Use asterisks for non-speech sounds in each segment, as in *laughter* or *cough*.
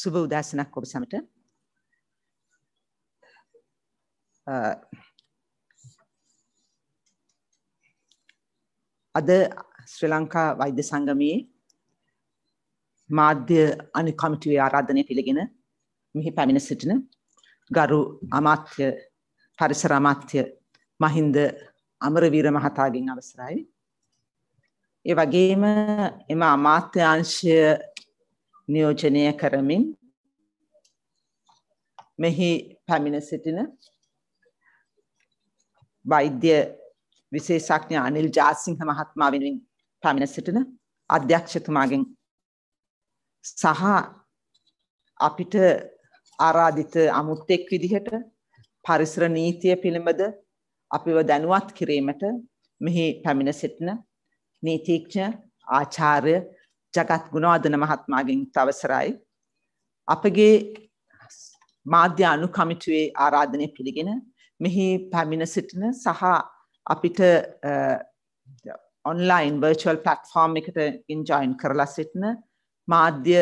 සුබ උදෑසනක් ඔබ සැමට අද ශ්‍රී ලංකා වෛද්‍ය සංගමයේ මාධ්‍ය අනුකමිටුවේ ආරාධනය පිළිගෙන මෙහි පැමිණ සිටින ගරු අමාත්‍ය පරිසර අමාත්‍ය මහින්ද අමරවීර මහතාගෙන් අවසරයි. ඒ වගේම එම අමාත්‍යාංශය නියෝජනය කරමින් මෙහි පැමිණ සිටින වෛද්‍ය විශේෂඥ අනිල් ජාසිංහ මහත්මයා වෙනුවෙන් පැමිණ සිටින අධ්‍යක්ෂතුමාගෙන් සහ අපිට ආරාධිත අමුත්තෙක් විදිහට පරිසර නීතිය පිළිබඳ අපිව දැනුවත් කිරීමට මෙහි පැමිණ සිටින නීතිඥ ආචාර්ය ජගත් ගුණවදන මහත්මාගෙන් තවසරයි. අපගේ මාධ්‍ය අනු කමිටුවේ ආරාධනය පිළිගෙන මෙහි පැමිණ සිටින සහ අපිට ඔන්ලයින් වර්ල් පටෆෝර්ම් එකට ඉන්ජොයින් කරලා සිටින මාධ්‍ය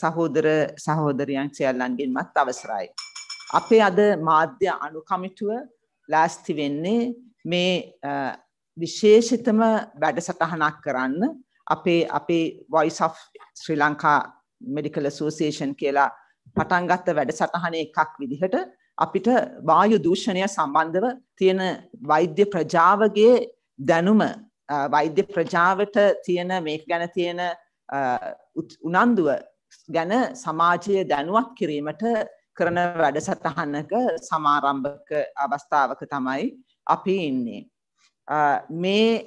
සහෝදර සහෝදරයන් සියල්ලන්ගෙන් මත් අවසරයි. අපේ අද මාධ්‍ය අනුකමිටුව ලෑස්ති වෙන්නේ මේ විශේෂිතම වැඩසටහනක් කරන්න අපේ අපේ voice of Sri Lanka medical association කියලා පටන් ගත්ත වැඩසටහන එකක් විදිහට අපිට වායු දූෂණය සම්බන්ධව තියෙන වෛද්‍ය ප්‍රජාවගේ දැනුම වෛද්‍ය ප්‍රජාවට තියෙන මේක ගැන තියෙන උනන්දුව ගැන සමාජය දැනුවත් කිරීමට කරන වැඩසටහනක සමාරම්භක අවස්ථාවක තමයි අපි ඉන්නේ. මේ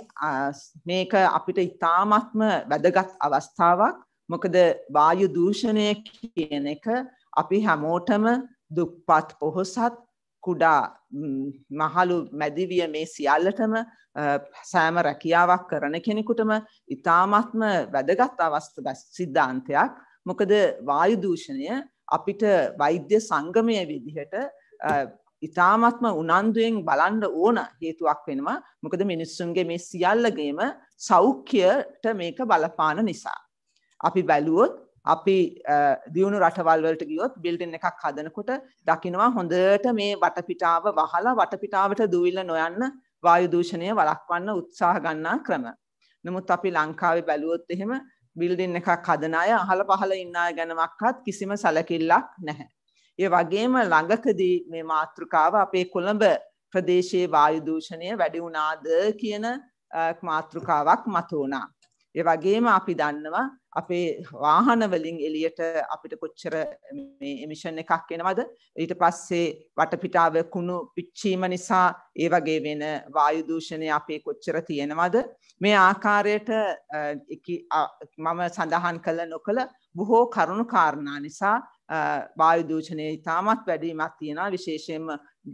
මේක අපිට ඉතාමත්ම වැදගත් අවස්ථාවක් මොකද වායු දූෂණය කියන එක අපි හැමෝටම දුක්පත් පොහොසත් කුඩා මහලු මැදිවිය මේ සියල්ලටම සෑම රැකියාවක් කරන කෙනෙකුටම ඉතාමත්ම වැදගත් අවස්ථ සිද්ධාන්තයක් මොකද වායු දූෂණය අපිට වෛද්‍ය සංගමය විදිහට ඉතාමත්ම උනන්දුවෙන් බලන්ඩ ඕන හේතුවක් වෙනවා මොකද මිනිස්සුන්ගේ මේ සියල්ලගේම සෞඛ්‍යයට මේක බලපාන නිසා. අපි බැලුවොත් අපි දියුණු රටවල්වලට ගියොත් බිල්ඩින් එකක් හදනකොට දකිනවා හොඳට මේ වටපිටාව වහලා වටපිටාවට දුවිල්ල නොයන්න වායුදූෂණය වලක්වන්න උත්සාහ ගන්නා ක්‍රම. නමුත් අපි ලංකාවේ බැලුවොත් එහෙම බිල්ඩින් එකක් හදන අය අහල පහල ඉන්න අය ගැනමක්වත් කිසිම සැලකිල්ලක් නැහැ. ඒ වගේම ළඟකදී මේ මාතෘකාව අපේ කොළඹ ප්‍රදේශයේ වායු දූෂණය වැඩි වුණාද කියන මාතෘකාවක් මතුවුණා. ඒ වගේම අපි දන්නවා අපේ වාහන වලින් එළියට අපිට කොච්චර මේ එමිෂන් එකක් එනවද ඊට පස්සේ වටපිටාව කුණු පිච්චීම නිසා ඒ වගේ වෙන වායු දූෂණය අපේ කොච්චර තියෙනවද මේ ආකාරයට මම සඳහන් කළ නොකළ බොහෝ කරුණු කාරණා නිසා වායු දූෂණය ඉතාමත් වැඩීමක් තියෙනවා විශේෂයෙන්ම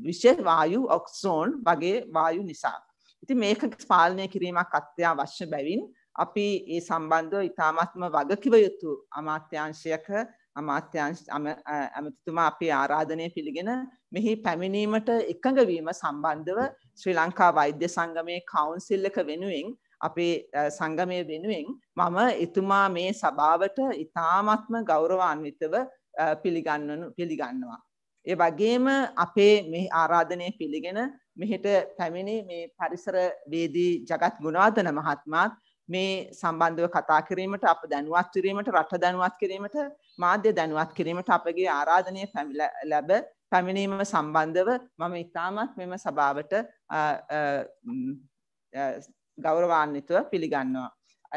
විශේෂ වායු ඔක්සෝන් වගේ වායු නිසා. ඉතින් මේක පාලනය කිරීමක් අත්‍යවශ්‍ය බැවින් අපි ඒ සම්බන්ධව ඉතාමත්ම වගකිව යුතු අමාත්‍යාංශයක අමාත්‍යාංශ ඇමතිතුමා අපේ ආරාධනය පිළිගෙන මෙහි පැමිණීමට එකඟ වීම සම්බන්ධව ශ්‍රී ලංකා වෛද්‍ය සංගමයේ කවුන්සිල් එක වෙනුවෙන් අපේ සංගමය වෙනුවෙන් මම එතුමා මේ සභාවට ඉතාමත්ම ගෞරවාන්විතව පිළිගන්නවා. ඒ වගේම අපේ මේ ආරාධනය පිළිගෙන මෙහෙට පැමිණි මේ පරිසරවේදී ජගත් ගුණවර්ධන මහත්මයාත් මේ සම්බන්ධව කතා කිරීමට අප දැනුවත් කිරීමට රට දැනුවත් කිරීමට මාධ්‍ය දැනුවත් කිරීමට අපගේ ආරාධනය ලැබ පැමිණීම සම්බන්ධව මම ඉතාමත් මෙම සභාවට ගෞරවාන්විතව පිළිගන්නවා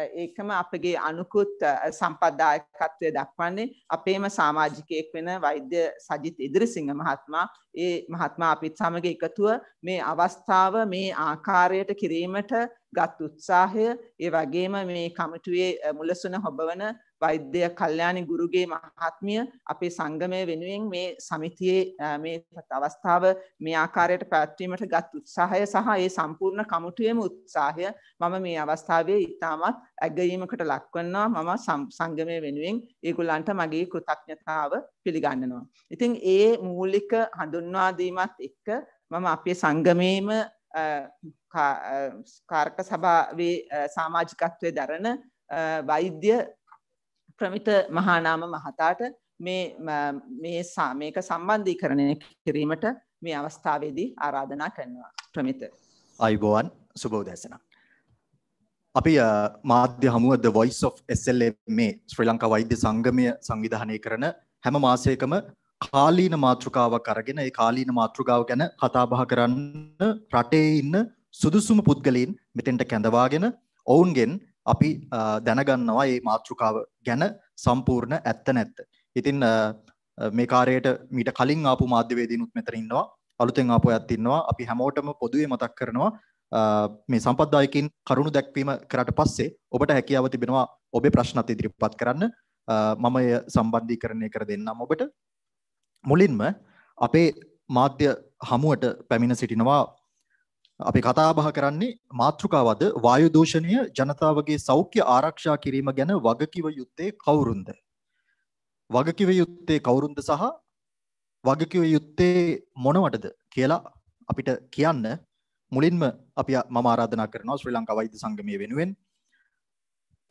ඒකම අපගේ අනුකුත් සම්පදායකත්වය දක්වන්නේ අපේම සමාජිකයෙක් වෙන වෛද්‍ය සජිත් ඉදිරිසිංහ මහත්මයා ඒ මහත්මයා අපිත් සමග එකතුව මේ අවස්ථාව මේ ආකාරයට කිරීමට ගත් උත්සාහය ඒ වගේම මේ කමිටුවේ මුලසුන හොබවන වෛද්‍ය කල්යාණි ගුරුගේ මහත්මිය අපේ සංගමය වෙනුවෙන් මේ සමිතියේ මේ අවස්ථාව මේ ආකාරයට පැවැත්වීමට ගත් උත්සාහය සහ ඒ සම්පූර්ණ කමිටුවේම උත්සාහය මම මේ අවස්ථාවේ ඉතාමත් ඇගයීමකට ලක්වන්නවා මම සංගමය වෙනුවෙන් ඒගොල්ලන්ට මගේ කෘතඥතාව පිළිගන්නනවා. ඉතින් ඒ මූලික හඳුන්වා දීමත් එක්ක මම අපේ සංගමයේම කාර්ක සභාවේ සාමාජිකත්වය දරන වෛද්‍ය ප්‍රමිත මහානාම මහතාට මේ සාමයක සම්බන්ධී කරණය කිරීමට මේ අවස්ථාවේදී ආරාධනා කරනවා ප්‍රමිත. අයිබෝවන් සුබෝදැසන. අපි මාධ්‍ය හමුව The Voice of SLA මේ ශ්‍රී ලංකා වෛද්‍ය සංගමය සංවිධානය කරන හැම මාසයකම කාලීන මාතෘකාවක් අරගෙන ඒ කාලීන මාතෘකාව ගැන කතාබහ කරන්න රටේ ඉන්න සුදුසුම පුද්ගලයන් මෙතෙන්ට කැඳවාගෙන ඔවුන්ගෙන් අපි දැනගන්නවා මේ මාතෘකාව ගැන සම්පූර්ණ ඇත්ත නැත්ත. ඉතින් මේ කාර්යයට මීට කලින් ආපු මාධ්‍යවේදීනුත් මෙතන ඉන්නවා. අලුතෙන් ආපු අයත් ඉන්නවා. අපි හැමෝටම පොදුවේ මතක් කරනවා මේ සම්පත්දායකින් කරුණු දැක්වීම කරාට පස්සේ ඔබට හැකියාව තිබෙනවා ඔබේ ප්‍රශ්නත් ඉදිරිපත් කරන්න. මම එය සම්බන්ධීකරණය කර දෙන්නම් ඔබට. මුලින්ම අපේ මාධ්‍ය හමුවට පැමිණ සිටිනවා අපි කතා බහ කරන්නේ මාතෘකාවද වායු දූෂණය ජනතාවගේ සෞඛ්‍ය ආරක්ෂා කිරීම ගැන වගකිව යුත්තේ කවුරුන්ද? වගකිව යුත්තේ කවුරුන්ද සහ වගකිව යුත්තේ මොනවටද කියලා අපිට කියන්න මුලින්ම අපි මම ආරාධනා කරනවා ශ්‍රී ලංකා වෛද්‍ය සංගමය වෙනුවෙන්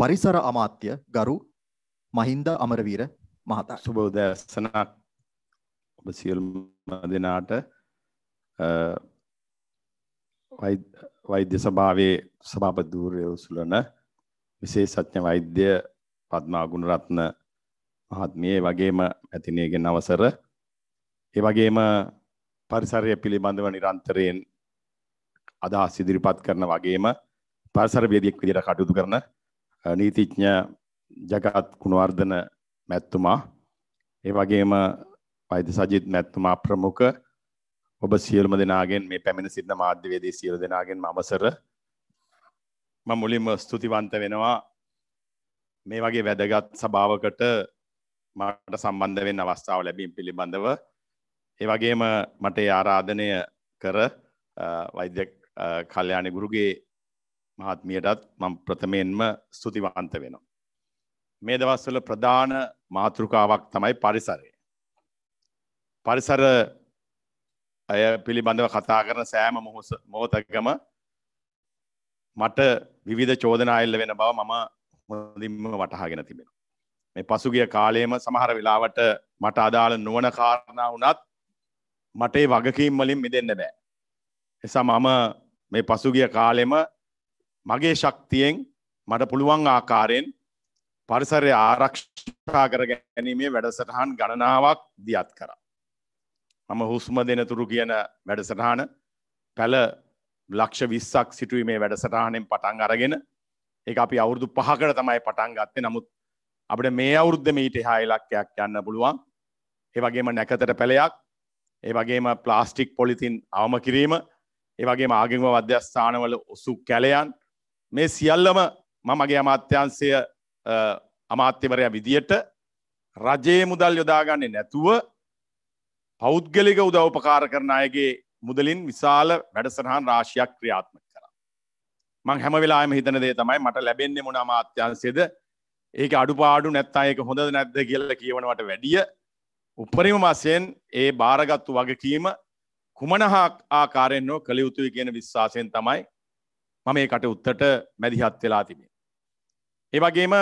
පරිසර අමාත්‍ය ගරු මහින්ද අමරවීර මහතා සුබ උදෑසනක් ඔබ සියලුම දෙනාට වෛද්‍ය සභාවේ සභාපතිවරය උසුලන විශේෂඥ වෛද්‍ය පද්මා ගුණරත්න මහත්මිය ඒ වගේම ඇතිනියගෙන් අවසර ඒ වගේම පරිසරය පිළිබඳව නිරන්තරයෙන් අදහස් ඉදිරිපත් කරන වගේම පරිසර වේදිකෙක් විදිහට කටයුතු කරන නීතිඥ ජගත් කුණවර්ධන මැතිතුමා ඒ වගේම වෛද්‍ය සජිත් මැතිතුමා ප්‍රමුඛ ඔබ සියලුම දෙනාගෙන් මේ පැමිණ සිටින මාධ්‍යවේදී සියලු දෙනාගෙන් මම අවසර මම මුලින්ම ස්තුතිවන්ත වෙනවා මේ වගේ වැදගත් සභාවකට මට සම්බන්ධ වෙන්න අවස්ථාව ලැබීම පිළිබඳව ඒ වගේම මට ඒ ආරාධනය කර වෛද්‍ය කල්යාණ ගුරුගේ මහත්මියටත් මම ප්‍රථමයෙන්ම ස්තුතිවන්ත වෙනවා මේ දවස්වල ප්‍රධාන මාතෘකාවක් තමයි පරිසරය පරිසර අය පිළිබඳව කතා කරන සෑම මොහොස මොහොතකම මට විවිධ චෝදනා එල්ල වෙන බව මම හොඳින්ම වටහාගෙන තිබෙනවා. මේ පසුගිය කාලයේම සමහර වෙලාවට මට අදාළ නොවන කාරණා වුණත් මට ඒ වගකීම් වලින් මිදෙන්න බෑ. එසා මම මේ පසුගිය කාලෙම මගේ ශක්තියෙන් මට පුළුවන් ආකාරයෙන් පරිසරය ආරක්ෂා කර ගැනීමේ වැඩසටහන් ගණනාවක් දියත් කරා. මම හුස්ම දෙන තුරු කියන වැඩසටහන පැල ලක්ෂ විස්සක් සිටුවීමේ වැඩසටහනෙන් පටන් අරගෙන ඒ අපි අවුරුදු පහකට තමයි පටන් ගත්තේ නමුත් අපට මේ අවුරුද්ධ මීට හා ඉලක්කයක් යන්න පුළුවන් ඒ වගේම නැකතට පැළයක් ඒ වගේම ප්ලාස්ටික් පොලිතින් අවම කිරීම ඒ වගේම ආගම අධ්‍යස්ථානවල ඔසු කැලයන් මේ සියල්ලම මමගේ අමාත්‍යන්සය අමාත්‍යවරයා විදියට රජයේ මුදල් යොදාගන්නේ නැතුව පෞද්ගලික උදව්පකාර කරන අයගේ මුදලින් විශාල වැඩසටහන් රාශියක් ක්‍රියාත්මක කරා. මං හැම වෙලාම හිතන දේ තමයි මට ලැබෙන්නේ මොන අමාත්‍යංශයේද ඒක අඩුපාඩු නැත්නම් ඒක හොඳද නැද්ද කියලා කියවනවට වැඩිය උපරිම වශයෙන් ඒ බාරගත්තු වගකීම කුමන ආකාරයෙන් හෝ කළ යුතුයි කියන විශ්වාසයෙන් තමයි මම මේ කටයුත්තට මැදිහත් වෙලා තිබේ. ඒ වගේම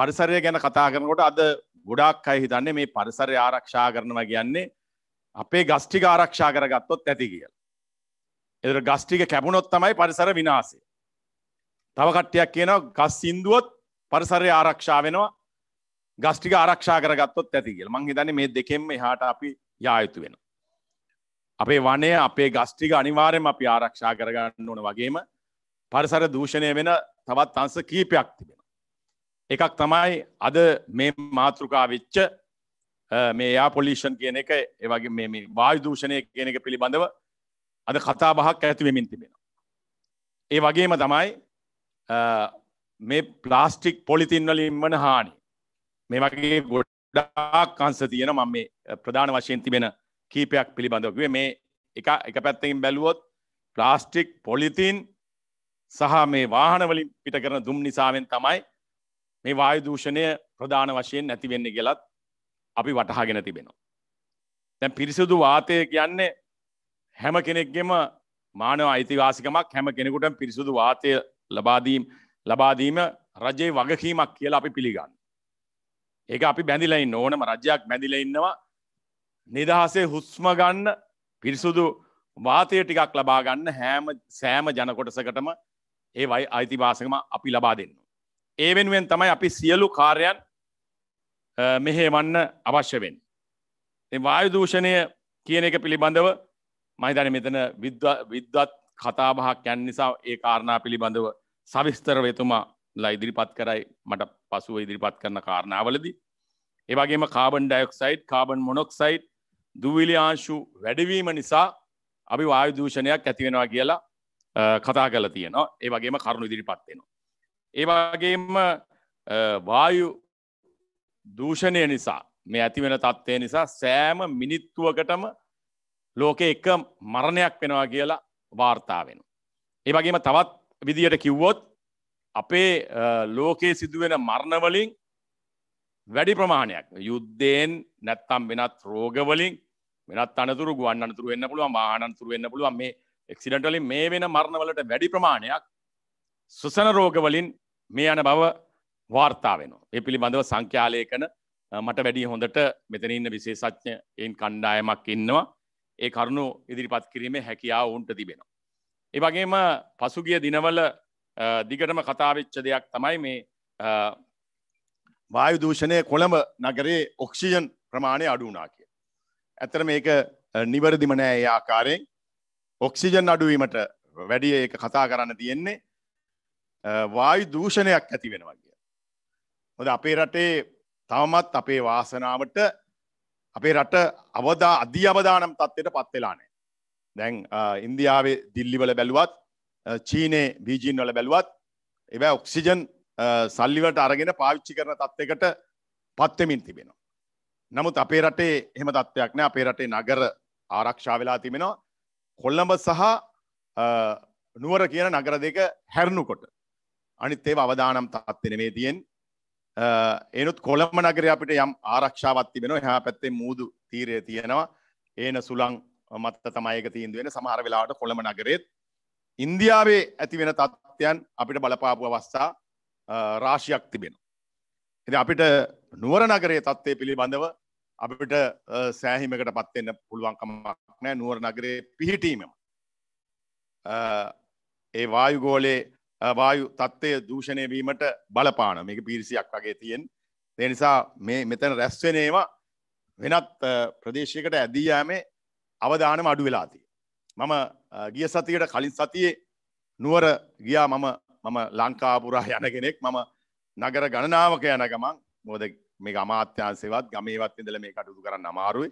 පරිසරය ගැන කතා කරනකොට අද ගොඩාක් අය හිතන්නේ මේ පරිසරය ආරක්ෂා කරනවා කියන්නේ අපේ ගස්ටික ආරක්ෂා කරගත්තොත් ඇති කියල. එදර ගස්ටික කැපුණොත් තමයි පරිසර විනාසේ. තව කට්ටයක් කියනවා ගස් සින්දුවොත් පරිසරය ආරක්ෂා වෙනවා ගස්ටික ආරක්ෂා කරගත්තොත් ඇති කියල මං හිතන මේ දෙකෙන්ම හාට අපි යායුතු වෙන. අපේ වනේ අපේ ගස්ටික අනිවාරයම අපි ආරක්ෂා කරගන්න ඕන වගේම පරිසර දූෂණය වෙන තවත් අංස කීපයක් තිබෙන. එකක් තමයි අද මේ මාතෘකා වෙච්ච මේ යා පොලිෂන් කියන එක ඒවගේ මේ වායුදූෂණය කියන එක පිළිබඳව අද කතා බහක් ඇතිවෙමින් තිබෙන. ඒ වගේම තමයි මේ ප්ලාස්ටික් පොලිතින්වලින් වන හානි මේ වගේ ගොඩ්ඩාක් කංස තියෙන මම මේ ප්‍රධාන වශයෙන් තිබෙන කීපයක් පිළිබඳවකුවේ මේ එක එක පැත්තකින් බැලුවොත් ප්ලාස්ටික් පොලිතින් සහ මේ වාහනවලින් පිට කරන දුම් නිසාවෙන් තමයි මේ වායුදූෂණය ප්‍රධාන වශයෙන් ඇතිවෙන්නේ ගෙලත් අපි වටහාගෙන තිබෙනවා. තැන් පිරිසිදු වාතය කියන්නේ හැම කෙනෙක්ගෙම මානව අයිතිවාසිකමක් හැම කෙනෙකුට පිරිසුදු වාතය ලබාදීම් ලබාදීම රජයේ වගකීමක් කියලා අපි පිළිගන්න. ඒක අපි බැඳිලයින්න ඕනම රජයක් බැඳිලඉන්නවා නිදහසේ හුස්ම ගන්න පිරිසුදු වාතය ටිකක් ලබා ගන්න හෑම සෑම ජනකොටසකටම ඒ වයි අයිතිවාසකම අපි ලබා දෙන්න. ඒ වෙනුවෙන් තමයි අපි සියලු කාරයන් මෙහෙවන්න අවශ්‍ය වෙන්. වායු දූෂණය කියන එක පිළිබඳව මහිතන මෙතන විද්වත් කතාබහක් යන් නිසා ඒ කාරණා පිළිබඳව සවිස්තර වෙතුමාලා ඉදිරිපත් කරයි මට පසුව ඉදිරිපත් කරන කාරණාවලදී. ඒවගේම කාබන් ඩයොක්සයිඩ් කාබන් මොනොක්සයිඩ් දුවිලි ආංශු වැඩවීම නිසා අපි වායු දූෂණයක් ඇතිවෙනවා කියලා කතා කල තියෙනවා ඒ වගේම කරුණු ඉදිරිපත් වෙනවා. ඒ වගේම වායු දූෂණය නිසා මේ ඇතිවෙන තත්ත්වය නිසා සෑම මිනිත්තුවකටම ලෝක එක මරණයක් වෙනවා කියලා වාර්තා වෙන. ඒ වගේම තවත් විදියට කිව්වොත් අපේ ලෝකයේ සිදුවෙන මරණවලින් වැඩි ප්‍රමාණයක් යුද්ධයෙන් නැත්තම් වෙනත් රෝගවලින් වෙනත් අනතුරු ගුවන් අනතුරු වෙන්න පුළුවන් වාහන අනතුරු වෙන්න පුළුවන් මේ එක්සිඩන්ට් වලින් මේ වෙන මරණවලට වැඩි ප්‍රමාණයක් සුසන රෝගවලින් මේ යන බව වාර්තා වෙනවා. ඒ පිළිබඳව සංඛ්‍යාලයකන මට වැඩිය හොඳට මෙතන ඉන්න විශේෂඥ එයින් කණ්ඩායමක් ඉන්නවා. ඒ කරුණු ඉදිරිපත් කිරීමේ හැකියාව උන්ට තිබෙනවා. ඒ වගේම පසුගිය දිනවල දිගටම කතාවෙච්ච දෙයක් තමයි මේ වායු දූෂණය කොළඹ නගරේ ඔක්සිජන් ප්‍රමාණය අඩු වුණා කිය. ඇතර මේක නිවැරදිම නෑ ඒ ආකාරයෙන් ඔක්සිජන් අඩුවීමට වැඩිය ඒක කතා කරන්න තියෙන්නේ වායු දූෂණයක් ඇති වෙනවගේ. හොද අපේ රටේ තවමත් අපේ වාසනාවට අපේ රට අවදා අධි අවදානම් තත්වයට පත්වෙලානේ. දැන් ඉන්දියාවේ දිල්ලිවල බැලුවත් චීනය බීජීන් වල බැලුවත් එබැ ඔක්සිජන් සල්ලිවට අරගෙන පාවිච්චි කරන තත්වකට පත්වමින් තිබෙනවා. නමුත් අපේ රටේ එහෙම තත්ත්වයක් නෑ අපේ රටේ නගර ආරක්ෂා වෙලා තිබෙනවා කොල්ලඹ සහ නුවර කියන නගර දෙක හැරණුකොට අනිත් ඒව අවදානම් තත්වෙන මේ තියෙන් එනුත් කොළම නගර අපිට යම් ආරක්ෂාවත් තිබෙන එහා පැත්තේ මුූදු තීරය තියෙනවා ඒන සුළං මත්ත තමයික තීන්දුවෙන සමහර වෙලාට කොළම නගරෙත් ඉන්දියාවේ ඇති වෙන තත්ත්වයන් අපිට බලපාපු අවස්ථා රාශියක් තිබෙන. එති අපිට නුවර නගරේ තත්ත්වය පිළිබඳව අපිට සෑහිමකට පත්වෙන්න පුළුවන්කමක් නෑ නුවර නගරේ පිහිටීමම. ඒ වායුගෝලයේ වායු තත්ත්වය දූෂණය වීමට බලපාන මේක පිරිසියක් වගේ තියෙන් ඒ නිසා මේ මෙතන රැස්වෙනේම වෙනත් ප්‍රදේශයකට ඇදී යෑමේ අවධානම අඩු වෙලා තියෙනවා. මම ගිය සතියට කලින් සතියේ නුවර ගියා මම මම ලංකාව පුරා යන කෙනෙක් මම නගර ගණනාවක යන ගමන් මොකද මේක අමාත්‍යාංශේවත් ගමේවත් ඉඳලා මේ කටයුතු කරන්න අමාරුයි.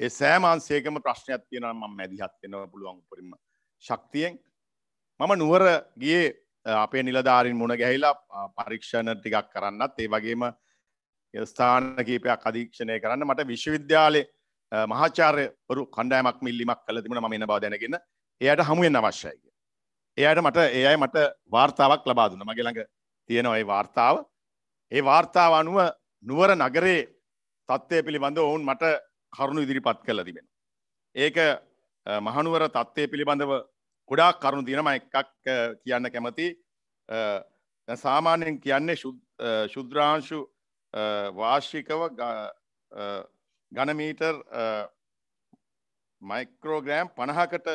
ඒ සෑම අංශයකම ප්‍රශ්නයක් තියෙනවා නම් මම මැදිහත් වෙන්න පුළුවන් උපරිම ශක්තියෙන්. මම නුවර ගියේ අපේ නිලධාරින් මුණ ගැහිලා පරීක්ෂණ ටිකක් කරන්නත් ඒ වගේම ස්ථාන කීපයක් අධීක්ෂණය කරන්න මට විශ්වවිද්‍යාලේ මහාචාර්යවරු කණ්ඩායමක් මිල්ලිමක් කළ තිබුණ මම එන බව දැනගෙන එයට හමුවෙන් අවශ්‍යයි කියලා. එයාට මට ඒ අය මට වාර්තාවක් ලබා දුන්නා. මගේ ළඟ තියෙන ওই වාර්තාව. ඒ වාර්තාව අනුව නුවර නගරේ තත්ත්වය පිළිබඳව ඔවුන් මට කරුණු ඉදිරිපත් කළා තිබෙනවා. ඒක මහනුවර තත්ත්වය පිළිබඳව ගොඩා කරුණු තියෙනම එකක් කියන්න කැමති සාමාන්‍යයෙන් කියන්නේ ශුද්‍රාංශු වාර්ෂිකව ගනමීටර් මයික්‍රෝග්‍රෑම් පණහකට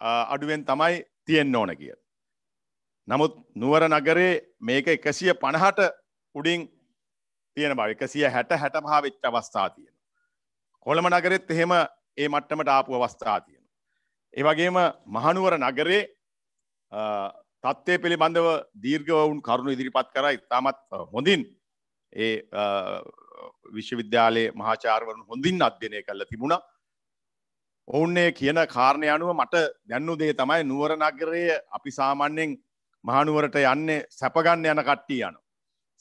අඩුවෙන් තමයි තියෙන් ඕන කිය. නමුත් නුවර නගරේ මේක එකසිය පණහට උඩින් තියෙන බව එකසිය හැට හැට පහා වෙච්ච අවස්ථා තියෙන. කොළම නගරෙත් එහෙම ඒ මට්ටමට ආපු අවස්ථා තියෙන. ඒවගේම මහනුවර නගරේ තත්ත්වය පිළිබඳව දීර්ගවුන් කරුණු ඉදිරිපත් කර ඉතාමත් හොඳින් ඒ විශ්වවිද්‍යාලයේ මහාචාර්වරන් හොඳින් අධ්‍යනය කල්ල තිබුණ ඔවුන්නේ කියන කාරණය අනුව මට දැන්නු දේ තමයි නුවර නගරය අපි සාමාන්‍යෙන් මහනුවරට යන්නේ සැපගන්න යන කට්ටිය යන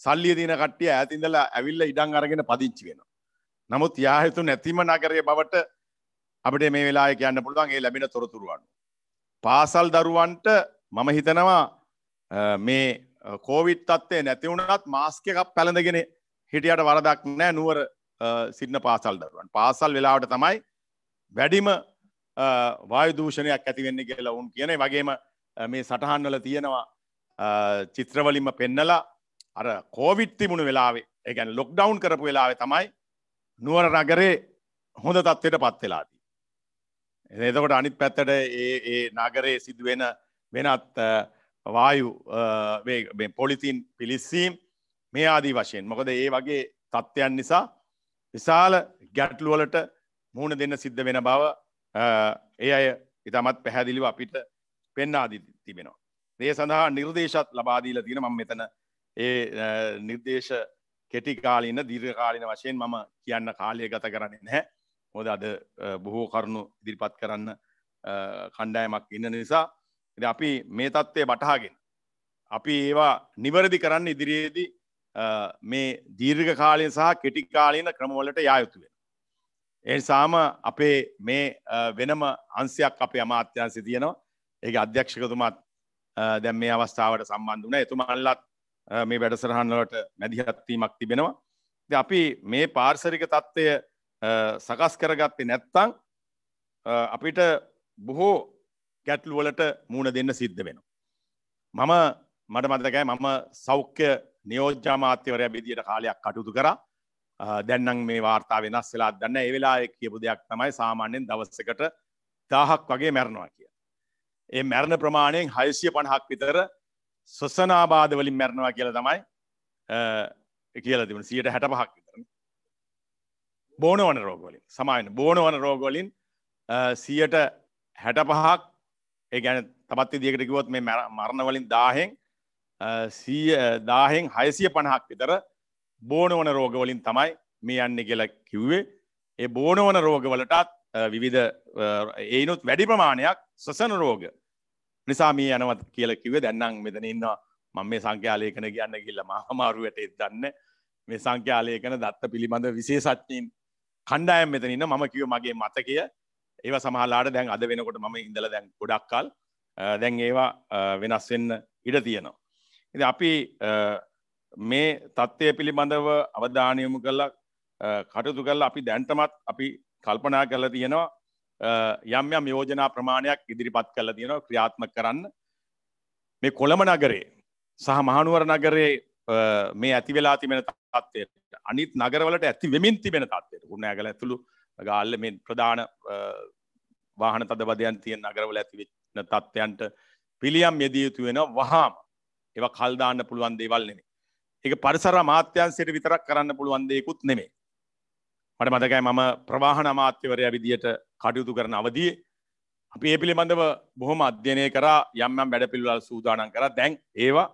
සල්ලිය දින කට්ටිය ඇතිඳලා ඇවිල්ල ඉඩං අරගෙන පදිච්චි වෙන. නමුත් යාහිතු නැතිම නගරය බවට අපට මේ වෙලා කියන්න පුළුවන් ඒ ලැබෙන තොරතුරුවන්. පාසල් දරුවන්ට මම හිතනවා මේ කෝවිත් තත්වය නැතිවුණත් මාස්කයක් පැළඳගෙන හිටියට වරදක් නෑ නුවර සිටින පාසල් දරුවන් පාසල් වෙලාවට තමයි වැඩිම වායුදූෂණයක් ඇතිවෙන්න කියලා උන් කියන වගේම මේ සටහන්වල තියෙනවා චිත්‍රවලින්ම පෙන්නලා අර කෝවිට් තිබුණු වෙලාවේ ඒගැන ලොක්ඩවන්් කරපු වෙලාවේ තමයි නුවර නගරේ හොඳ තත්වයට පත් වෙලාදී එතකොට අනිත් පැත්තට ඒ නගරේ සිදුවෙන වෙනත් වායු පොලිතින් පිලිස්සීම් මේ ආදී වශයෙන් මොකද ඒ වගේ තත්ත්වයන් නිසා විශාල ගැටලුවලට මුහුණ දෙන්න සිද්ධ වෙන බව ඒ අය ඉතාමත් පැහැදිලිව අපිට පෙන්නාදී තිබෙනවා. දේ සඳහා නිර්දේශත් ලබාදීල තියෙන මම මෙතන ඒ නිර්දේශ කෙටි කාලීන දීර්ඝ කාලීන වශයෙන් මම කියන්න කාලය ගත කරන්නේ නැහැ. මොද අද බොහෝ කරුණු ඉදිරිපත් කරන්න කණ්ඩායමක් ඉන්න නිසා අපි මේ තත්ත්වය බටහාගෙන අපි ඒවා නිවැරදි කරන්න ඉදිරියේදී මේ දීර්ඝ කාලය සහ කෙටි කාලීන ක්‍රමවලට යායුතු වෙන. එනිසාම අපේ මේ වෙනම අන්සයක් අපේ අමාත්‍යන්සි තියෙනවා ඒ අධ්‍යක්ෂකතුමත් දැන් මේ අවස්ථාවට සම්බන්ධ වන එතුමල්ලත් මේ වැඩසරහන්ලට මැදිහත්වීමක් තිබෙනවා. අපි මේ පාර්සරික තත්ත්වය සකස් කරගත්තේ නැත්තං අපිට බොහෝ ගැටලුවලට මුණ දෙන්න සිද්ධ වෙන. මම මට මතකෑ මම සෞඛ්‍ය නියෝජ්‍යාමාත්‍යවරය බිදියට කාලයක් කටයුතු කර දැන්නම් මේ වාර්තා වෙනස් වෙලා දන්න ඒ වෙලා කියපු දෙයක් තමයි සාමාන්‍යෙන් දවස්සකට දාහක් වගේ මැරණවා කිය. ඒ මැරණ ප්‍රමාණයෙන් හයසිය පණහක් විතර ස්වසනාබාධ වලින් මැරණවා කියල තමයි කියල තිබන සියට හැට පහක් බෝනවන රෝගවලින් සමායන බෝනවන රෝගවලින් සියට හැට පහක් ඒ ගැන තවත් දිියකට කිවොත් මේ මරණවලින් දාහෙෙන් දාහෙෙන් හයසිය පණහක් විතර බෝනවන රෝගවලින් තමයි මේ යන්න කියලා කිව්වේ ඒ බෝනවන රෝගවලටත් විවිධ ඒනුත් වැඩි ප්‍රමාණයක් සසන රෝග නිසා මේ යනවත් කියල කිවේ දැන්නම් මෙතන ඉන්නවා මං මේ සංඛ්‍යාලයකන කියන්න කියල්ල මහමාරුවට එත් දන්න මේ සංඛ්‍යාලයකන දත්ත පිළිබඳ විශේෂඥීන් කණ්ඩායම් මෙතනන්න ම කිව මගේ මතකය ඒව සමහලාට දැන් අද වෙනකොට ම ඉඳල දැන් ගොඩක්කල් දැන් ඒවා වෙනස් වෙන්න ඉඩ තියෙනවා. ඉති අපි මේ තත්ත්වය පිළිබඳව අවධානයමු කල්ලා කටයුතු කල්ල අපි දැන්ටමත් අපි කල්පනා කරලා තියෙනවා යම් යම් යෝජනා ප්‍රමාණයක් ඉදිරිපත් කරලා තියෙනවා ක්‍රියාත්මක කරන්න මේ කොළම නගරේ සහ මහනුවර නගරේ මේ ඇති වෙලා තිබෙන තත්වයට අනිත් නගරවලට ඇති වෙමින් තිබෙන තත්වයට ගුණෑගල ඇතුළු ගාල්ල මේ ප්‍රධාන වාහන තදබදයන් තියෙන් නගරවල ඇතිවෙන තත්ත්වයන්ට පිළියම් යෙදිය යුතු වෙන වහාම එව කල්දාන්න පුළුවන් දේවල් නෙමේ එක පරිසර මාත්‍යන්සයට විතරක් කරන්න පුළුවන් දෙයකුත් නෙමේ මට මතකයි මම ප්‍රවාහන අමාත්‍යවරයා විදියට කටයුතු කරන අවදී අපි ඒ පිළිබඳව බොහොම අධ්‍යනය කරා යම්යම් වැඩ පිළිවල් සූදානන් කර දැන් ඒවා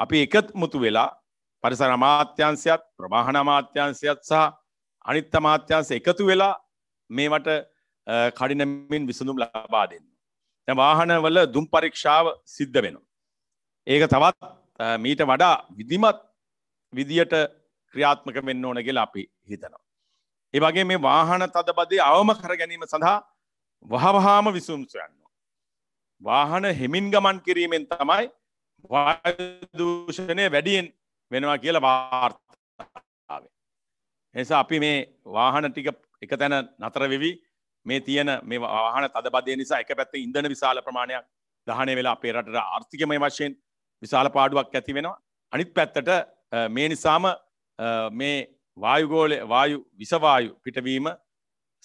අපි එකමුතු වෙලා පරිසර අමාත්‍යංශයත් ප්‍රවාහන අමාත්‍යංශයත් සහ අනිත් අමාත්‍යංශ එකතු වෙලා මේවට කඩිනමින් විසඳුම් ලබා දෙන්න. දැන් වාහනවල දුම් පරීක්ෂාව සිද්ධ වෙනවා. ඒක තවත් මීට වඩා විධිමත් විදියට ක්‍රියාත්මක වෙන්න ඕන කියලා අපි හිතනවා. ඒ වගේ මේ වාහන තදබදේ අවම කර ගැනීම සඳහා වහවහාම විසඳුම් සොයන්න. වාහන හෙමින් ගමන් කිරීමෙන් තමයි දූෂණය වැඩියෙන් වෙනවා කියල වාර්තාවේ. එනිසා අපි මේ වාහන ටික එක තැන නතරවෙවි මේ තියන මේ වාහන තදබදය නිසා එක පැත්ත ඉඳන විශාල ප්‍රමාණයක් දහනය වෙලා අපේ රට ආර්ථිකමය වශයෙන් විශාල පාඩුවක් ඇති වෙනවා අනිත් පැත්තට මේ නිසාම මේ වායුගෝලය වායු විසවායු පිටවීම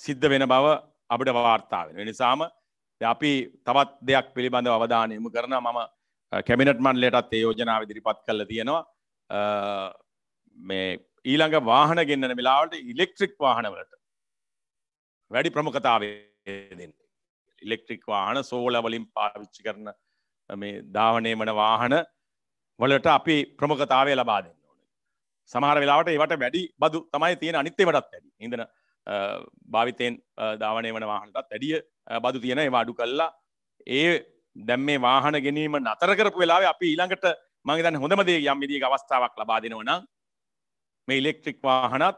සිද්ධ වෙන බව අපට වාර්තාාවෙන නිසාම අපි තවත් දෙයක් පිළිබඳව අවධානයමු කරන මම කැමිනට් මන්ලයටත් ඒ යෝජනාව ඉදිරිපත් කළ තියෙනවා මේ ඊළඟ වාහන ගෙන්න්නන වෙලාවට ඉලෙක්ට්‍රික් වාහනවලට වැඩි ප්‍රමුඛතාවේ ඉලෙක්ට්‍රික් වාහන සෝලවලින් පාවිච්චි කරන මේ ධාවනය වන වාහන වලට අපි ප්‍රමුඛතාවය ලබා දෙන්න ඕන සමහර වෙලාට ඒවට වැඩි බදු තමයි තියෙන අනිත්තේවටත් ඇඩි ඉඳන භාවිතයෙන් ධාවනය වන වාහනටත් වැඩිය බදු තියෙන ඒ අඩු කල්ලා ඒ දැම් මේ වාහන ගැනීම නතර කරපු වෙලාව අපි ඊළඟට මගේ දන්න හොඳමදේ යම් විදිී අවස්ථාවක් ලබා දෙනවනම් මේ ඉලෙක්ට්‍රික් වාහනත්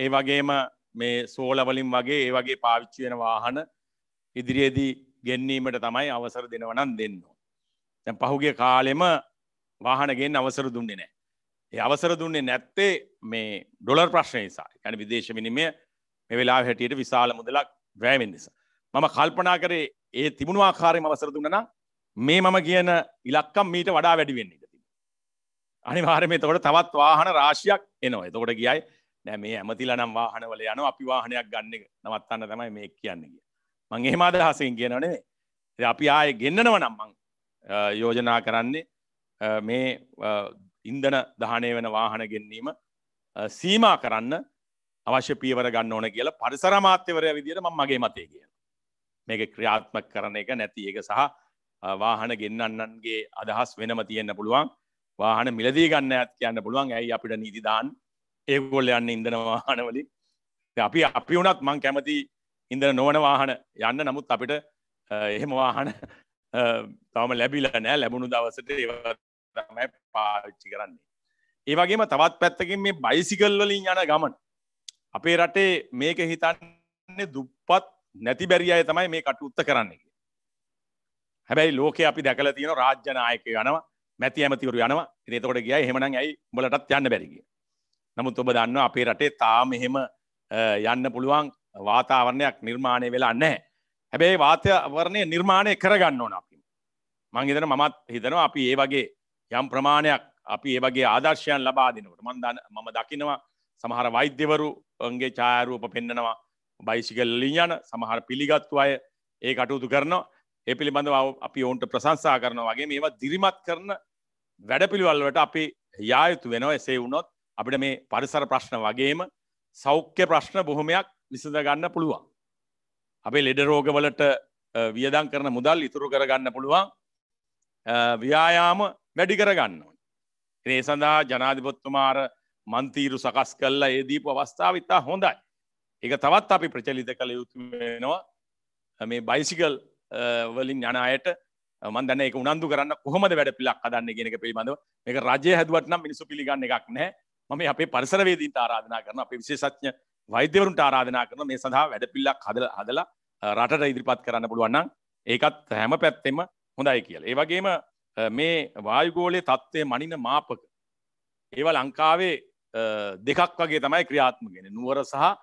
ඒ වගේම මේ සෝලවලින් වගේ ඒ වගේ පාවිච්චි වෙන වාහන ඉදිරියේදී ගෙන්නීමට තමයි අවසර දෙනවනම් දෙන්න. තැන් පහුගේ කාලෙම වාහනගෙන් අවසර දුන්නේ නෑ. ඒ අවසර දුන්නේ නැත්තේ මේ ඩොලර් ප්‍රශ්න නිසා යන විදේශ මිනිමය මෙවෙලා හැටියට විශාල මුදලක් වැෑමෙන් නිසා. මම කල්පනා කරේ ඒ තිබුණු ආකාරය ම වසර දුන්න නම් මේ මම කියන ඉලක්කම් මීට වඩා වැඩි වෙන්න ඉඩ තිබෙනවා. අනිවාර්යයෙන් එතකොට තවත් වාහන රාශියක් එනවා. එතකොට ගියයි නෑ මේ ඇමතිලා නම් වාහනවල යනවා අපි වාහනයක් ගන්න එක නවත්තන්න තමයි මේ කියන්නේ කියලා. මං එහෙම අදහසකින් කියනව නෙමෙයි. ඉතින් අපි ආයේ ගෙන්නනව නම් මං යෝජනා කරන්නේ මේ ඉන්ධන දහනය වෙන වාහන ගෙන්වීම සීමා කරන්න අවශ්‍ය පියවර ගන්න ඕන කියලා පරිසර අමාත්‍යවරයා විදියට මම මගේ මතය කියනවා. මේක ක්‍රියාත්මක කරන එක නැති එක සහ වාහන ගෙන්න්නන්ගේ අදහස් වෙනම තියෙන්න්න පුළුවන් වාහන මිලදී ගන්න ඇත් කියන්න පුළුවන් ඇයි අපිට නීතිදාන් ඒගොල්ල යන්න ඉඳන වාහනවලි අපි අපි වනත් මං කැමති ඉඳන නොවන වාහන යන්න නමුත් අපිට එහෙම වාහන තවම ලැබිල නෑ ලැබුණු දවසට ඒමයි පාච්චි කරන්නේ ඒ වගේම තවත් පැත්තකින් මේ බයිසිකල් වලින් යන ගමන් අපේ රටේ මේක හිතන්නේ දුප්පත් නැති බැරි අය තමයි මේ කටයුත්ත කරන්නේ කියලා. හැබැයි ලෝකේ අපි දැකලා තියෙන රාජ්‍ය නායකයෝ යනවා, මැති ඇමතිවරු යනවා. ඉතින් එතකොට ගියා එහෙමනම් ඇයි උඹලටත් යන්න බැරි කියලා. නමුත් ඔබ දන්නවා අපේ රටේ තාම එහෙම යන්න පුළුවන් වාතාවරණයක් නිර්මාණය වෙලා නැහැ. හැබැයි වාතාවරණය නිර්මාණය කරගන්න ඕන අපි. මං හිතන මමත් හිතනවා අපි ඒ වගේ යම් ප්‍රමාණයක් අපි ඒ වගේ ආදර්ශයන් ලබා දෙනකොට මම මම දකිනවා සමහර වෛද්‍යවරුන්ගේ ඡායාරූප පෙන්නනවා බයිසිකල්ලින් යන සමහර පිළිගත්තු අය ඒ කටයුතු කරනවා ඒ පිළිබඳව අපි ඔවුන්ට ප්‍රසංසා කරනවා වගේ මේවා දිරිමත් කරන වැඩපිළිවල්වට අපි යායුතු වෙනවා එසේ වුණොත් අපිට මේ පරිසර ප්‍රශ්න වගේම සෞඛ්‍ය ප්‍රශ්න බොහොමයක් විසඳ ගන්න පුළුවන්. අපේ ලෙඩ රෝගවලට වියදම් කරන මුදල් ඉතුරු කරගන්න පුළුවන් ව්‍යායාම වැඩි කරගන්න ඕන. ඒ සඳහා ජනාධිපොත්තුමාර මන්තීරු සකස් කල්ලා ඒ දීපු අවස්ථාව ඉතා හොඳයි. එක තවත් අපි ප්‍රචලිත කළ යුතු වෙනවා මේ බයිසිකල් වලින් යන අයට මන්දන එක උනන්දු කරන්න කොහොමද වැඩ පිලක් අදන්න ගෙනක පිළිබඳව මේක රජය හැදුවටනම් මිනිසු පිළිගන්න එකක් නෑ මම අපේ පරිසරවේදීන්ට ආරාධනා කරන අප විශේෂඥ වෛද්‍යවරුන්ට ආරාධනා කරන මේ සඳහා වැඩ පිල්ලක් හදල හදලා රටට ඉදිරිපත් කරන්න පුළුවන්නම් ඒකත් හැම පැත්තෙම හොඳයි කියල ඒ වගේම මේ වායුගෝලය තත්ත්වය මනින මාපක ඒව ලංකාවේ දෙකක් වගේ තමයි ක්‍රියාත්මගෙන නුවර සහ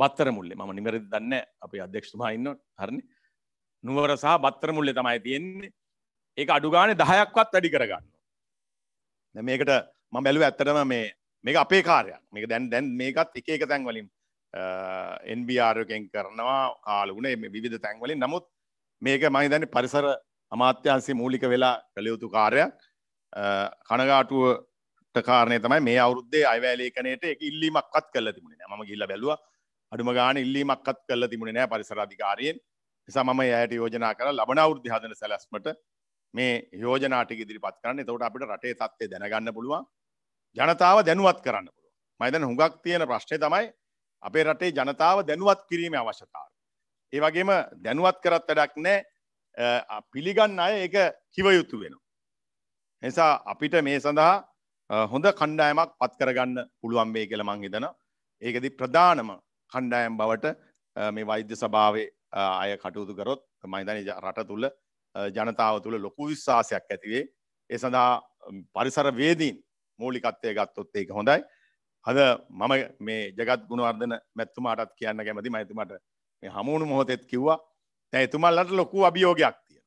බත්තර මුල්ලේ මම නිමරදි දන්න අපි අධ්‍යක්ෂතුමා ඉන්න හරණ නුවර සහ බත්තර මුල්ලේ තමයි තියෙන්නේ ඒක අඩුගාන දහයක්වත් වැඩි කරගන්න මේකට ම බැලුව ඇත්තටම මේ මේක අපේ කාරයක් මේක දැන් දැන් මේකත් එක එක තැන් වලින් එන්බිආරකෙන් කරනවා කාලුණ විධ තැන්වලින් නමුත් මේක මහි දැන පරිසර අමාත්‍යහන්සේ මූලික වෙලා කළයුතු කාරයක් කනගාටුවට කාරණය තමයි මේ අවුද්දේ අයවැලේකනයට එක ඉල්ලීමක්වත් කල තිබුණේ ම ගිල්ල බැලවා අඩුම ගාන ඉල්ලීමක්කත් කල්ල තිබුණ නෑ පරිසරාධිකාරයෙන් නිසා මම යට යෝජනා කර ලබන අවෘද්ධ හදන සැලැස්මට මේ යෝජනාටික ඉදිරිපත් කරන්න එතවට අපිට රටේ තත්වය දැනගන්න පුළුවන් ජනතාව දැනුවත් කරන්න පුළුව මයිදන හුඟක් තියෙන ප්‍රශ්නය තමයි අපේ රටේ ජනතාව දැනුවත් කිරීම අවශ්‍යතාව. ඒ වගේම දැනුවත් කරත් වැඩක් නෑ පිළිගන්න අය ඒක කිවයුතු වෙන. නිසා අපිට මේ සඳහා හොඳ කණ්ඩායමක් පත් කරගන්න පුළුවන් වේ කියල මං හිතන ඒකදි ප්‍රධානම කණ්ඩායම් බවට මේ වෛද්‍ය සභාවේ අය කටයුතු කරොත් මයිතන රට තුළ ජනතාව තුළ ලොකු විශ්වාසයක් ඇතිවේ ඒ සඳහා පරිසර වේදීන් මූලිකත්වය ගත්තොත් ඒක හොඳයි හද මම මේ ජගත් ගුණවර්ධන මැත්තුමාටත් කියන්න කැමති මඇතුමට මේ හමුණු මොහොතෙත් කිව්වා තැ එතුමල්ලට ලොකු අභියෝගයක් තිය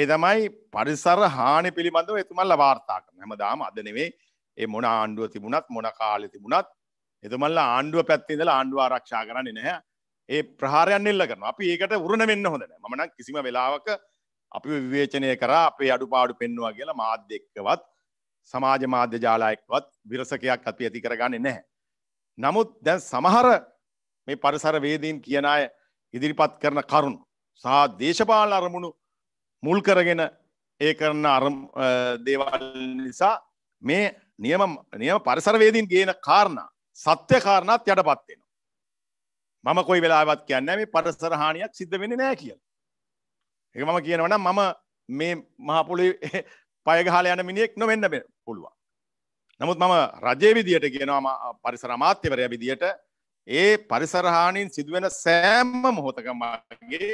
ඒ තමයි පරිසර හානි පිළිබඳව එතුමල්ල වාර්තා කරන හැමදාම අදනෙවේ ඒ මොන ආණ්ඩුව තිබුණත් මොන කාලෙ තිබුණත් එතුමල්ලා ආණ්ඩුව පැත්තිදල ආණ්ඩුව ආරක්ෂා කරන්න නැහැ ඒ ප්‍රහාරයන් එල්ල කරන අපි ඒකට උරණ වෙන්න හොඳන මන කිසිම වෙලාවක අපි විවේචනය කර අපේ අඩු පාඩු පෙන්නවා කියලා මාධ්‍යක්කවත් සමාජ මාධ්‍ය ජාලායෙක්වත් විරසකයක් අපි ඇති කරගන්නේ නැහැ. නමුත් දැන් සමහර මේ පරිසර වේදීන් කියන අය ඉදිරිපත් කරන කරුණු සහ දේශපාලන අරමුණු මුල් කරගෙන ඒ කරන දේවල් නිසා මේ නියම නියම පරිසරවේදීන් ගේන කාරණා සත්‍ය කාරණත් යටපත් වෙනවා. මම කොයි වෙලාවත් කියන්නේ මේ පරිසර හානියක් සිද්ධ වෙන්නේ නැහැ කියලා. ඒක මම කියනවා නම් මම මේ මහ පොළොවේ *laughs* පය ගහලා යන මිනිහෙක් නොවෙන්න පුළුවන්. නමුත් මම රජයේ විදියට කියනවා පරිසර අමාත්‍යවරයා විදියට ඒ පරිසර හානියෙන් සිදුවෙන සෑම මොහොතකම මගේ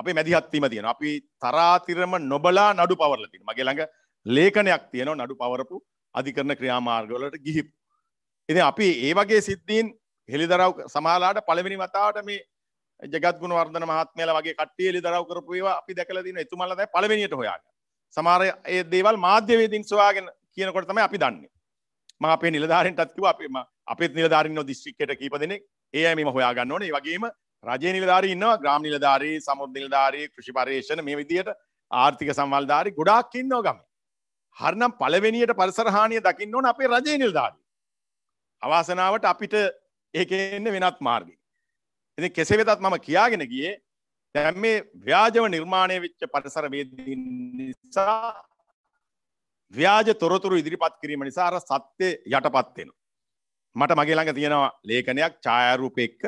අපේ මැදිහත් වීම තියෙනවා. අපි තරාතිරම නොබලා නඩු පවරලා තියෙනවා. මගේ ළඟ ලේඛනයක් තියෙනවා නඩු පවරපු අධිකරණ ක්‍රියාමාර්ගවලට ගිහිපු ඉතින් අපි ඒ වගේ සිද්ධීන් හෙළිදරව් සමහරලාට පළවෙනි වතාවට මේ ජගත් ගුණවර්ධන මහත්මයාලා වගේ කට්ටිය හෙළිදරව් කරපු ඒවා අපි දැකලා දින එතුමන්ලා දැන් පළවෙනියට හොයාගෙන සමහර ඒ දේවල් මාධ්‍ය වේදින් සොයාගෙන කියනකොට තමයි අපි දන්නේ මම අපේ නිලධාරීන්ටත් කිව්වා අපි අපේ නිලධාරීන්ව දිස්ත්‍රික්කයට කීප දෙනෙක් ඒ අය මෙහෙම හොයා ගන්න ඕනේ ඒ වගේම රජය නිලධාරී ඉන්නවා ග්‍රාම නිලධාරී සමුද්‍ර නිලධාරී කෘෂි පර්යේෂණ මේ විදියට ආර්ථික සංවල්ධාරී ගොඩාක් ඉන්නවා ගමේ. හරිනම් පළවෙනියට පරිසර හානිය දකින්න ඕන අපේ රජය නිලධාරී. අවාසනාවට අපිට ඒකෙන්න වෙනත් මාර්ග. ඉති කෙසේ වෙතත් මම කියාගෙන ගිය දැම් මේ ව්‍යාජව නිර්මාණය වෙච්ච පටසර වේදී නිසා ව්‍යාජ තොරතුරු ඉදිරිපත් කිරීම නිසා අර සත්‍යය යටපත්වෙන. මට මගේ ළඟ තියෙනවා ලේඛනයක් ඡායාරූප එක්ක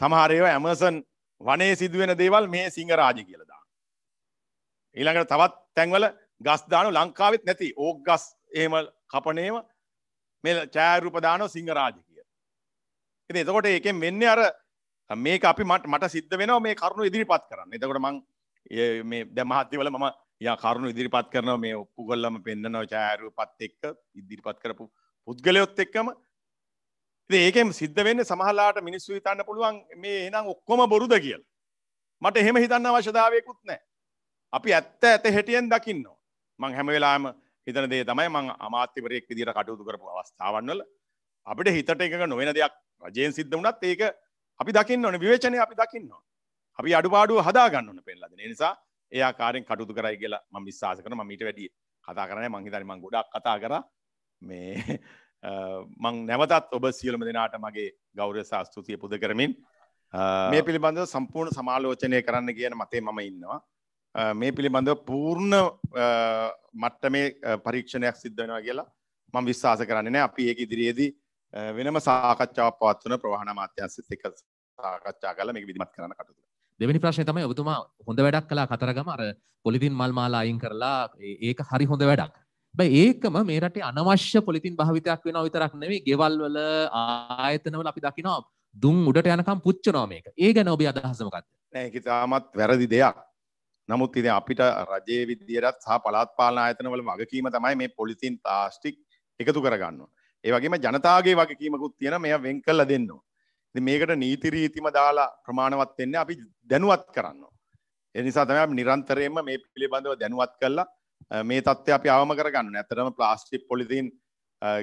සමහරයව ඇමසන් වනේ සිදුවෙන දේවල් මේ සිංහරාජ කියලදා. ඊළඟට තවත් තැන්වල ගස් දානු ලංකාවෙත් නැති ඕක් ගස් එහෙම කපනේම මේ චෑරූපදානෝ සිංහරාජ කිය. එති එතකොට ඒකෙන් වෙන්න අර මේ අපි මට මට සිද්ධ වෙන මේ කරුණු ඉදිරිපත් කරන්න එතකොට මං මේ දැමහත්තිවල මම ය කරුණු ඉදිරිපත් කරන මේ ඔප්පු කොල්ලම පෙන්න්නනව චෑරු පත් එක්ක ඉදිරිපත් කරපු පුද්ගලයොත් එක්කම ඒකෙම සිද්ධ වෙන්න සමහලාට මිනිස්සු හිතන්න පුළුවන් මේ එනම් ඔක්කොම බොරුද කියල මට එහෙම හිතන්න අවශ්‍යධාවයකුත් නෑ අපි ඇත්ත ඇත හෙටියෙන් දකින්නවා මං හැම වෙලාම හිතන දේ තමයි මං අමාත්‍යවරයෙක් විදිහට කටයුතු කරපු අවස්ථාවන් වල අපිට හිතට එකක නොවන දෙයක් රජයෙන් සිද්ධ වුණත් ඒක අපි දකින්න ඕනේ විවේචනය අපි දකින්න ඕනේ. අපි අඩුපාඩුව හදා ගන්න ඕනේ පෙන්ලා දෙන. ඒ නිසා ඒ ආකාරයෙන් කටයුතු කරයි කියලා මම විශ්වාස කරනවා මම ඊට වැඩිය කතා කරන්නේ මං හිතන්නේ මං ගොඩක් කතා කරා මේ මං නැවතත් ඔබ සියලුම දෙනාට මගේ ගෞරව සහ ස්තුතිය පුද කරමින් මේ පිළිබඳව සම්පූර්ණ සමාලෝචනය කරන්න කියන මතේ මම ඉන්නවා. මේ පිළිබඳව පූර්ණ මට්ටමේ පරීක්ෂණයක් සිද්ධ වෙනවා කියලා මම විශ්වාස කරන්නේ නැහැ. අපි ඒක ඉදිරියේදී වෙනම සාකච්ඡාවක් පවත්වන ප්‍රවාහන අමාත්‍යාංශෙත් එක්ක සාකච්ඡා කරලා මේක විධිමත් කරන්න කටයුතු දෙවැනි ප්‍රශ්නය තමයි ඔබතුමා හොඳ වැඩක් කළා කතරගම අර පොලිතින් මල් මාලා අයින් කරලා ඒක හරි හොඳ වැඩක්. හැබැයි ඒකම මේ රටේ අනවශ්‍ය පොලිතින් භාවිතයක් වෙනවා විතරක් නෙවෙයි ගෙවල් වල ආයතන වල අපි දකිනවා දුම් උඩට යනකම් පුච්චනවා මේක. ඒ ගැන ඔබේ අදහස මොකක්ද? නෑ ඒක තාමත් වැරදි දෙයක්. නමුත් ඉතින් අපිට රජයේ විදියටත් සහ පළාත් පාලන ආයතනවල වගකීම තමයි මේ පොලිතින් ප්ලාස්ටික් එකතු කරගන්නවා. ඒ වගේම ජනතාවගේ වගකීමකුත් තියෙන මේවා වෙන් කරලා දෙන්නවා. ඉතින් මේකට නීති රීතිම දාලා ප්‍රමාණවත් වෙන්න අපි දැනුවත් කරනවා. ඒ නිසා තමයි අපි නිරන්තරයෙන්ම මේ පිළිබඳව දැනුවත් කරලා මේ தත්ත්වය අපි අවම කරගන්න. ඇත්තටම ප්ලාස්ටික් පොලිතින්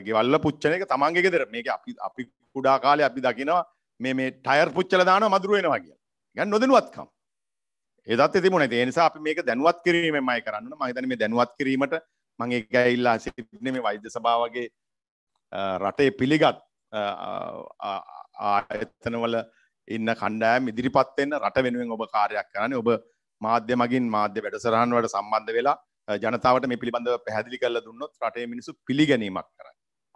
ගෙවල්ල පුච්චන එක තමන්ගේ ගෙදර. මේක අපි අපි කුඩා කාලේ අපි දකිනවා මේ මේ ටයර් පුච්චලා දානවා මදුරු වෙනවා කියලා. ගන්න නොදැනුවත්කම. ඒදත් තිබුණ ති නිසා අපි මේක දැනුවත් කිරීමමයි කරන්න මහිතන මේ දැනුවත් කිරීමට මගේ ගැඉල්ලා සිටින මේ වෛද්‍ය සභාවගේ රටේ පිළිගත් ආයතනවල ඉන්න කණ්ඩෑම් ඉදිරිපත්වෙන්න රට වෙනුවෙන් ඔබ කාරයක් කරන්න ඔබ මාධ්‍ය මගින් මාධ්‍ය වැඩසරහන් වට සම්බන්ධ වෙලා ජනතාවට මේ පිළිබඳව පැහැදිලි කල්ල දුන්නොත් රටේ මිනිසු පිළිගැනීමක් කර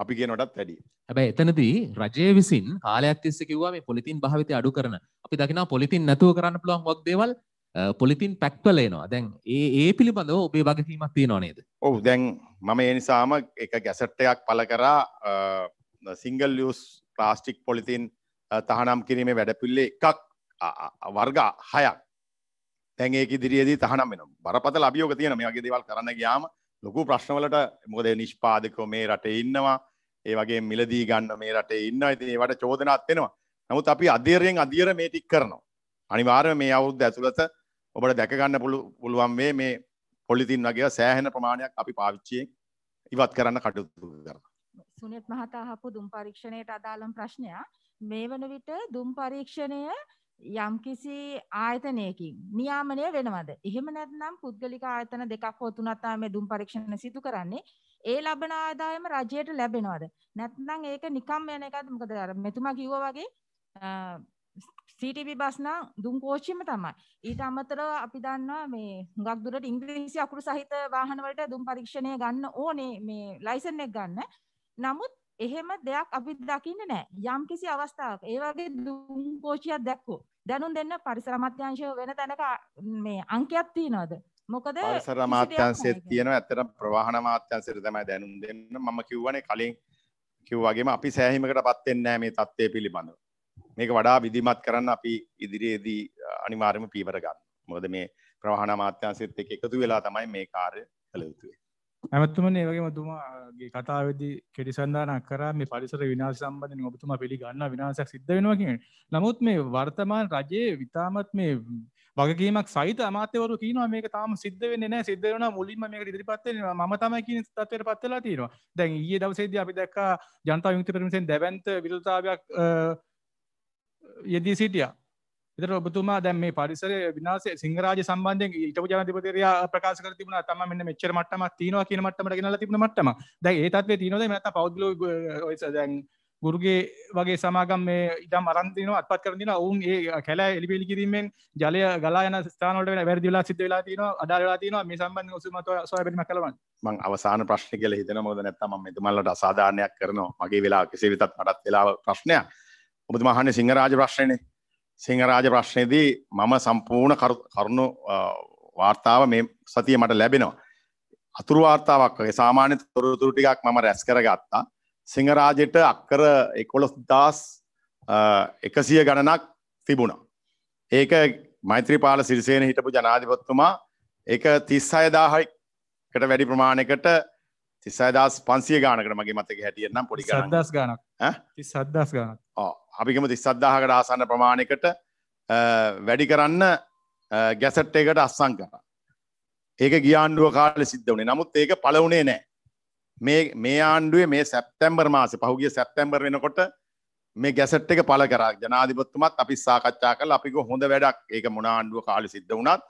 අපි කියනොටත් වැඩිය හැබැයි එතනදී රජය විසින් කාලයක් තිස්ස කිව්වා මේ පොලිතින් භාවිතය අඩු කරන අපි දකිනා පොලිතින් නැතුව කරන්න පුළුවන් වක් දේවල් පොලිතින් පැක්වල එනවා දැන් ඒ ඒ පිළිබඳව ඔබේ වගකීමක් තියෙනවා නේද ඔව් දැන් මම ඒ නිසාම එක ගැසට්ටයක් පළ කරා සිංගල් යස් ප්ලාස්ටික් පොලිතින් තහනම් කිරීමේ වැඩපිල්ලේ එකක් වර්ග හයක් තැන් ඒක ඉදිරියේදී තහනම් වෙන බරපතල අභියෝග තියෙන මේ වගේ දේවල් කරන්න ගියාම ලොකු ප්‍රශ්නවලට මොකද නිෂ්පාදකෝ මේ රටේ ඉන්නවා ඒ වගේ මිලදී ගන්න මේ රටේ ඉන්න ඉතින් ඒවට චෝදනාත් වෙනවා. නමුත් අපි අධීරයෙන් අධීර මේ ටික කරනවා. අනිවාර්යයෙන් මේ අවුරුද්ද ඇතුළත ඔබට දැකගන්න පුළුවන් වේ මේ පොලිතින් වගේ සෑහෙන ප්‍රමාණයක් අපි පාවිච්චියෙන් ඉවත් කරන්න කටයුතු කරනවා. සුනිත් මහතා අහපු දුම් පරීක්ෂණයට අදාළම ප්‍රශ්නයක් මේ වන විට දුම් පරීක්ෂණය යම්කිසි ආයතනයකින් නියාමනය වෙනවද? එහෙම නැත්නම් පුද්ගලික ආයතන දෙකක් හෝ තුනක් තමයි මේ දුම් පරීක්ෂණ සිදු කරන්නේ. ඒ ලබන ආදායම රජයට ලැබෙනවද? නැත්නම් ඒක නිකම් යන එකද? මොකද අර මෙතුමා කිව්වා වගේ සීටබි බස්නා දුම් කෝච්චිම තමයි ඊට අමතරව අපි දන්නවා මේ හුඟක් දුරට ඉංග්‍රීසි අකුරු සහිත වාහනවලට දුම් පරීක්ෂණය ගන්න ඕනේ මේ ලයිසන් එක ගන්න නමුත් එහෙම දෙයක් අපි දකින්න නෑ යම් කිසි අවස්ථාවක ඒ වගේ දුම් කෝච්චියක් දැක්කෝ දැනුම් දෙන්න පරිසර අමාත්‍යාංශය වෙන තැනක මේ අංකයක් තියනවද මොකද පරිසර අමාත්‍යාංශයේ තියෙනවා ඇත්තටම ප්‍රවාහන අමාත්‍යාංශයට තමයි දැනුම් දෙන්න මම කිව්වනේ කලින් කිව්වාගේම අපි සෑහීමකටපත් වෙන්නේ නැහැ මේ தත්ත්වය පිළිබඳව මේක වඩා විධිමත් කරන්න අපි ඉදිරියේදී අනිවාර්යම පීවර ගන්න. මොකද මේ ප්‍රවාහන අමාත්‍යාංශයත් එක්ක එකතු වෙලා තමයි මේ කාර්ය කළ යුතුයි. ඇමතුමන ඒවගේම තුමාගේ කතාවදි කෙටි සඳහන කර මේ පරිසර විනාශ සම්බන්ධ ඔබතුමා පිළි ගන්න විනාශයක් සිද්ධ වෙනවා කියෙන් නමුත් මේ වර්තමාන රජයේ විතාමත් මේ වගේීමක් සහිත අමාත්‍යවරු කියනවා මේක තාම සිද්ධ වෙන්නේ නෑ සිද්ධ වෙන මුලින්ම මේක ඉදිරිපත් වෙනවා මම තමයි කියන තත්ත්වයට පත් වෙලා තියෙනවා දැන් ඊයේ දවසේදී අපි දැක්කා ජනතා විමුක්ති පෙරමුණෙන් දැවැන්ත විරෝධතාවයක් යෙදී සිටියා. එතකොට ඔබතුමා දැන් මේ පරිසරයේ විනාශය සිංහරාජ සම්බන්ධයෙන් ඊටපු ජනාධිපතිරයා ප්‍රකාශ කර තිබුණා තමයි මෙන්න මෙච්චර මට්ටමක් තියෙනවා කියන මට්ටමට ගෙනල්ලා තිබුණ මට්ටම. දැන් ඒ තත්ත්වේ තියෙනවද එහෙම නැත්නම් පෞද්ගලික ඔය දැන් ගුරුගේ වගේ සමාගම් මේ ඉඩම් අරන් තිනවා අත්පත් කරන දිනවා ඔවුන් ඒ කැලෑ එලිපෙලි කිරීමෙන් ජලය ගලා යන ස්ථාන වලට වෙන වැරදි වෙලා සිද්ධ වෙලා තිනවා අඩාල වෙලා තිනවා මේ සම්බන්ධයෙන් ඔසුමත සොයාබැලීමක් කළා මම අවසාන ප්‍රශ්නේ කියලා හිතෙනවා මොකද නැත්නම් මම මෙතුමන්ලට අසාධාරණයක් කරනවා මගේ වෙලාව කෙසේ වෙතත් මටත් වෙලාව ප්‍රශ්නයක් ඔබතුම අහන්නේ සිංහරාජ ප්‍රශ්නයනේ. සිංහරාජ ප්‍රශ්නයේදී මම සම්පූර්ණ කරුණු වාර්තාව මේ සතියේ මට ලැබෙනවා. අතුරු වාර්තාවක් වගේ සාමාන්‍ය තොරතුරු ටිකක් මම රැස් කරගත්තා. සිංහරාජයට අක්කර 11100 ගණනක් තිබුණා. ඒක මෛත්‍රීපාල සිරිසේන හිටපු ජනාධිපතිතුමා ඒක 36000කට වැඩි ප්‍රමාණයකට තිස්සයිදස් පන්සිය ගානකට මගේ මතක හැටියනම් පොඩි සදස් ගානක් සද්දස් ගාන අපිකම තිස්සද්දාහකට ආසන්න ප්‍රමාණකට වැඩි කරන්න ගැසට් එකට අස්සං කර ඒක ගියාණ්ඩුව කාල සිද්ධ වනේ නමුත් ඒක පලවුනේ නෑ මේ මේ ආණ්ඩුවේ මේ සැප්තැම්බර් මාස පහුගිය සැප්තැම්බර් වෙනකොට මේ ගැසට් එක පල කරා ජනාධිපත්තුමත් අපි සාකච්ඡා කළ අපික හොඳ වැඩක් ඒක මොනාණ්ඩුව කාලි සිද්ධ වනත්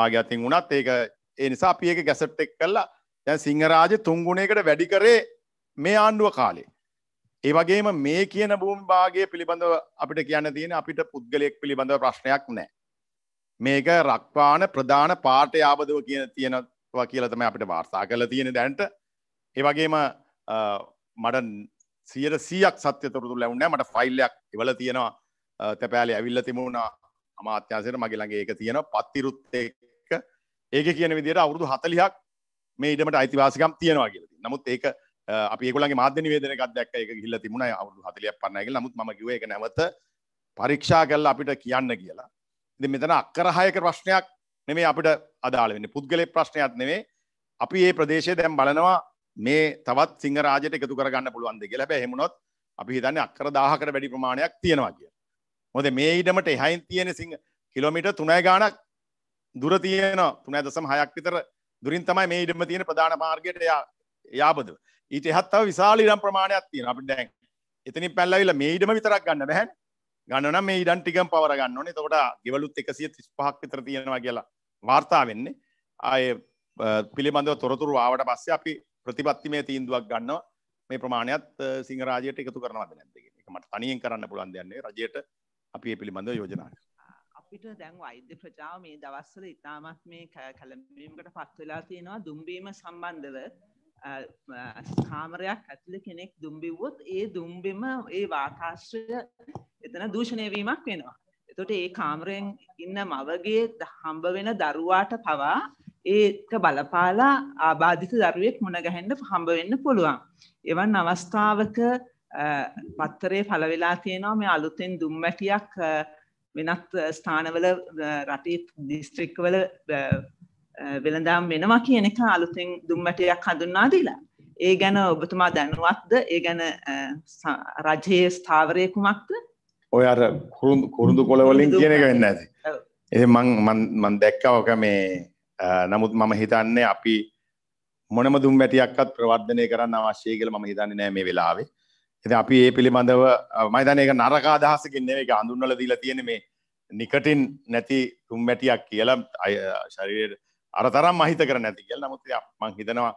හාගැතින් වුණත් ඒක ඒ නිසා අපි ඒක ගැසට් එක් කල්ලා දැන් සිංහරාජ තුන්ගුණයකට වැඩි කරේ මේ ආණ්ඩුව කාලේ. ඒ වගේම මේ කියන භූමි භාගය පිළිබඳව අපිට කියන්න තියෙන අපිට පුද්ගලයෙක් පිළිබඳව ප්‍රශ්නයක් නෑ. මේක රක්වාන ප්‍රධාන පාට යාබදව කියන තියෙනවා කියලා තමයි අපිට වාර්තා කරලා තියෙන දැනට. ඒ වගේම මට සියයට සියක් සත්‍ය තොරතුරු ලැබුණා මට ෆයිල්ලයක් ඉවල තියෙනවා තැපෑලි ඇවිල්ල තිබුණා අමාත්‍යන්සයට මගේ ළඟ ඒක තියෙන පත්තිරුත් එක්ක ඒක කියන විදියට අවුරුදු හතලිහක් මේ ඉඩමට අයිතිවාසිකම් තියෙනවා කියලා. නමුත් ඒක අපි ඒගොල්ලන්ගේ මාධ්‍ය නිවේදනයක් දැක්ක ඒක ගිහිල්ලා තිබුණා අවුරුදු 40ක් පන්නයි කියලා. නමුත් මම කිව්වේ ඒක නැවත පරීක්ෂා කරලා අපිට කියන්න කියලා. ඉතින් මෙතන අක්කරහයක ප්‍රශ්නයක් නෙමේ අපිට අදාළ වෙන්නේ. පුද්ගලයේ ප්‍රශ්නයක් නෙමේ. අපි මේ ප්‍රදේශය දැන් බලනවා මේ තවත් සිංහරාජයට එකතු කරගන්න පුළුවන් දෙ කියලා. හැබැයි එහෙම වුණොත් අපි හිතන්නේ අක්කර 1000කට වැඩි ප්‍රමාණයක් තියෙනවා කියලා. මොකද මේ ඉඩමට එහයින් තියෙන සිංහ කිලෝමීටර් 3යි ගාණක් දුර තියෙනවා 3.6ක් විතර දුරින් තමයි මේ ඉඩම තියෙන ප්‍රධාන මාර්ගයට යාබදුව. ඊට එහත් තව විශාල ඉඩම් ප්‍රමාණයක් තියෙනවා. අපිට දැන් එතනින් පැල්ලවිලා මේ ඉඩම විතරක් ගන්න බෑනේ. ගන්න නම් මේ ඉඩම් ටිකම පවර ගන්න ඕනේ. එතකොට ගෙවලුත් 135ක් විතර තියෙනවා කියලා වාර්තා වෙන්නේ. ආයේ පිළිබඳව තොරතුරු ආවට පස්සේ අපි ප්‍රතිපත්තිමය තීන්දුවක් ගන්නවා. මේ ප්‍රමාණයත් සිංහරාජයට එකතු කරනවද නැද්ද කියන එක මට තනියෙන් කරන්න පුළුවන් දෙයක් නෙවෙයි. රජයට අපි මේ පිළිබඳව යෝජනා කරනවා. අපිට දැන් වෛද්‍ය ප්‍රජාව මේ දවස්වල ඉතාමත් මේ කලබීමකට පත් වෙලා තියෙනවා දුම්බීම සම්බන්ධව කාමරයක් ඇතුළේ කෙනෙක් දුම්බිව්වොත් ඒ දුම්බිම ඒ වාතාශ්‍රය එතන දූෂණය වීමක් වෙනවා. එතකොට ඒ කාමරයෙන් ඉන්න මවගේ හම්බ වෙන දරුවාට පවා ඒක බලපාලා ආබාධිත දරුවෙක් මුණ ගැහෙන්න හම්බ වෙන්න පුළුවන්. එවන් අවස්ථාවක පත්තරේ පළවෙලා තියෙනවා මේ අලුතෙන් දුම්වැටියක් වෙනත් ස්ථානවල රටේ දිස්ත්‍රික්වල වෙළඳම් වෙනවා කියන එක අලුතෙන් දුම්මැටයක් හඳුන්වා දීලා. ඒ ගැන ඔබතුමා දැනුවත්ද ඒ ගැන රජයේ ස්ථාවරය කුමක්ද? ඔය අර කුරුඳු කොළවලින් කියන එක වෙන්න ඇති. ඒ මං මන් දැක්කා ඔක මේ නමුත් මම හිතන්නේ අපි මොනම දුම්මැටියක්වත් ප්‍රවර්ධනය කරන්න අවශ්‍යයි කියලා මම හිතන්නේ නෑ මේ වෙලාවේ. එති අපි ඒ පිළිබඳව මයිතනක නරක අදහසකින් නෙවේ අඳුන්නල දීලා තියෙන මේ නිකටින් නැති තුම්මැටියක් කියලා අය ශරීරයට අරතරම් මහිත කර නැති කියල නමුත් මං හිතනවා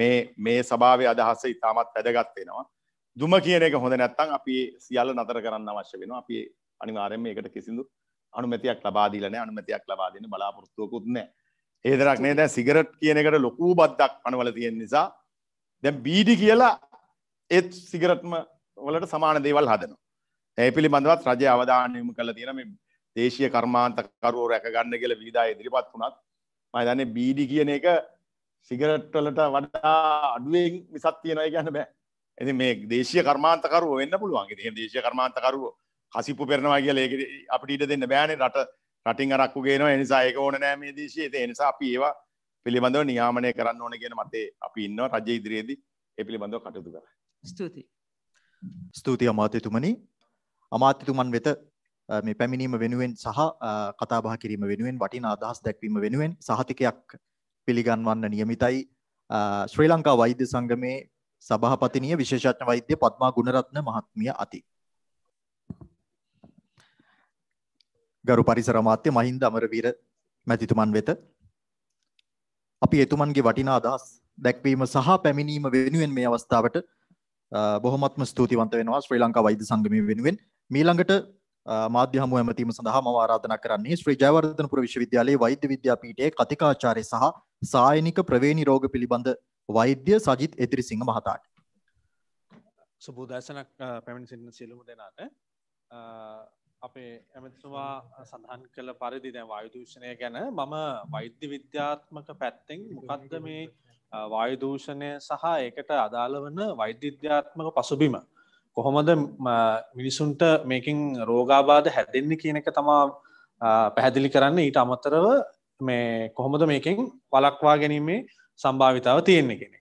මේ මේ සභාවය අදහස ඉතාමත් වැදගත්වෙනවා දුම කියන එක හොඳ නැත්තං අපි සියල්ල නතර කරන්න අවශ්‍ය වෙන අපි අනිවාරෙන් මේකට කිසිදු අනුමැතියක් ලබාදීලන අනුමැතියක් ලබාදන බලාපොරොත්තුවකුත් නෑ ඒදරක් නේ දැ සිගරට් කියන එකට ලොකූ බද්දක් අනුවල තියෙන් නිසා දැ බීඩි කියලා ඒත් සිගරට්ම වලට සමාන දේවල් හදනවා. ඒ පිළිබඳවත් රජය අවධානය යොමු කරලා තියෙනවා මේ දේශීය කර්මාන්තකරුවෝ රැකගන්න කියලා විවිධාය ඉදිරිපත් වුණත් මම දන්නේ බීඩි කියන එක සිගරට් වලට වඩා අඩුවෙන් මිසක් තියෙනවා කියන්න බෑ. ඉතින් මේ දේශීය කර්මාන්තකරුවෝ වෙන්න පුළුවන්. ඉතින් දේශීය කර්මාන්තකරුවෝ කසිප්පු පෙරනවා කියලා ඒක අපිට ඉඩ දෙන්න බෑනේ රට රටින් අරක්කු ගේනවා. ඒ නිසා ඒක ඕන නෑ මේ දේශීය. ඒ නිසා අපි ඒවා පිළිබඳව නියාමනය කරන්න ඕන කියන මතේ අපි ඉන්නවා රජය ඉදිරියේදී ඒ පිළිබඳව කටයුතු කරා. ස්තුති. ස්තුති අමාත්‍යතුමනි අමාත්‍යතුමන් වෙත මේ පැමිණීම වෙනුවෙන් සහ කතාබහ කිරීම වෙනුවෙන් වටින අදහස් දැක්වීම වෙනුවෙන් සහතිකයක් පිළිගන්වන්න නියමිතයි ශ්‍රී ලංකා වෛද්‍ය සංගමේ සභහපතිනය විශේෂඥ වෛද්‍ය පත්මා ගුණරත්න මහත්මිය අති. ගරු පරිසරමාත්‍ය මහින්ද අමරවීර මැතිතුමන් වෙත අපි එතුමන්ගේ වටිනා අදහස් දැක්වීම සහ පැමිණීම වෙනුවෙන් මේ අවස්ථාවට බොහොමත්ම ස්තුතිවන්ත වෙනවා ශ්‍රී ලංකා වෛද්‍ය සංගමය වෙනුවෙන් මීළඟට මාධ්‍ය හමුව ඇමතීම සඳහා මම ආරාධනා කරන්නේ ශ්‍රී ජයවර්ධනපුර විශ්වවිද්‍යාලයේ වෛද්‍ය විද්‍යාපීඨයේ කතිකාචාර්ය සහ සායනික ප්‍රවේණි රෝග පිළිබඳ වෛද්‍ය සජිත් එතිරිසිංහ මහතාට. සුබෝදසනක් පැමිණි සිටින සියලුම දෙනාට අපේ ඇමතිතුමා සඳහන් කළ පරිදි දැන් වායු දූෂණය ගැන මම වෛද්‍ය විද්‍යාත්මක පැත්තෙන් මොකද්ද මේ වායු දූෂණය සහ ඒකට අදාළ වන වෛද්‍යද්‍යාත්මක පසුබිම කොහොමද මිනිසුන්ට මේකින් රෝගාබාධ හැදෙන්න කියන එක තමා පැහැදිලි කරන්න ඊට අමතරව මේ කොහොමද මේකින් වලක්වා ගැනීමේ සම්භාවිතාව තියෙන්නේ කෙනෙ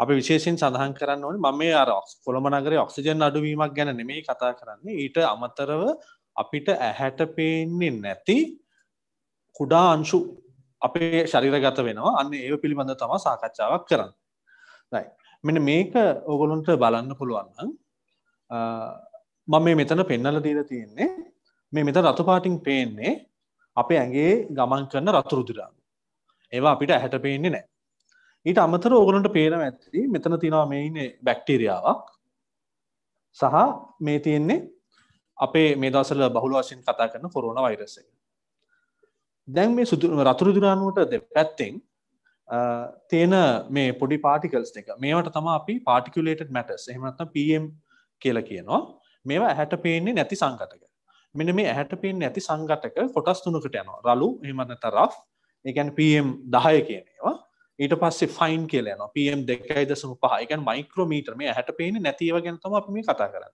අපි විශේෂෙන් සඳහන් කරන්න ඕන මම මේ අර කොළඹ නගරේ ඔක්සිජන් අඩුවීමක් ගැන නෙමෙයි කතා කරන්නේ ඊට අමතරව අපිට ඇහැට පේන්නේ නැති කුඩා අංශු අපේ ශරිරගත වෙනවා අන්න ඒ පිළිබඳ තම සාකච්ඡාවක් කරන්න යි මෙන මේක ඔගොලුන්ට බලන්න පුළුවන්න මම මේ මෙතන පෙන්නල දීර තියෙන්නේ මේ මෙත රතුපාටිං පේන්නේ අපේ ඇගේ ගමන් කරන රතුරුදුරාග ඒවා අපිට ඇහැට පේන්නේ නෑ ඊට අමතර ඕගලන්ට පේන ඇති මෙතන තිනවා මෙයින්නේ බැක්ටීරියාවක් සහ මේ තියෙන්නේ අපේ මේ දසල බහුල වශයෙන් කතා කරන කොරෝණ වෛරසය දැන් මේ සුදු රතුරු දුරානුවට දෙපැත්තෙන් තියෙන මේ පොඩි පාටිකල්ස් එක මේවට තම අපි පාටිකුලේට මැටස් එහමත්ත පම් කියලා කියනවා මේවා ඇහැට පේන්නේ නැති සංගතක මෙන මේ ඇහැට පේෙන් නැති සංගටක කොටස් තුනකට යනවා රලු එහමනත රෆ් එකැන් පම් දහය කියනවා ඊට පස්සේ ෆයින් කියලන පම් දෙකයි දසම පහයකන් මයික්‍රෝමීටර් මේ ඇහැට පේන නැතිව ගැනතම අප මේ කතා කරන්න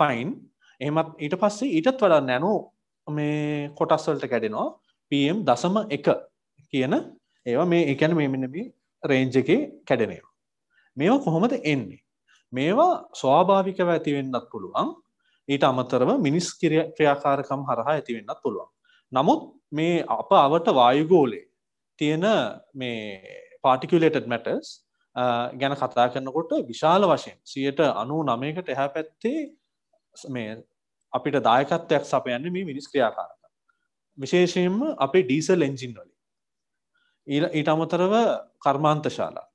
ෆයින් එහමත් ඊට පස්සේ ඊටත් වඩා නැනු මේ කොටස්වලට කැඩෙනවා පම් දසම එක කියන ඒවා මේ එකැන මේ මෙන මේ රේන්ජ එක කැඩෙනවා. මේවා කොහොමද එන්නේ. මේවා ස්වාභාවිකව ඇතිවෙන්නත් පුළුවන් ඊට අමතරව මිනිස් ක්‍රියාකාරකම් හරහා ඇතිවෙන්නත් පුළුවන්. නමුත් මේ අප අවට වායුගෝලේ තියෙන මේ පාටිකුලේටඩ් මැටස් ගැන කතා කරනකොට විශාල වශයෙන් සියට අනු නමයකට එහැ පැත්තේ මේ අපිට දායකත්වයක් සපයන්නේ මේ මිනිස් ක්‍රියාකාර විශේෂයෙන්ම අපේ ඩීසල් එන්ජින් වලින් ඊට අමතරව කර්මාන්ත ශාලා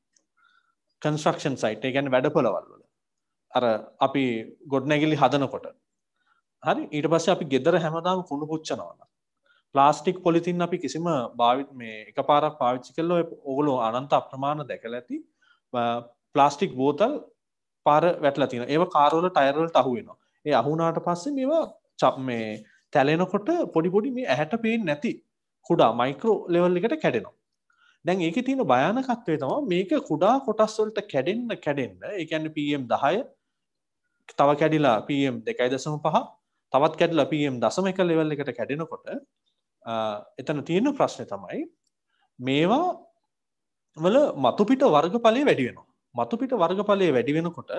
කන්ස්ට්‍රක්ෂන් සයිට් ගැන වැඩ පොළවල් වල අර අපි ගොඩනැගිලි හදනකොට හරි ඊට පස්සේ අපි ගෙදර හැමදාම කුණු පුච්චනවන ප්ලාස්ටික් පොලිතින් අපි කිසිම භාවිත් මේ එක පාරක් පාවිච්චි කල්ල ඔගුලෝ අනන්ත අප්‍රමාණ දැකල ඇති ප්ලාස්ටික් බෝතල් පාර වැටල තින ඒ කාරවල ටයිරවල් අහුවෙනවා ඒ අහුනාට පස්සේ මේවා චප් මේ තැලෙනකොට පොඩිපොඩි මේ ඇහැට පේෙන් නැති කුඩා මයිකරෝ ලෙවල්ලිකට කැඩෙනවා දැන් ඒක තියෙන භයානකත්වය තම මේක කුඩා කොටස්වලට කැඩෙන්න්න කැඩෙන්න්න එකන්න පම් දහය තව කැඩිලා පම් දෙකයි දසම පහ තවත් කැඩලා පම් දසම එක ලෙවල් එකට කැඩෙනකොට එතන තියෙන ප්‍රශ්නය තමයි මේවා වල මතුපිට වර්ගඵලය වැඩි වෙන මතුපිට වර්ගඵලය වැඩි වෙනකොට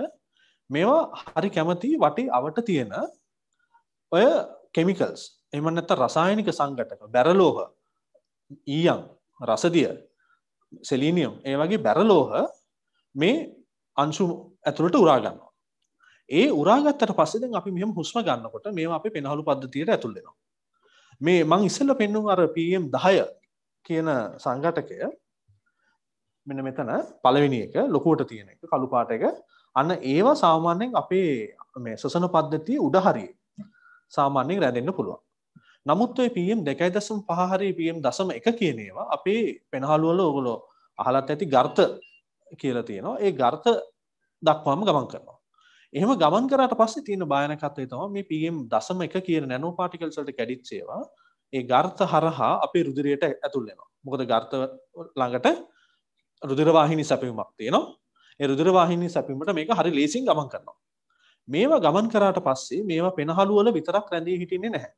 මේවා හරි කැමති වටි අවට තියෙන ඔය කෙමිකල්ස් එම නැත රසායනික සංගටක බැරලෝහ ඊයන් රසදිය සෙලීනියම් ඒ වගේ බැරලෝහ මේ අංශු ඇතුළට උරාගන්න ඒ උරාගත්තට පස්සෙද අපි මෙම හුස්ම ගන්නකොට මේ අපි පෙනහළු පද්ධතියට ඇතුළෙනවා මේ මං ඉස්සල්ල පෙන්නු අර පම් දහය කියන සංගටකය මෙන මෙතන පලවෙනි එක ලොකුවට තියෙන එක කළුපාට එක අන්න ඒවා සාමාන්‍යයෙන් අපේ මේ සසන පද්ධතිය උඩහරියේ සාමාන්‍යයෙන් රැඳෙන්න පුළුවන්. නමුත් ඔය PM 2.5 හරි PM 0.1 කියන ඒවා අපේ පෙනහළු වල ඔයගොල්ලෝ අහලත් ඇති ගර්ත කියලා තියෙනවා. ඒ ගර්ත දක්වාම ගමන් කරනවා. එහෙම ගමන් කරාට පස්සේ තියෙන භයානකත්වය තමයි මේ PM 0.1 කියන නැනෝ පාටිකල්ස් වලට කැඩිච්ච ඒවා ඒ ගර්ත හරහා අපේ රුධිරයට ඇතුල් වෙනවා. මොකද ගර්ත ළඟට රුධිර වාහිනී සැපයුමක් තියෙනවා. ඒ රුධිර වාහිනී සැපයුමට මේක හරි ලේසියෙන් ගමන් කරනවා. මේවා ගමන් කරාට පස්සේ මේවා පෙනහළුවල විතරක් රැඳී හිටින්නේ නැහැ.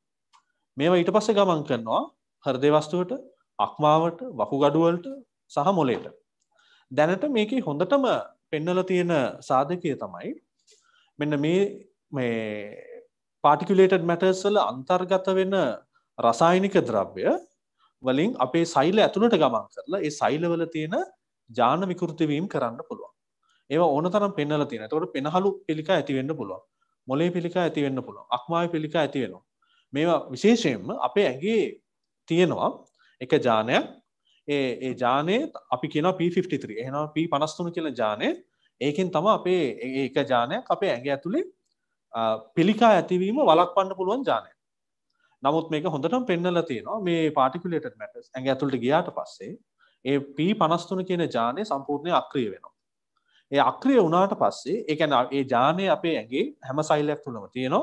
මේවා ඊට පස්සේ ගමන් කරනවා හෘදේ වස්තුවට, අක්මාවට, වකුගඩුවලට සහ මොළයට. දැනට මේකේ හොඳටම පෙන්වලා තියෙන සාධකය තමයි මෙන්න මේ මේ පාටිකියුලේටඩ් මැටර්ස් වල අන්තර්ගත වෙන රසායනික ද්‍රව්‍ය වලින් අපේ සෛල ඇතුළට ගමන් කරලා ඒ සෛලවල තියෙන ජාන විකෘති වීම කරන්න පුළුවන්. ඒ ඕන තරම් පෙන්නල තියෙන තොට පෙනහලු පිළිකා ඇතිවෙන්න පුළුවන් මොලේ පිළිකා ඇතිවෙන්න පුළුව අක්මාය පිළිකා ඇතිවෙනවා මේවා විශේෂයෙන්ම අපේ ඇගේ තියෙනවා එක ජානයක් ඒ ජානය අපි කියන P53 එහෙන පි පනස්තුන කියල ජානය ඒකෙන් තම අපේ ඒක ජානයක් අපේ ඇගේ ඇතුළේ පිළිකා ඇතිවීම වලක් පන්න පුළුවන් ජානය නමුත් මේක හොඳටම පෙන්නල තියෙනවා මේ පාටිකුලේට මැටස් ඇඟ ඇතුළට ගියාට පස්සේ ඒ පී පනස්තුන කියන ජානය සම්පූර්ණය අක්‍රිය වෙනවා ඒ අක්‍රිය වුණාට පස්සේ ඒකැන ඒ ජානය අපේ ඇගේ හැම සයිල්ලයක් තුළම තියෙනවා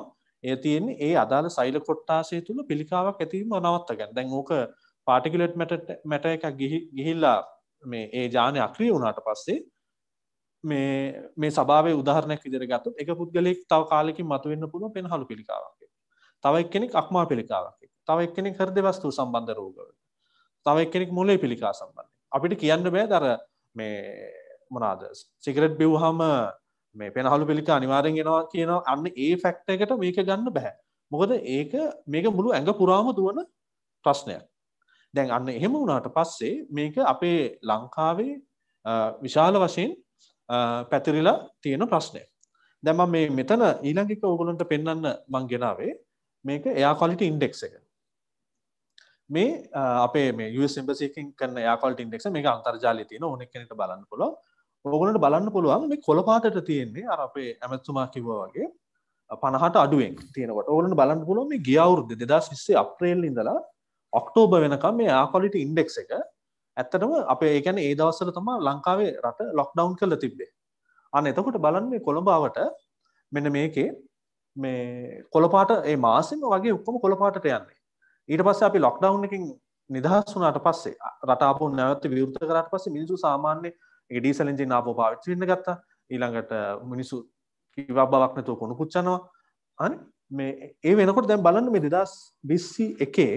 ඒ තියෙන් ඒ අදාළ සයිල කොට්ටාසේ තුළ පිළිකාවක් ඇතිීම නවත්තගැන් දැන් ඕක පාටිකුලට් මැට එක ගිහිල්ලා මේ ඒ ජානය අක්‍රිය වුණාට පස්සේ මේ මේ සබාවේ උදාහරණයක් විදිර ගත්තු එක පුද්ගලෙක් තව කාලෙකින් මතුවෙන්න පුළුව පෙන්හලු පිළිකාවක් තව එක්කෙනෙක් අක්මා පිළිකාවක් තව එක්කෙනෙක් හරද වස්තු සම්බන්ධ රෝගවල තව එක්කෙනෙක් මුලේ පිළිකා සම්බන්ධ අපිට කියන්න බෑ දර මේ මොනාද සිගරට් බිව්හම මේ පෙනහලු පිළික අනිවාරෙන් ගෙනවා කියන අන්න ඒ ෆැක්ට එකට මේක ගන්න බැහැ මොකද ඒක මේක මුළු ඇඟ පුරාම දුවන ප්‍රශ්නයක් දැන් අන්න එහෙම වුණාට පස්සේ මේක අපේ ලංකාවේ විශාල වශයෙන් පැතිරිලා තියෙන ප්‍රශ්නය දැම මේ මෙතන ඊළඟික ඕගුලන්ට පෙන්න්න මං ගෙනාවේ මේක එයා කොලිට ඉන්ඩෙක් එක මේ අපේ මේ ම්බසිකින් කන්න යාකොල්ට ඉන්ඩෙක් මේ අන්තර්ජාලය තියෙන ඕනෙක් කනට බලන්න පුළො ඕගලට බලන්න පුළුවන් මේ කොළපාටට තියෙන්නේ අර අපේ ඇමැත්තුමා කිව්වා වගේ පනහට අඩුවෙන් තියෙනකොට ඕගලන්ට බලන්න පුළුවන් මේ ගිය අවුරුද්ද 2020 අප්‍රේල් ඉඳලා ඔක්ටෝබර් වෙනකම් මේ air quality index එක ඇත්තටම අපේ ඒ කියන්නේ ඒ දවස්වල තමයි ලංකාවේ රට ලොක්ඩවුන් කරලා තිබ්බේ. අන්න එතකොට බලන්න මේ කොළඹවට මෙන්න මේකේ මේ කොළපාට ඒ මාසෙම වගේ ඔක්කොම කොළපාටට යන්නේ. ඊට පස්සේ අපි ලොක්ඩවුන් එකකින් නිදහස් වුණාට පස්සේ රට ආපහු නැවත විවෘත කරාට පස්සේ මිනිස්සු සාමාන්‍ය එක ඩීසලෙන්ජි නාපෝ පාවිච්චි ඉන්න ගත්තා ඊළඟට මිනිසු කිවක් බවක් නැතුව කොණු පුච්චනවා අන් මේ ඒ වෙනකොට දැන් බලන්න මේ දෙදස් විස්සි එකේ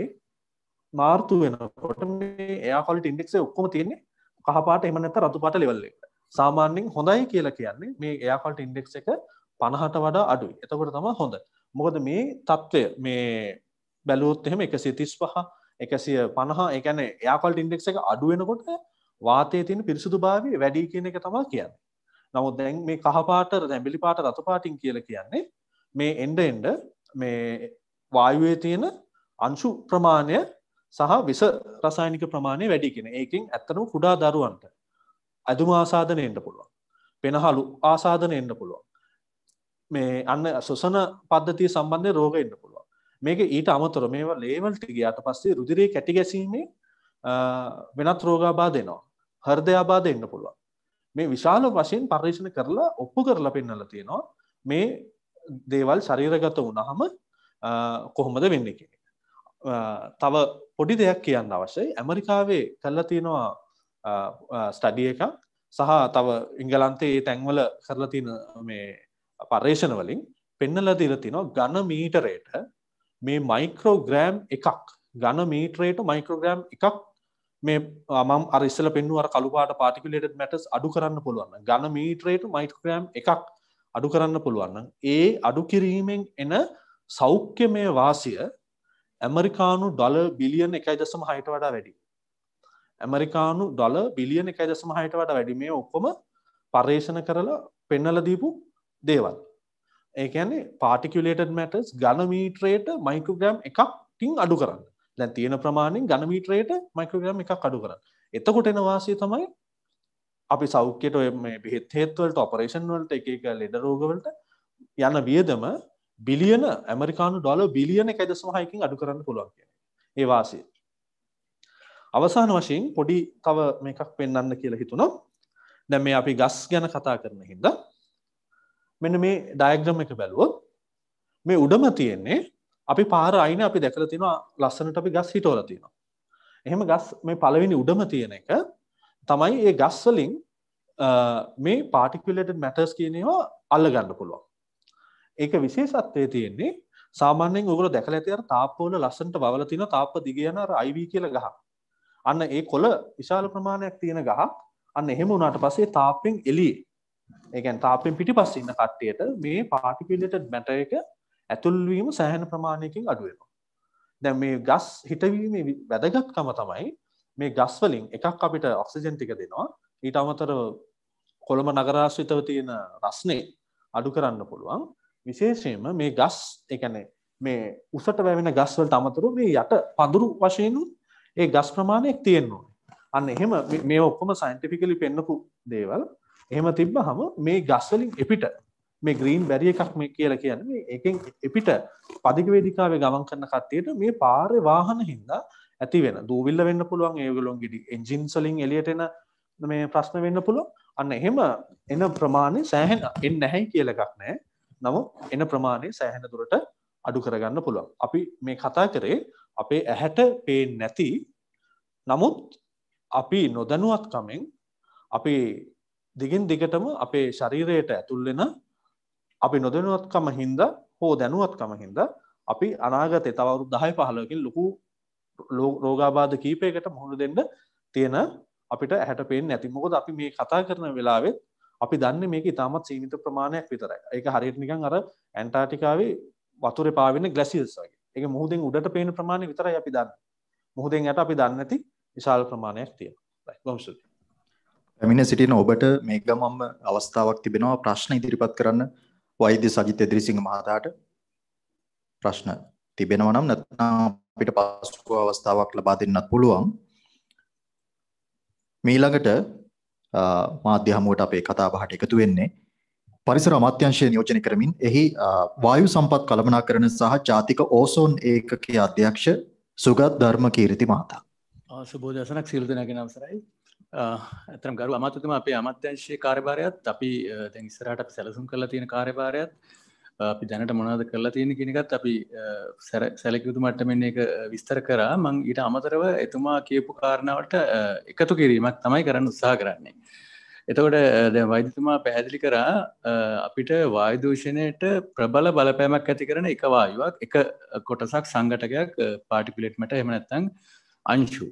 මාර්තු වෙනකොට මේ එයා කොලිට ඉන්ඩෙක්සේ ඔක්කොම තියෙන්නේ කහපාට එම නැත රතුපාට ලෙවල් එකට සාමාන්‍යයෙන් හොඳයි කියලා කියන්නේ මේ එයා කොලිට ඉන්ඩෙක්ස් එක පණහට වඩා අඩුයි එතකොට තම හොඳ මොකද මේ තත්ත්වය මේ බැලුවොත් එහෙම එකසිය තිස් පහ එකසිය පණහා එකන එයාකොල්ට ඉන්ඩෙක් එක අඩුවෙනකොට වාතයේ තියෙන පිරිසුදුභාවය වැඩි කියන එක තමයි කියන්නේ. නමුත් දැන් මේ කහපාට දැඹිලි පාට රතු පාටින් කියලා කියන්නේ මේ එන්න එන්න මේ වායුවේ තියෙන අංශු ප්‍රමාණය සහ විස රසායනික ප්‍රමාණය වැඩි කියන. ඒකෙන් ඇත්තටම කුඩා දරුවන්ට ඇදුම ආසාදනය එන්න පුළුවන්. පෙනහලු ආසාදනය එන්න පුළුවන්. මේ අන්න සොසන පද්ධතිය සම්බන්ධය රෝග එන්න පුළුවන්. මේක ඊට අමතර මේවා ලේවල්ට ගියාට පස්සේ රුධිරේ කැටි ගැසීමේ වෙනත් රෝගාබාධ එනවා. හර්දයාබාද එන්න පුළුවන් මේ විශාල වශයෙන් පර්ේෂණ කරලා ඔප්පු කරලා පෙන්නල තියෙනවා මේ දේවල් ශරීරගත වුණහම කොහොමද වෙන්න කියෙන තව පොඩි දෙයක් කියන්න අවශ්‍යයි ඇමරිකාවේ කල්ල තියෙනවා ස්ටඩිය එකක් සහ තව ඉංගලන්තේ ඒ තැන්වල කරලතින මේ පර්ේෂණ වලින් පෙන්නල දිර තිනො ගණ මීටරේට මේ මයික්‍රෝග්‍රෑම් එකක් ගණ මීටරේට මයික්‍රෝග්‍රෑම් එකක් මේ මම අරිස්සල පෙන්නුව අර කළුපාට පාටිකුලේට මැටස් අඩු කරන්න පුළුවන් ගන මීට්‍රේට මයිටක්‍රම් එකක් අඩු කරන්න පුළුවන්න ඒ අඩු කිරීමෙන් එන සෞඛ්‍ය මේ වාසිය ඇමරිකානු ඩොල බිලියන එකයි දසම හයිට වඩා වැඩි ඇමරිකානු ඩොල බිලියන එකයි දසම හයිට වඩා වැඩි මේ ඔක්කොම පර්ේෂණ කරලා පෙන්නලදීපු දේවල් ඒකන්නේ පාටිකුලේට මැටස් ගන මීට්‍රේට මයිකෝග්‍රම් එකක් ටිං අඩු කරන්න දැන් තියෙන ප්‍රමාණයෙන් ඝන මීටරයට මයික්‍රෝග්‍රෑම් එකක් අඩු කරන්න. එතකොට එන වාසිය තමයි අපි සෞඛ්‍යයට ඔය මේ බෙහෙත් හේත් වලට ඔපරේෂන් වලට එක එක ලෙඩ රෝග වලට යන වියදම බිලියන ඇමරිකානු ඩොලර් බිලියන 1.5කින් අඩු කරන්න පුළුවන් කියන ඒ වාසිය. අවසාන වශයෙන් පොඩි තව මේකක් පෙන්වන්න කියලා හිතුණා. දැන් මේ අපි ගස් ගැන කතා කරන හින්දා මෙන්න මේ ඩයග්‍රම් එක බැලුවොත් මේ උඩම තියෙන්නේ අපි පාර අයින අපි දැකල තිනවා ලස්සනට අපි ගස් හිටෝල තියෙනවා. එහෙම ගස් මේ පළවෙනි උඩම තියෙන එක තමයි ඒ ගස්වලින් මේ පාටිකුලට මැටර්ස් කියනවා අල්ල ගන්න පුළුවන්. ඒක විශේෂත්වය තියෙන්නේ සාමාන්‍යෙන් ඔගල දැකල ඇතිර තාපෝල ලස්සන්ට බවල තින තාප දිගයන අයිව කියල ගහ. අන්න ඒ කොල විශාල ප්‍රමාණයක් තියෙන ගහ අන්න එහෙම වුණට පසේ තාපෙන් එලි ඒකැන් තාපෙන් පිටි පස්සන්න කට්ටියට මේ පාටිකුලට මැට එක ඇතුල්වීම සෑහෙන ප්‍රමාණයකින් අඩු වෙනවා. දැන් මේ ගස් හිටවීමේ වැදගත්කම තමයි මේ ගස් වලින් එකක් අපිට ඔක්සිජන් ටික දෙනවා. ඊට අමතරව කොළඹ නගරාශ්‍රිතව තියෙන රස්නේ අඩු කරන්න පුළුවන්. විශේෂයෙන්ම මේ ගස් ඒ කියන්නේ මේ උසට වැවෙන ගස් වලට අමතරව මේ යට පඳුරු වශයෙන් ඒ ගස් ප්‍රමාණයක් තියෙනවා. අන්න එහෙම මේ ඔක්කොම සයින්ටිෆිකලි පෙන්නපු දේවල් එහෙම තිබ්බහම මේ ගස් වලින් එපිට මේ ග්‍රීන් බැරි එකක් මේ කියලා කියන්නේ ඒකෙන් එපිට පදික වේදිකාවේ ගමන් කරන කට්ටියට මේ පාරේ වාහන හින්දා ඇති වෙන දූවිල්ල වෙන්න පුළුවන් ඒගොල්ලොන්ගේ එන්ජින්ස් වලින් එළියට එන මේ ප්‍රශ්න වෙන්න පුළුවන් අන්න එහෙම එන ප්‍රමාණය සෑහෙන එන්නේ නැහැයි කියලා එකක් නැහැ නමුත් එන ප්‍රමාණය සෑහෙන දුරට අඩු කරගන්න පුළුවන් අපි මේ කතා කරේ අපේ ඇහැට පේන්නේ නැති නමුත් අපි නොදැනුවත්කමෙන් අපි දිගින් දිගටම අපේ ශරීරයට ඇතුල් වෙන අපි නොදනුවත්කම හින්ද හෝ දැනුවත්කම හින්ද අපි අනාගතය තවරු දහයි පහලකින් ලොකු රෝගාබාධ කීපයකට මුහුණ දෙන්න තියෙන අපිට ඇහැට පෙන් ඇති මොකද අපි මේ කතා කරන වෙලාවෙත් අපි දන්න මේක ඉතාමත් සීමිත ප්‍රමාණයක් විතරයි ඒක හරියට නිකන් අර ඇන්ටාටිකාවේ වතුර පාවෙන ගලසිල්ස් වගේ එක මුහදෙන් උඩට පේන ප්‍රමාණය විතරයි අපි දන්න මුහදෙන් යට අපි දන්න ඇති විශාල ප්‍රමාණයක් තියෙන ගොම්සු පැමිණ සිටින ඔබට මේ ගමම්ම අවස්ථාවක් තිබෙනවා ප්‍රශ්න ඉදිරිපත් කරන්න වෛද්‍ය සජිත් එදිරිසිංහ මහතාට ප්‍රශ්න තිබෙනවා නම් නැත්නම් අපිට පසුව අවස්ථාවක් ලබා දෙන්නත් පුළුවන්. මීළඟට මාධ්‍ය හමුවට අපේ කතා බහට එකතු වෙන්නේ පරිසර අමාත්‍යංශය නියෝජනය කරමින් එහි වායු සම්පත් කළමනාකරණ සහ ජාතික ඕසෝන් ඒකකයේ අධ්‍යක්ෂ සුගත් ධර්මකීර්ති මහතා. ආ සුබෝදසනක් සියලු දෙනාගේ අවසරයි. ඇතරම් ගරු අමතුතුම අපේ අමත්‍යංශයේ කාර්යභාරයත් අපි දැන් ඉස්සරහට අපි සැලසුම් කරලා තියෙන කාර්යභාරයත් අපි දැනට මොනවද කරලා තියෙන කියන එකත් අපි සැලකිය යුතු මට්ටමින් ඒක විස්තර කරා මම ඊට අමතරව එතුමා කියපු කාරණාවට එකතු කිරීමක් තමයි කරන්න උත්සාහ කරන්නේ. එතකොට දැන් වෛද්‍යතුමා පැහැදිලි කරා අපිට වායු දූෂණයට ප්‍රබල බලපෑමක් ඇති කරන එක වායුවක් එක කොටසක් සංඝටකයක් පාටිකියුලේට් මැටර් එහෙම නැත්නම් අංශු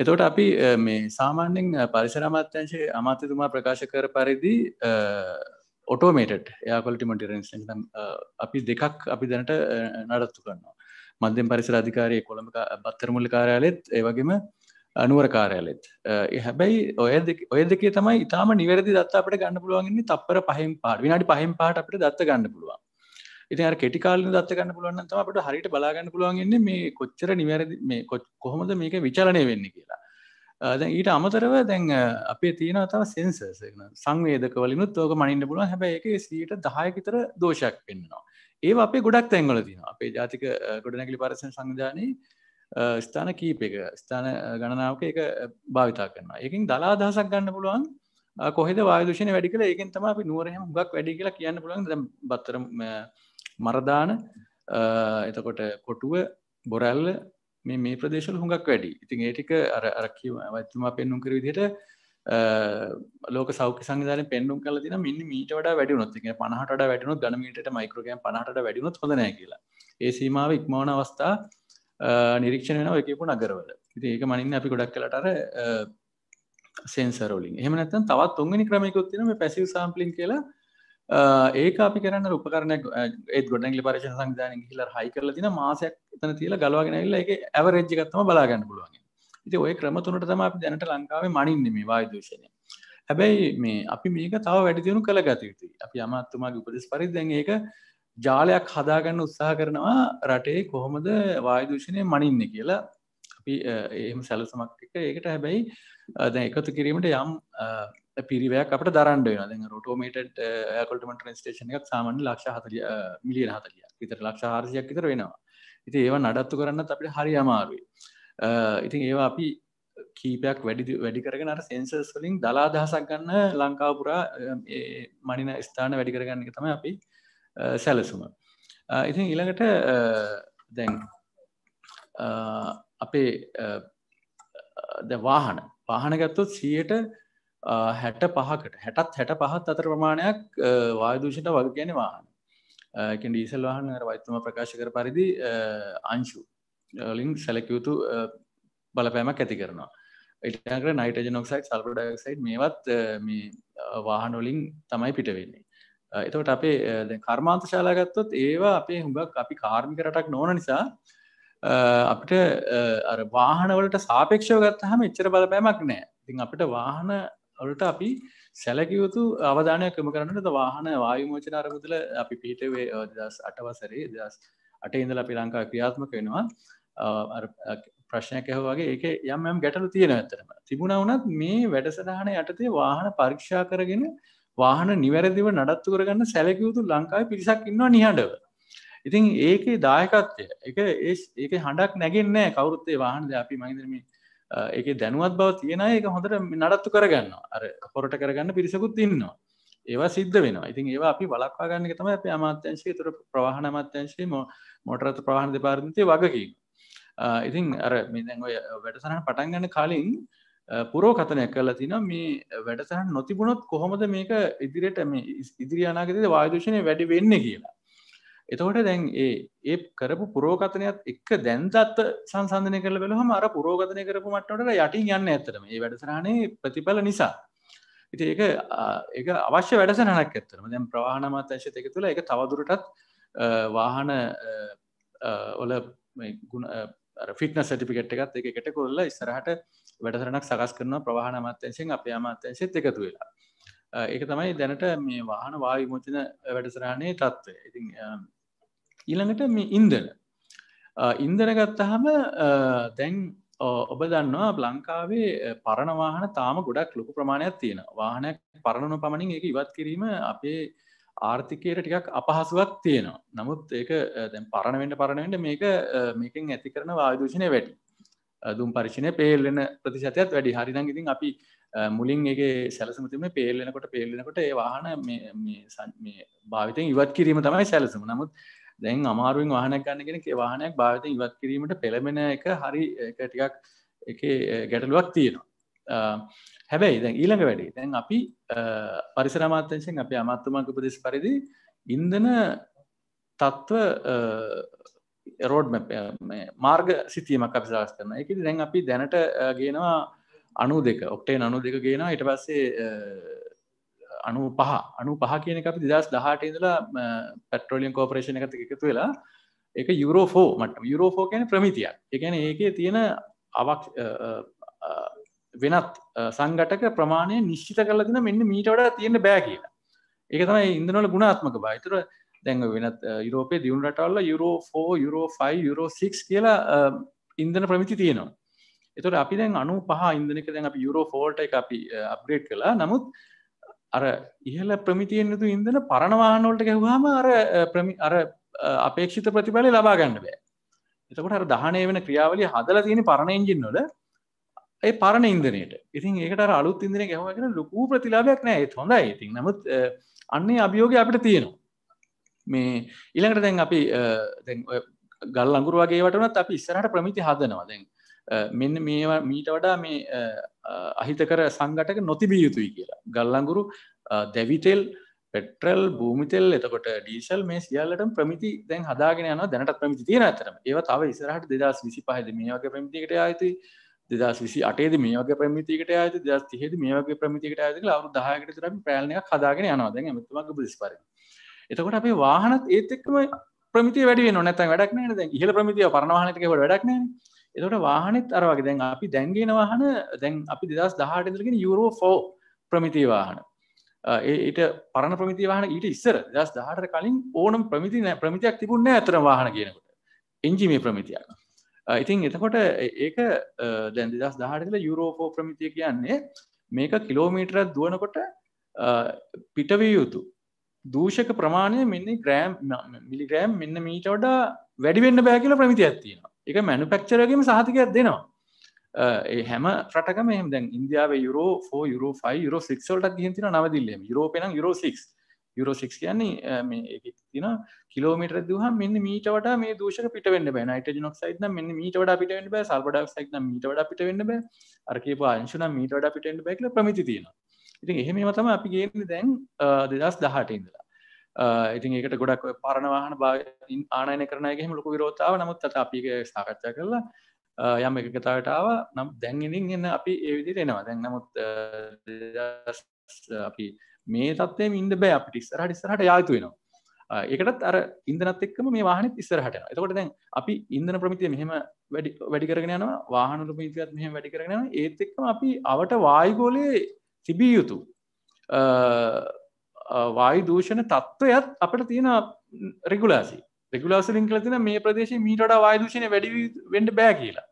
එතොට අපි මේ සාමාන්‍යෙන් පරිසරමත්‍යංශයේ අමාත්‍යතුමා ප්‍රකාශ කර පරිදි ඔටෝමේට යාකොලටිමටිරෙන්ස් අපි දෙකක් අපි දැනට නඩත්තු කරන්නවා මධ්‍යෙන් පරිසර අධිකාරය කොළඹ බත්තරමුල්ල කාරයාලෙත් ඒවගේම අනුවර කාරයාලෙත් හැබැයි ඔය ඔය දෙකේ තමයි ඉතාම නිවැරදි දත්ත අපට ගන්න පුළුවන්න්නේ තප්පර පහෙන් පාට විනාඩි පහෙන් පාට අපට දත්ත ගන්න පුළුවන් ඉතින් අර කෙටි කාලීන දත්ත ගන්න පුළුවන් නම් තමයි අපිට හරියට බලා ගන්න පුළුවන් ඉන්නේ මේ කොච්චර නිවැරදි මේ කොහොමද මේක විචලනය වෙන්නේ කියලා. දැන් ඊට අමතරව දැන් අපේ තියෙනවා තව සෙන්සර්ස් සංවේදක වලිනුත් ඕක මනින්න පුළුවන් හැබැයි ඒකේ 10% විතර දෝෂයක් පෙන්වනවා. ඒ අපේ ගොඩක් තැන්වල තියෙනවා. අපේ ජාතික ගොඩනැගිලි පරිසර සංවිධානයේ ස්ථාන කීපයක ස්ථාන ගණනාවක ඒක භාවිතා කරනවා. ඒකෙන් දලා අදහසක් ගන්න පුළුවන් කොහෙද වායු දූෂණය වැඩි කියලා ඒකෙන් තමයි අපි නුවර හැම හුඟක් වැඩි කියලා කියන්න පුළුවන්. දැන් බත්තර මරදාන එතකොට කොටුව බොරැල්ල මේ මේ ප්‍රදේශල හුඟක් වැඩි ඉතින් ඒටික අර අරක්කිව ඇත්තුමා පෙන්නුම් කර විදිට ලෝක සෞක සංධාන පෙන්ඩුම් කල තින මින් මීට වඩ වැඩිුනොත් පනහට වැඩිනු ගනමීට මයිකරගම් පනහට වැඩිුණොත් හොඳන කියලා ඒ සීමාව ඉක්මවන අවස්ථා නිරීක්ෂණ වෙන එකපු නගරවල ඉති ඒක මනින්න අපි ගොඩක් කලටර සෙන්සරලින් එහමනත්තන් තවත් තුන්ගනි ක්‍රමයකුත්තින මේ පැසිව සම්පලින් කියලා ඒක අපි කරන්න උපකරනයක් ඒත් ගොඩැගලි පරිශෂ සංධාන හිල හයි කරල තින මාසයක් තන තියල ගලවාගෙනල්ල එක ඇවරෙජ්ජිගත්තම බලාගන්න පුළුවන් ඉති ඔය ක්‍රමතුනට තම අපි දැනට ලංකාවේ මනින්නම වායදූෂණය හැබැයි මේ අපි මේක තව වැඩිදියුණු කළ ගතයුතුයි අපි අමත්තුමාගේ උපදෙස් පරිදැන් ඒක ජාලයක් හදාගන්න උත්සාහ කරනවා රටේ කොහොමද වායදූෂණය මනින්න කියලා අපි එහෙම සැලසමක් එක ඒකට හැබැයි දැ එකතු කිරීමට යම් පිරිවයක් අපට දරන්ඩ වෙන රොටෝමේට කොල්ටමට ටේෂන එකක් සාමන් ලක්ෂ හතලිය මිලියන හතලිය ඉතර ලක්ෂාරසියක් ඉතර වෙනවා ඉති ඒවා නඩත්තු කරන්න අපට හරි අමාරුයි ඉතින් ඒවා අපි කීපයක් වැඩි වැඩි කරගෙන අර සෙන්සර්ස් වලින් දලා දහසක් ගන්න ලංකාපුරා මනින ස්ථාන වැඩි කරගන්න එක තම අපි සැලසුම ඉතින් ඊළඟට දැන් අපේ ද වාහන වාහන ගත්තොත් සියයට හැට පහකට හැටත් හැට පහත් අතර ප්‍රමාණයක් වායදූෂයට වග කියන වාහන ඩීසල් වාහන වෛතුම ප්‍රකාශ කර පරිදි අංශු ලින් සැලකයුතු බලපෑමක් ඇති කරනවා ඉටකර නයිටජ නොක්සයික් සල්පඩක්සයි් මේවත් මේ වාහනොලින් තමයි පිටවෙන්නේ එතට අපේ කර්මාන්ත ශාලාගත්තොත් ඒවා අපේ හුඟක් අපි කාර්මික රටක් නොන නිසා අපිට වාහනවලට සාපේක්ෂව ගත්තහම එච්චර බලපෑමක් නෑ තින් අපිට වාහන ඔලට අපි සැලකියයුතු අවධානයක් කම කරන්නට වාහන වායුමෝචන අරමුදල අපි පිහිටවේ දස් අටවසරේ දස් අට ඉඳල අපි ලංකා ක්‍රියාත්මක වෙනවා ප්‍රශ්නයක් ඇහ වගේ ඒක යම් යම් ගැටලු තියෙන ඇතරම තිබුණ වනත් මේ වැඩසටහන යටතේ වාහන පරීක්ෂා කරගෙන වාහන නිවැරදිව නඩත්තු කරගන්න සැලකයුතු ලංකායි පිරිසක් ඉන්නවා නිහඬව ඉතින් ඒකේ දායකත්වය එක ඒ ඒක හඬක් නැගෙන්නෑ කවරුත්තේ වාහනද අපි මහිදරමින් එක දැනුවත් බව තියෙන එක හොඳට නඩත්තු කරගන්න අර හොරට කරගන්න පිරිසකුත් ඉන්නවා ඒවා සිද්ධ වෙනවා ඉතින් ඒවා අපි වලක්වා ගන්න තම අප අමාත්‍යංශය තුර ප්‍රවාහණ අමාත්‍යංශයේ මොටරත් ප්‍රවාහණ දෙපාර්තය වගකින් ඉතින් අර මෙදැන් ඔය වැඩසහන පටන්ගන්න කලින් පුරෝ කතනයක් කලා තින මේ වැඩසහන් නොතිබුණොත් කොහොමද මේක ඉදිරියට මේ ඉදිරි අනාගතද වායදෂණය වැඩි වෙන්න කියලා එතකොට දැන් ඒ ඒ කරපු පුරෝගතනයත් එක්ක දැන්දත්ත සංසන්ධනය කළ වෙලහම අර පුරෝගතනය කරපු මට්ටට යටින් යන්න ඇතරම ඒ වැඩසරහණේ ප්‍රතිඵල නිසා ඉති ඒක ඒ අවශ්‍ය වැඩසනහක් ඇත්තරම දැම් ප්‍රවාහනමත් ඇශ එක තුළ එක තවදුරටත් වාහන ඔල ෆිටන සටිපිකට් එකත් එක එකට කොල්ල ඉස්සරහට වැඩසරනක් සකස් කරන ප්‍රවාහන අමාත්‍යංශයෙන් අප අමාත්‍යංශෙත් එකතු වෙලා ඒක තමයි දැනට මේ වාහන වාවිමෝචන වැඩසරහණේ තත්ත්වය ඉතින් ඊළඟට මේ ඉන්දන ඉන්දන ගත්තහම දැන් ඔබ දන්නවා ලංකාවේ පරණවාහන තාම ගොඩක් ලොකු ප්‍රමාණයක් තියෙන වාහනයක් පරණනු පමණින් එක ඉවත් කිරීම අපේ ආර්ථිකයට ටිකක් අපහසුවක් තියෙනවා නමුත් ඒක දැන් පරණවෙන්ට පරණවෙන්ට මේක මේකින් ඇති කරන වායදූෂණය වැඩි දුම් පරිශණය පේල්ලෙන ප්‍රතිශතයක් වැඩි හරිනං ඉතින් අපි මුලින් එක සැලසමතිම පේල්ලෙනකොට පේල්ලෙනකොට ඒ වාහන භාවිතයෙන් ඉවත් කිරීම තමයි සැලසම නමුත් දැන් අමාරුවෙන් වාහනක් ගන්නගෙන වාහනයක් භාවිත ඉවත් කිරීමට පෙළමෙන එක හරි ටිකක් එක ගැටලුවක් තියෙනවා හැබැයි දැන් ඊළඟ වැඩි දැන් අපි පරිසරමාත්‍යංශයෙන් අප අමත්තුමක් උපදෙස් පරිදි ඉන්දන තත්ත්ව රෝඩ් මාර්ග සිතියමක් අපි සලස් කරන එකති දැන් අපි දැනට ගේනවා අනු දෙක ඔක්ටේ අනු දෙක ගේෙනවා ඉට පස්සේ අනු පහ අනු පහ කියන අපි දෙදස් දහට ඉඳලා පැට්‍රෝලියන් කෝපරේෂණ එකත එකතු වෙලා එක යුරෝෆෝ මට යුරෝෆෝ කියන ප්‍රමිතියක් එකන ඒකේ තියෙන අවක් වෙනත් සංගටක ප්‍රමාණය නිශ්චිත කල තින මෙන්න මීට වඩා තියෙන බෑ කියලා ඒක තමයි ඉදනවල ගුණාත්මක බයිතර දැන්ව වෙනත් යුරෝපේ දියුණ රටවල්ල යුරෝෆෝ යුරෝෆයි යුරෝසික් කියලා ඉන්දන ප්‍රමිති තියෙනවා එතුට අපි දැන් අනු පහ ඉදනක දැන් අප යුරෝෆෝල්ට එක අපි අප්ග්‍රේට් කලා නමුත් අර ඉහල ප්‍රමිතියෙන් යුතු ඉන්දන පරණවාහනෝලට ගැහවාම අර ප්‍රමි අර අපේක්ෂිත ප්‍රතිඵල ලබා ගන්න බෑ එතකොට අර දහනය වෙන ක්‍රියාවලිය හදල තියෙන පරණෙන්ජින් නොල ඒ පරණ ඉන්දනයට ඉතින් ඒකට අලුත් ඉදින ගැහවගෙන ලොකු ප්‍රතිලාභයක් නෑ ඒත් හොඳයි ඉතින් නමුත් අන්නේ අභියෝග අපිට තියෙනවා මේ ඉළඟට දැන් අපි ගල් අගුරුවගේ වටනත් අපි ඉස්සරහට ප්‍රමිති හදනවා දැන් මෙන්න මේ මීට වඩා මේ අහිතකර සංගටක නොතිබිය යුතුයි කියලා ගල්ලංගුරු දැවිතෙල් පෙට්‍රල් භූමිතෙල් එතකොට ඩීශල් මේ සියල්ලට ප්‍රමිති දැන් හදාගෙන යන දැනට ප්‍රමිති තියෙන අතරම ඒව තව ඉසරහට දෙදස් විසි පහද මේ වගේ ප්‍රමිතිකට ආයති දෙදස් විසි අටේද මේ වගේ ප්‍රමිතිකට ඇත දස් තිහෙද මේ වගේ ප්‍රමිතිකට ඇති ලවු දායකට තරම ප්‍රෑල්ණයක් හදාගෙන යනවා දැන් ඇමතුමක් බිස්පර එතකොට අපේ වාහනත් ඒත් එක්ම ප්‍රමිති වැඩ නොනැතන් වැඩක් නෑ ඉහල ප්‍රමිතිය පරණවාහනතකට වැඩක් නෑ එතට වාහනෙත් අරවගේ දැන් අපි දැන්ගෙන වාහන දැන් අපි දෙදස් දහට ඉදරගෙන යුරෝ ෆෝ ප්‍රමිති වාහන ඒට පරණ ප්‍රමිති වාහන ඊට ඉස්සර දස් දහට කලින් ඕනම් ප්‍රමිති නෑ ප්‍රමිතියක් තිබුණ ඇතර වාහන කියනකට එන්ජිමේ ප්‍රමිතියක් ඉතින් එතකොට ඒක දැන් දෙදස් දහටල යුරෝපෝ ප්‍රමිතිය කියන්නේ මේක කිලෝමීටර දුවනකොට පිටවිය යුතු දූෂක ප්‍රමාණය මෙන්න ග්‍රෑම් මිලිග්‍රෑම් මෙන්න මීට වඩා වැඩිවෙන්න බෑකිල ප්‍රමිති ඇත්තියෙන එක මැනුපෙක්චරගේම සහතිකයක් දෙනවා හැම රටක මෙම දැන් ඉන්දියාව යුරෝ ෝ යුරෝ ෆයි යුරෝ ක්ෂල්ට ගහිතින නවදිල්ලම යුරෝපෙන යුරෝසික් යුරෝසික් කියන්නේ තින කිලෝමිට දහ මෙන්න මීටවට මේ දෂක පිට වන්න බෑ නයිට නොක්සයින මෙන්න මීටවට පිටෙන්ට බෑ සල්බඩක් සයින මීටවට පිටවෙන්න බෑ අරකේ පාංශන මීටවට පිටෙන්ට බැක්ල ප්‍රමිති තියෙන ඉති එහෙම තම අපි ගේන්න දැන් දෙදස් දහට ඉඳලා ඉතින් ඒකට ගොඩක් පරණවාහන බාන් ආනය කරනයගෙම ලොකු විරෝතාව නමුත් අත අපි සාකච්ඡා කරලා යම් එකතාවටාව නම් දැන්ඉඳින් එන්න අපි ඒවිදි එනවා දැන් නමුත් අපි මේ තත්වේ ඉන්ද බෑ අපිට ඉස්සරහට ඉස්සරහට යාතු වෙනවා ඒකටත් අර ඉදනත් එක්කම මේ වාහනත් ඉස්සරහට එතකොට දැන් අපි ඉන්දන ප්‍රමිතිය මෙහෙම වැඩි වැඩිරගෙන යනවා වාහන ප්‍රමිතියත් මෙහම වැඩි කරගෙන ඒත් එක්කම අපි අවට වායගෝලය තිබිය යුතු වායු දූෂණ තත්ත්වයත් අපට තියෙන රෙගුලාසි රෙගුලාසිලින් කල තින මේ ප්‍රදේශ මීටට වායු දූෂණය වැඩි වඩ බෑ කියලා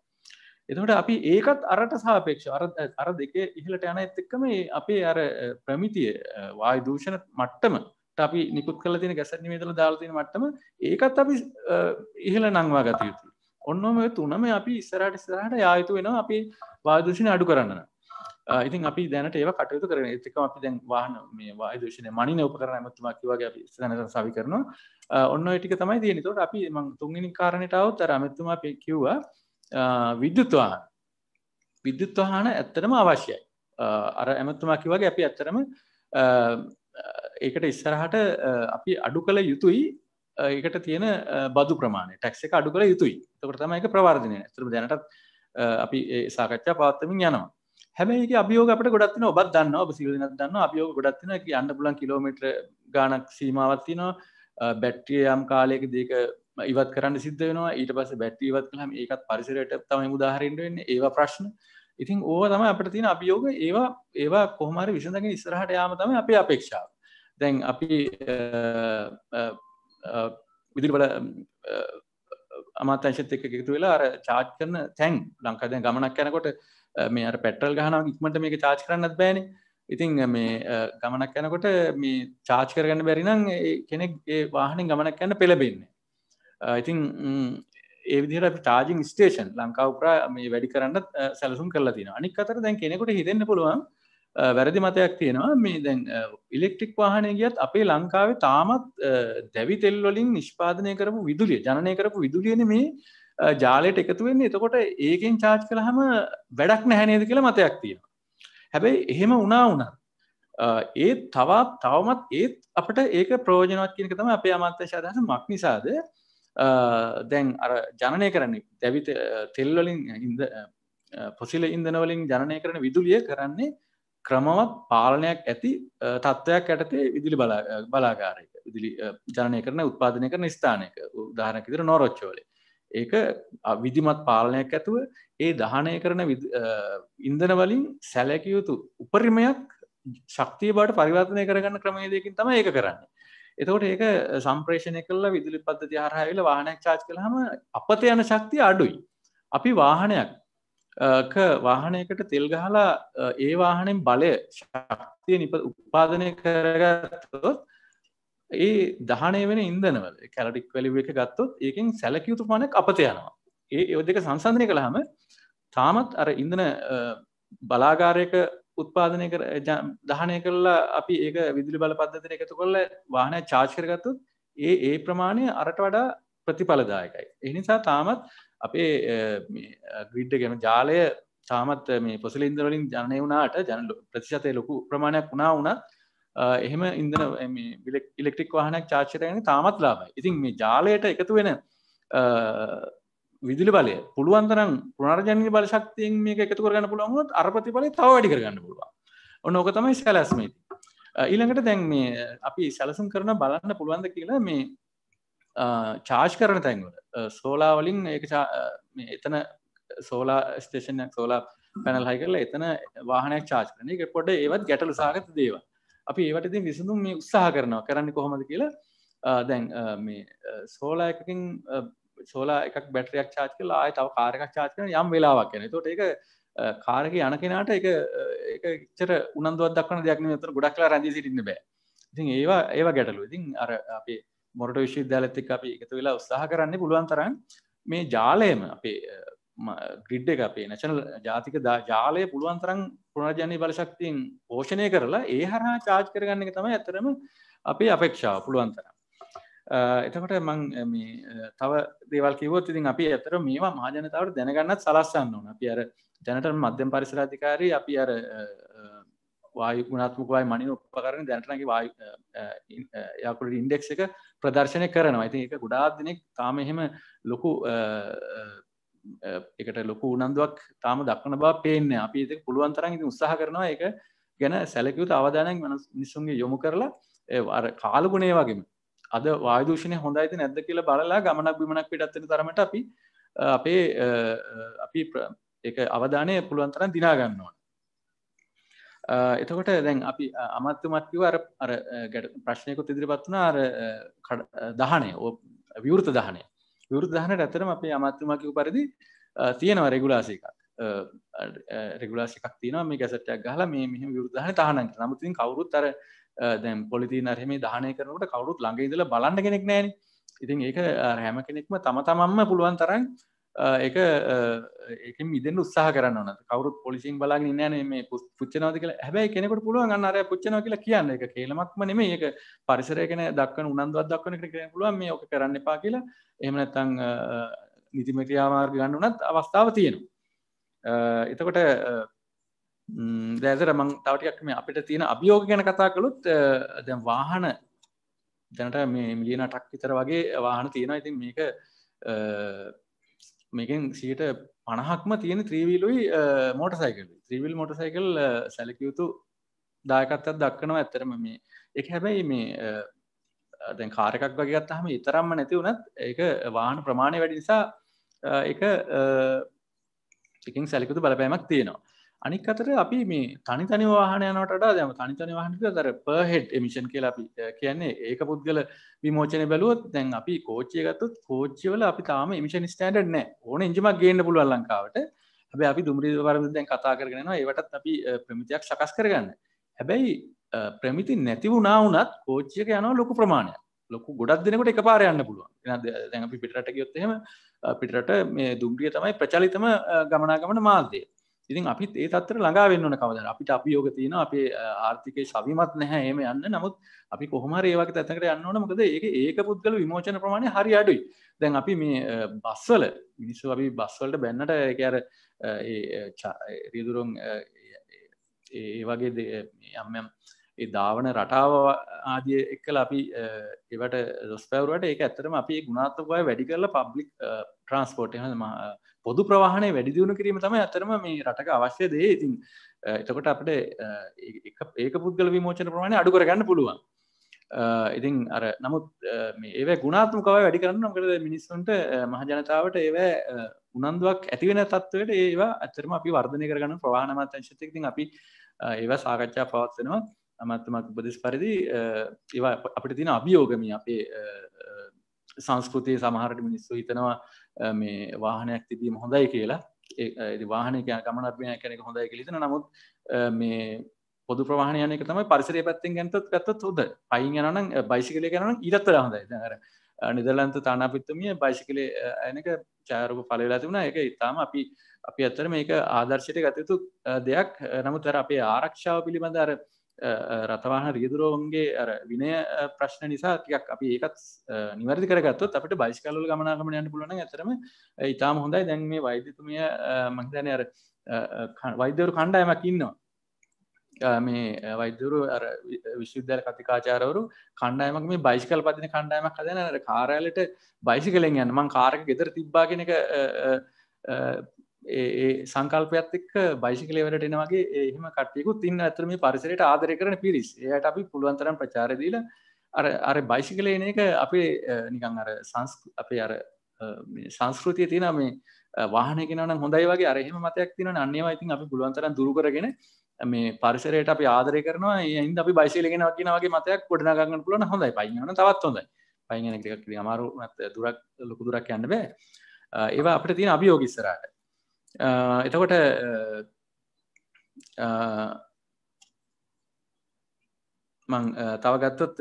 එතකට අපි ඒකත් අරට සාපේක්ෂ අර අර දෙක ඉහලට යන එත්තක්කම අපේ අර ප්‍රමිතිය වාය දූෂණ මට්ටම අපි නිකුත් කල තින ගැසට නිමේදල දාලතින මට්ටම ඒකත් අපි ඉහල නංවා ගත යුතු ඔන්නොම තුනම අපි ඉස්සරට ස්රහට යායුතු වෙනවා අපි වාදෂණ අඩු කරන්න ඉතින් අපි දැනට ඒව කටයුතු කරන එතික අපි දැන් වාහන මේ වායදෂණ මනින උපකරන ඇමතුමක් වගේ අපි සැන සවි කරනවා ඔන්න ටික තමයි තියෙන තොට අපි ම තුන්ගනි කාරණයටාවත් තර ඇමතුමා පේ කිව්වා විද්‍යුත්වාහන විද්‍යුත්වාහන ඇත්තරම අවශ්‍යයි අර ඇමතුමාකි වගේ අපි ඇත්තරම ඒකට ඉස්සරහට අපි අඩු කළ යුතුයි ඒකට තියෙන බදු ප්‍රමාණ ටැක්ස එක අඩු කළ යුතුයි තකට තමයි එක ප්‍රවාර්ධනය තුර දැනටත් අපි සාකච්ඡා පාත්තමින් යනවා හැමයික අභියෝග අපට ගොඩත් ඔබත් දන්න ඔබ සිලන දන්න අභියෝග ගොඩත්න යන්න පුලන් කිලෝමට ගානක් සීමාවත්තිනවා බැට්ටිය යම් කාලයක දෙක ඉවත් කරන්න සිද්ධ වෙනවා ඊට පස බැට්ටිවත් හම ඒකත් පරිසරයට තම උදාහරෙන්ටන්න ඒ ප්‍රශ්න ඉතින් ඕ තම අපට තින අභියෝග ඒවා ඒවා කොහමර විසඳග ඉස්සරහට යාම තම අපේ අපේක්ෂාව දැන් අපි විදිබල අමාතංශත් එක්ක එකතු වෙලා අර චාට් කරන තැන් ලංකාදය ගමනක් යනකොට මේ අර පෙටල් ගහන ඉක්මට මේක චාච කරන්නත් බෑන ඉතින් මේ ගමනක් යනකොට මේ චාච් කරගන්න බැරිනම් කෙනෙක් ඒ වාහනෙන් ගමනක් යන්න පෙළබෙන්නේ ඉතින් ඒ විදිහට චාජිං ස්ටේෂන් ලංකාවපුරා මේ වැඩි කරන්න සැලසුම් කරලා තින අනික් අතර දැන් කෙනෙකුට හිතෙන්න්න පුළුවන් වැරදි මතයක් තියෙනවා මේ දැන් ඉලෙක්ට්‍රික් වාහනය ගියත් අපේ ලංකාවේ තාමත් දැවි තෙල්වලින් නිෂ්පාදනය කරපු විදුලිය ජනය කරපු විදුලියන මේ ජාලයට එකතු වෙන්නේ එතකොට ඒකෙන් චාච් කළහම වැඩක් නැහැනේද කියලා මතයක් තියෙන. හැබැයි එහෙම උනා වුණා. ඒත් තවත් තවමත් ඒත් අපට ඒක ප්‍රෝජනවත් කියනක තම අපේ අමත්‍යශ අදහස මක් නිසාද දැන් අර ජනනය කරන්නේ දැවිත තෙල්වලින් ඉද පොසිල ඉන්දනවලින් ජනය කරන විදුලිය කරන්නේ ක්‍රමවත් පාලනයක් ඇති තත්ත්වයක් ඇටතේ විදිලි බලාගාරයක විදිලි ජනය කරන උත්පාදනය කරන ස්ථානයක උදාහනකිදිර නොරොච්චෝලේ ඒක විධිමත් පාලනයක් ඇතුව ඒ දහනය කරන ඉන්දන වලින් සැලැකියයුතු උපරිමයක් ශක්තිය බට පරිවර්තනය කරගන්න ක්‍රමේදයකින් තම ඒක කරන්න එතකොට ඒක සම්ප්‍රේෂණය කල්ලා විදුලි පද්ධති හරහවිල වාහනයක් චාච් කළහම අපත යන ශක්තිය අඩුයි අපි වාහනයක් වාහනයකට තෙල් ගහලා ඒ වාහනෙන් බලය ශක්තිය නිප උපාදනය කරගත්තොත් ඒ දහනය වෙන ඉන්දනවල කැලටික් වැලිව එක ගත්තොත් ඒකින් සැලකයුතු පණක් අපත යනවා ඒ ඒ දෙක සංසන්ධනය කළහම තාමත් අර ඉන්දන බලාගාරයක උත්පාදනය කර දහනය කරලා අපි ඒක විදුලි බල පද්ධතින එකතු කොල්ල වාහනය චාච් කරගත්තුත් ඒ ඒ ප්‍රමාණය අරට වඩා ප්‍රතිඵලදායකයි එනිසා තාමත් අපේ ග්‍රිඩ්ඩ ගැන ජාලය තාමත් මේ පොසල ඉන්දරලින් ජනය වුණට ජන ප්‍රතිශතය ලොකු ප්‍රමාණයක් වුණා වුණත් එහෙම ඉන්දන ඉලෙක්ට්‍රික් වාහනයක් චාචරයන තාමත් ලාබයි ඉතින් මේ ජාලයට එකතු වෙන විදුලි බලය පුළුවන්තරම් පුනර්ජනී බල ශක්තියෙන් මේක එකතු කරගන්න පුළුවන්ොත් අරපති බලය තව වැඩි කරගන්න පුළුවන් ඔන්න ඕක තමයි සැලැස්මේති ඊළඟට දැන් මේ අපි සැලසුම් කරන බලන්න පුළුවන්ද කියලා මේ චාර්ජ් කරන තැන්වල සෝලාවලින් ඒ එතන සෝලා ස්ටේෂනයක් සෝලා පැනල් හයි කරලා එතන වාහනයක් චාර්ජ් කරන එක පොඩ ඒවත් ගැටලු සාගත දේවා අපි ඒවටති විසඳුම් මේ උත්සාහ කරනවා කරන්න කොහොමද කියලා දැන් මේ සෝලා එකකින් සෝලා එකක් බැටරයක් චාච් කලා තව කාරකක් චාච් කන යම් වෙලාවක් කියන තොට ඒක කාරක යන කෙනට එක චර උනන්දුවත් දක්න දෙයක්න තර ගොඩක් කලා රැදි සිටින්න බෑ ඉතින් ඒවා ඒවා ගැටලු ඉතින් අර අපේ මොරට විශ්විද්‍යාලත්තික අපි එකතු වෙලා උත්සාහ කරන්න පුළුවන්තරන් මේ ජාලයම අපේ ග්‍රිඩ් එක අපේ නැචනල් ජාතික ජාලය පුළුවන්තරම් පුනර්ජනය බලශක්තියෙන් පෝෂණය කරලා ඒ හරහා චාජ් කරගන්න එක තමයි ඇතරම අපේ අපේක්ෂාව පුළුවන්තරම් එතකොට මං තව දේවල් කිවොත් ඉතින් අපි ඇතර මේවා මහජනතාවට දැනගන්නත් සලස්සන්න ඕන අපි අර ජනට මධ්‍යම පරිසරාධිකාරී අපි අර වායු ගුණාත්මකවයි මනින උපකරණ දැනටනගේ වායු යකුට ඉන්ඩෙක්ස් එක ප්‍රදර්ශනය කරනවා ඉතින් එක ගුඩාත් දෙනෙක් තාම එහෙම ලොකු එකට ලොකු උනන්දුවක් තාම දක්වන බා පේන්න අපි ඒක පුළුවන් තරන් ඉති උත්සාහ කරනවා එක ගැන සැලකයුතු අවධානයක් මන නිසුන්ගේ යොමු කරලා කාලගුණේ වගේම අද වාදෂණය හොඳයිති නැද්ද කියලා බලලා ගමනක් බිමනක් පිටත්වෙන තරමට අපි අපේ අපි එක අවධානය පුළුවන්තරන් දිනාගන්නවා එතකොට දැන් අපි අමත්තු මත්කිව අර අර ගැට ප්‍රශ්නයකුත් ඉදිරිපත් වන අර දහනය විවෘත දහනය විරුද්ධ දහනට ඇතරම අපේ අමාත්‍යමා කිව් පරිදි තියෙනවා රෙගුලාසි එකක් රෙගුලාසි එකක් තියෙනවා මේ ගැසට්ටයක් ගහලා මේ මෙහෙම විරුද්ධ දහන තහනම් කරනවා නමුත් ඉතින් කවුරුත් අර දැන් පොලිතීන අරහෙම දහනය කරනකොට කවුරුත් ළඟ ඉඳලා බලන්න කෙනෙක් නැහැනේ ඉතින් ඒක හැම කෙනෙක්ම තම තමන්ම පුළුවන් තරම් එක එක මිදෙන් උත්සාහ කරන්න කවරුත් පොලිසින් බලාගෙන නෑන මේ පුච්චනවාද කියල හැබැයි කෙනෙකට පුළුවන් අන්නර පුච්චනවා කියලා කියන්න එක කියලමක්ම නෙම ඒක පරිසරය කෙන දක්වන උනන්දුවත් දක්වන කරන පුළුවන් මේ ඕක කරන්න එපා කියලා එහමනැත්තං නිතිමක්‍රියාමාර්ග ගන්න වනත් අවස්ථාව තියෙනවා එතකොට දැදර මං තවටක් මේ අපිට තියෙන අභියෝග ගැන කතා කළුත් දැන් වාහන දැනට මේ මිලියන ටක් විතර වගේ වාහන තියෙනවා ඉතින් මේක මේකෙන් සියට පණහක්ම තියෙන ත්‍රීවිලුයි motorcycle three wheel motorcycle සැලකයුතු දායකත්තත් දක්කනවා ඇත්තරම මේ එක හැබැයි මේ දැන් කාරකක් වගේත් හම ඉතරම්ම නැති වනත් ඒක වාහන ප්‍රමාණය වැඩි නිසා එක එකින් සැලිකුතු බලපෑමක් තියෙනවා අනික් අතර අපි මේ තනි තනි වාහනයනට දම තනි තනි වාහනික දර පහෙට් එමිෂන් කියලා අපි කියන්නේ ඒක පුද්ගල විමෝචන බැලුවත් දැන් අපි කෝච්චය ගත්තුත් කෝච්චිවල අපි තාම මිෂන් ස්ටන්ඩ් නෑ ඕන ඉජමක් ගේන්න පුළුව ලංකාවට හැබ අපි දුමරි වරදදැන් කතා කරගෙනවා ඒවටත් අපි ප්‍රමිතියක් සකස් කරගන්න හැබැයි ප්‍රමිති නැති වුණා වනත් කෝච්චියක යන ලොකු ප්‍රමාණය ලොකු ගොඩක් දෙනකට එක පාරයන්න පුළුවන් දැන් අපි පිටරට ගයොත්තහෙම පිටරට මේ දුම්රිය තමයි ප්‍රචලිතම ගමනාගමන මාධ්‍යය ඉතින් අපිත් ඒ තත්තර ළඟා වෙන්න ඕන කවදර අපිට අභියෝග තියෙන අපේ ආර්ථිකය සවිමත් නැහැ එහෙම යන්න නමුත් අපි කොහොමහරි ඒ වගේ තැනකට යන්න ඕන මොකද ඒක ඒක පුද්ගල විමෝචන ප්‍රමාණය හරි අඩුයි. දැන් අපි මේ බස්වල මිනිස්සු අපි බස්වලට බැන්නට ඒක අර ඒ රියදුරුන් ඒ වගේ යම් යම් ඒ දාවන රටාව ආදිය එක්කල අපි එවට දොස්පැවරුවට ඒක ඇත්තරම අපි ගුණාත්මකය වැඩි කරල පබ්ලික් ට්‍රන්ස්පෝර්ට් හම පොදු ප්‍රවාහණය වැඩි දියුණු කිරීම තම ඇතරම මේ රටක අවශ්‍ය දේ ඉතින් එතකොට අපට ඒක පුද්ගල විමෝචන ප්‍රමාණය අඩු කරගන්න පුළුවන් ඉතින් අර නමුත් ඒව ගුණාත්මකව වැඩි කරන්න නොකද මිනිස්සුන්ට මහජනතාවට ඒව උනන්දුවක් ඇතිවෙන තත්ත්වයට ඒවා ඇතරම අපි වර්ධනය කරගන්න ප්‍රවාණ මත්තංශතයක්තින් අපි ඒව සාකච්ඡා පවත්වෙනවා අමත්තමක් උපදෙස් පරිදි ඒවා අපිට තින අභියෝගමි අපේ සංස්කෘතිය සමහරට මිනිස්සු හිතනවා මේ වාහනයක් තිබීම හොඳයි කියලා ඒ වාහනක ගමනත්මය කැනෙක හොඳයි කලිතන නමුත් මේ පොදු ප්‍රවාණයනක තමයි පරිසරය පැත්තෙන් ගැනතත් පැත්තත් හොද පයින් යනන බයිසිකලය ගැන ඉරත්තර හොඳයි අර නිදලන්ත තානාපිත්තමිය බයිසිකලේ ඇනක චාරපු පලවෙලා තිබුණ එක ඉතාම අපි අපි ඇත්තර මේක ආදර්ශයට ගතයුතු දෙයක් නමුත් තර අපේ ආරක්ෂාව පිළිබඳ අර රථවාහන රියදුරෝන්ගේ අර විනය ප්‍රශ්න නිසා තියක් අපි ඒකත් නිවැරදි කරගත්තුත් අපට බයිස්කල්ල ගමනාගමන යන්න පුලන ඇතරම ඉතාම හොඳයි දැන් මේ වෛද්‍යතුමිය මහිතන අර වෛද්‍යවරු කණ්ඩායමක් ඉන්නවා මේ වෛදරු විශ්විද්‍යල කතිකාචාරවරු කණ්ඩායමක් මේ බයිසිකල් පතින කණ්ඩායමක් හදන කාරයාලට බයිසි කලෙන් යන්න මං කාරක ගෙදර තිබ්බා කෙනක සංකල්පයක්ත් එක් බයිසික ලෙවලට එනවගේ එහම කටයකුත් තින්න ඇතර මේ පරිසරයට ආදරය කරන පිරිස් එයට අපි පුළුවන්තරම් ප්‍රචාරදීල අර බයිසිකල එන එක අපේ නිකං අර සංස්ක අපේ අර සංස්කෘතිය තියෙන මේ වාහනක නන හොඳයි වගේ අරහෙම මතයක් තින අන්නවා ඉතින් අපි පුළුවන්තරන් දුරකරගෙන මේ පරිසරයට අපි ආදරය කරනවා ඉන් අපි බයිසිලගෙන කියනවගේ මතයක් ගොඩනාගන්න පුලන හොඳයි පයින්න තවත් හොඳයි පයිගෙන ක්‍රක් අමාරු දුරක් ලොකු දුරක් යන්න බෑ ඒවා අපට තියෙන අභියෝගිස්සරට එතකොට මං තවගත්තොත්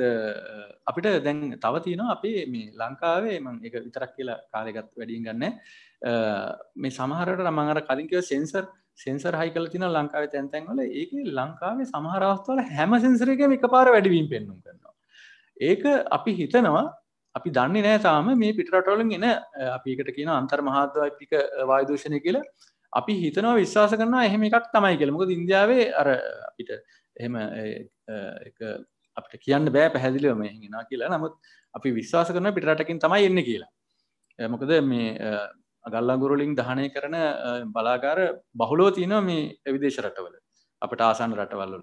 අපිට දැන් තව තියෙනවා අපේ මේ ලංකාවේ මං එක විතරක් කියලා කාලයගත් වැඩින් ගන්න මේ සමහරට රමංර කලින්කව සෙන්සර් සෙන්සර් හයි කල තින ලංකාවේ තැන්තැන්වල ඒක ලංකාවේ සමහරවස්වල හැම සෙන්සරක එක පාර වැඩිවීම් පෙන්නුම් කරනවා ඒක අපි හිතනවා අපි දන්නේ නෑ තාම මේ පිටරටවලින් එන අපිකට කියන අන්තර්මහාදයිපික වායදූෂණය කියල අපි හිතනවා විශ්වාස කරනවා එහෙම එකක් තමයි කියලමක ඉන්දියාවේ අර අපිට එහෙම අපට කියන්න බෑ පැහැදිලිවම හෙනා කියලා නමුත් අපි විශ්වාස කරන පිටරටකින් තමයි එන්න කියලා මොකද මේ අගල්ලාගුරුලින් දහනය කරන බලාගාර බහුලෝ තියනවා මේ විදේශ රටවල අපට ආසන්න රටවල්ලු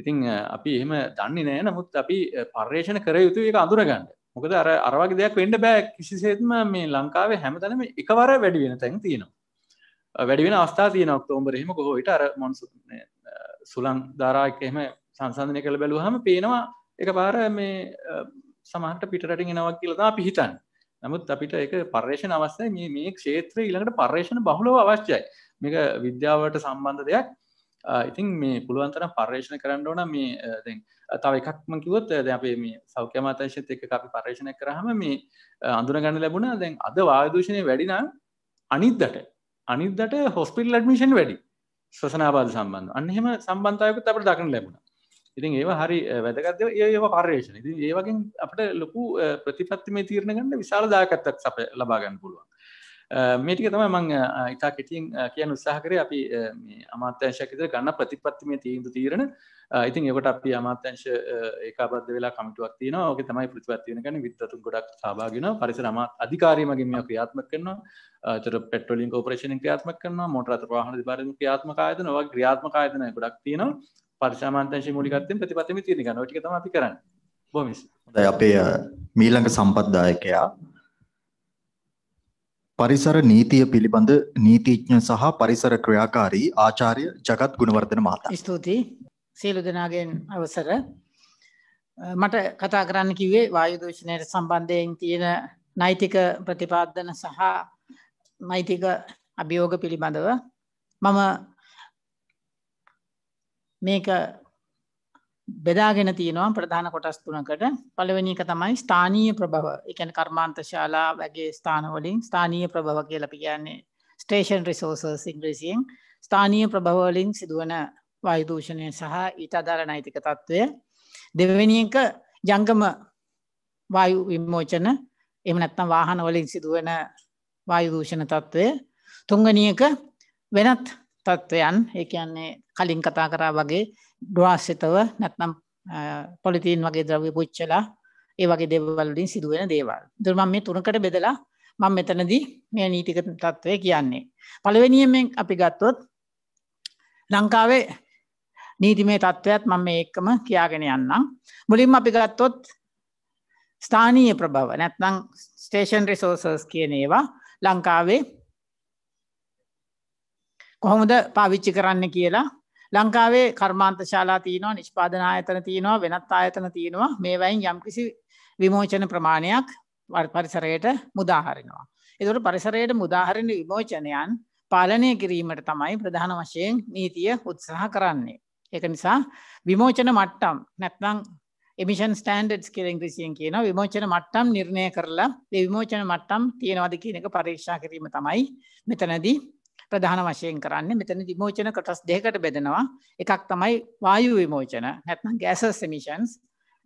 ඉතිං අපි එහෙම දන්නේ නෑ නමුත් අපි පර්යේෂණ කර යුතු එක අඳුරගන්න මොකද අර අරවාගේ දෙයක් වෙන්ඩ බෑ කිසිසේත්ම මේ ලංකාවේ හැමතැනම එකවර වැඩි වෙන තැන් තියෙනවා වැඩි වෙන අස්ථා තියන ඔක්තෝම්බර හෙම කොහොට අර මොන්සු සුලං ධරාක් එහෙම සංසන්ධනය කළ බැලූ හම පේනවා එක පාර මේ සමහට පිටරටින් එනවක් කියලතා පිහිතන් නමුත් අපිට එක පර්ේෂණ අවස්සයි මේ ක්ෂේත්‍ර ඉළඟට පර්ේෂණ බහුලව අවශ්‍යයි මේක විද්‍යාවට සම්බන්ධ දෙයක් ඉතින් මේ පුළුවන්තර පර්ේෂණ කරන්න ඕන මේ තව එකක්ම කිවත් ද අපේ මේ සෞඛ්‍ය මතශත් එක අපි පර්ේෂණ කරහම මේ අඳුර ගන්න ලැබුණ දැන් අද වායදූෂණය වැඩිනම් අනිද්දට අනිද්දට හොස්පිල් ලඩමිෂන් වැඩි ශ්‍රසනාබාද සම්බන්ධ අන්හෙම සම්බන්ධයකුත් අපට දකන ලැබුණ ඉතින් ඒවා හරි වැදගත්ය ඒ පර්ේෂණ ඉතින් ඒවගේ අපට ලොකු ප්‍රතිපත්තිමේ තීරණ ගන්න විශාල දාකත්තක් සප ලබාගන්න පුළුවන් මේටික තම මං ඉතා කෙටියෙන් කියන උත්සාහකර අපි අමාත්‍යංශකතර ගන්න ප්‍රතිපත්තිමය තීන්දු තීරණ ඉතින් ඒකට අපි අමාත්‍යංශ ඒකාබද වෙලා කමිටුවක් තියෙන ඕක තමයි ප්‍රතිපත්තියන ගැන විද්වතුන් ගොඩක් සභාගෙන පරිසර අමාත් අධිකාරීමගේම ක්‍රියාත්මක කරනවා චර පෙට්‍රලින් කෝපරේෂණ ක්‍රියාත්මක කරනවා මොටර අතර වාහන දිපාරම ක්‍රියාත්මක ආයතන වගේ ක්‍රියාත්මක ආයතන ගොඩක් තියෙනවා පරිසමාන්තංශ මූලිකත්වයෙන් ප්‍රතිපත්තිමය තීරණ ගන්න ඔය ටික තමයි අපි කරන්නේ බොහොම ස්තුතියි අපේ මීළඟ සම්පත්දායකයා පරිසර නීතිය පිළිබඳ නීතිඥ සහ පරිසර ක්‍රියාකාරී ආචාර්ය ජගත් ගුණවර්ධන මහතා. ස්තුතියි. සියලු දෙනාගෙන් අවසර. මට කතා කරන්න කිව්වේ වායු දූෂණයට සම්බන්ධයෙන් තියෙන නෛතික ප්‍රතිපාදන සහ නෛතික අභියෝග පිළිබඳව මම මේක බෙදාගෙන තියෙනවා ප්‍රධාන කොටස් තුනකට පළවෙනි එක තමයි ස්ථානීය ප්‍රභව එකන කර්මාන්ත ශාලා වගේ ස්ථානවලින් ස්ථානීය ප්‍රභව කියලපි කියන්නේ ස්ටේෂන් රිසෝසර්ස් ඉංග්‍රීසියෙන් ස්ථානීය ප්‍රභවලින් සිදුවන වයදූෂණය සහ ඊට අදාළ නෛතික තත්ත්වය දෙවැනි එක ජංගම වායු විමෝචන එම නැත්තම් වාහන වලින් සිදුවන වායුදූෂණ තත්ත්වය තුංගනියක වෙනත් තත්ත්වයන් ඒ කියන්නේ කලින් කතා කරා වගේ ද්වාසිතව නැත්නම් පොලිතීන් වගේ ද්‍රව්‍ය පුච්චලා ඒ වගේ දේවල් වලින් සිදුවෙන දේවල්. ඒතර මම මේ තුනකට බෙදලා මම මෙතනදී මේ නීතික තත්ත්වය කියන්නේ. පළවෙනියෙන් අපි ගත්තොත් ලංකාවේ නීතිමය තත්ත්වයත් මම මේ එකම කියාගෙන යන්නම්. මුලින්ම අපි ගත්තොත් ස්ථානීය ප්‍රභව නැත්නම් ස්ටේෂන් රිසෝසස් කියන ඒවා ලංකාවේ කොහොමද පාවිච්චි කරන්න කියලා ලංකාවේ කර්මාන්ත ශාලා තියනවා නිෂ්පාදනා අයතන තියෙනවා වෙනත් ආයතන තියෙනවා මේවයින් යම්කිසි විමෝචන ප්‍රමාණයක් පරිසරයට මුදාහරිනවා. එතුට පරිසරයට මුදාහරණ විමෝචනයන් පාලනය කිරීමට තමයි ප්‍රධාන වශයෙන් නීතිය උත්සාහ කරන්නේ. එක නිසා විමෝචන මට්ටම් නැත්නම් එමිෂන් ස්ටන්ඩඩ් කෙර ඉංග්‍රසියෙන් කියන විමෝචන මට්ටම් නිර්ණය කරලා විමෝචන මට්ටම් තියෙනවද කියන එක පරීක්ෂා කිරීම තමයි මෙතනදී ප්‍රධාන වශයෙන් කරන්නේ මෙතන විමෝචන කොටස් දෙකකට බෙදෙනවා. එකක් තමයි වායු විමෝචන නැත්නම් gases emissions.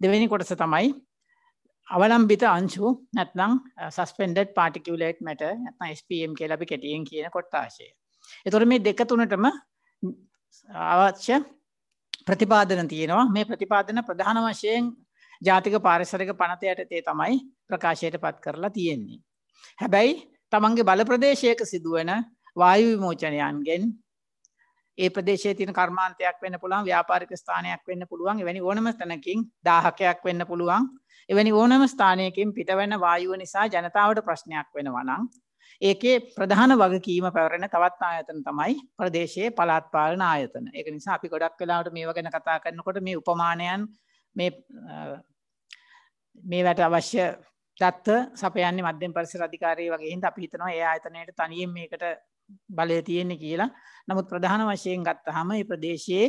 දෙවෙනි කොටස තමයි අවලම්බිත අංශු නැත්නම් suspended particulate matter නැත්නම් SPM කියලා අපි කෙටියෙන් කියන කොටාශය. එතකොට මේ දෙක තුනටම අවශ්‍ය ප්‍රතිපාදන තියෙනවා. මේ ප්‍රතිපාදන ප්‍රධාන වශයෙන් ජාතික පාරිසරික පනත යටතේ තමයි ප්‍රකාශයට පත් කරලා තියෙන්නේ. හැබැයි තමන්ගේ බල ප්‍රදේශයක සිදුවන වායු විමෝචනයන්ගෙන් ඒ ප්‍රදේශයේ තියෙන කර්මාන්තයක් වෙන්න පුළුවන් ව්‍යාපාරික ස්ථානයක් වෙන්න පුළුවන් එවැනි ඕනම තැනකින් දාහකයක් වෙන්න පුළුවන් එවැනි ඕනම ස්ථානයකින් පිටවන වායුව නිසා ජනතාවට ප්‍රශ්නයක් වෙනවා නම් ඒකේ ප්‍රධාන වගකීම පැවරෙන තවත් ආයතන තමයි ප්‍රදේශයේ පළාත් පාලන ආයතන. ඒක නිසා අපි ගොඩක් වෙලාවට මේව ගැන කතා කරනකොට මේ උපමානයන් මේ මේවට අවශ්‍ය දත්ත සපයන්නේ මධ්‍යම පරිසර අධිකාරිය වගේ හින්දා අපි හිතනවා ඒ ආයතනයට තනියෙන් මේකට බලය තියෙන්නේ කියලා නමුත් ප්‍රධාන වශයෙන් ගත්තහම මේ ප්‍රදේශයේ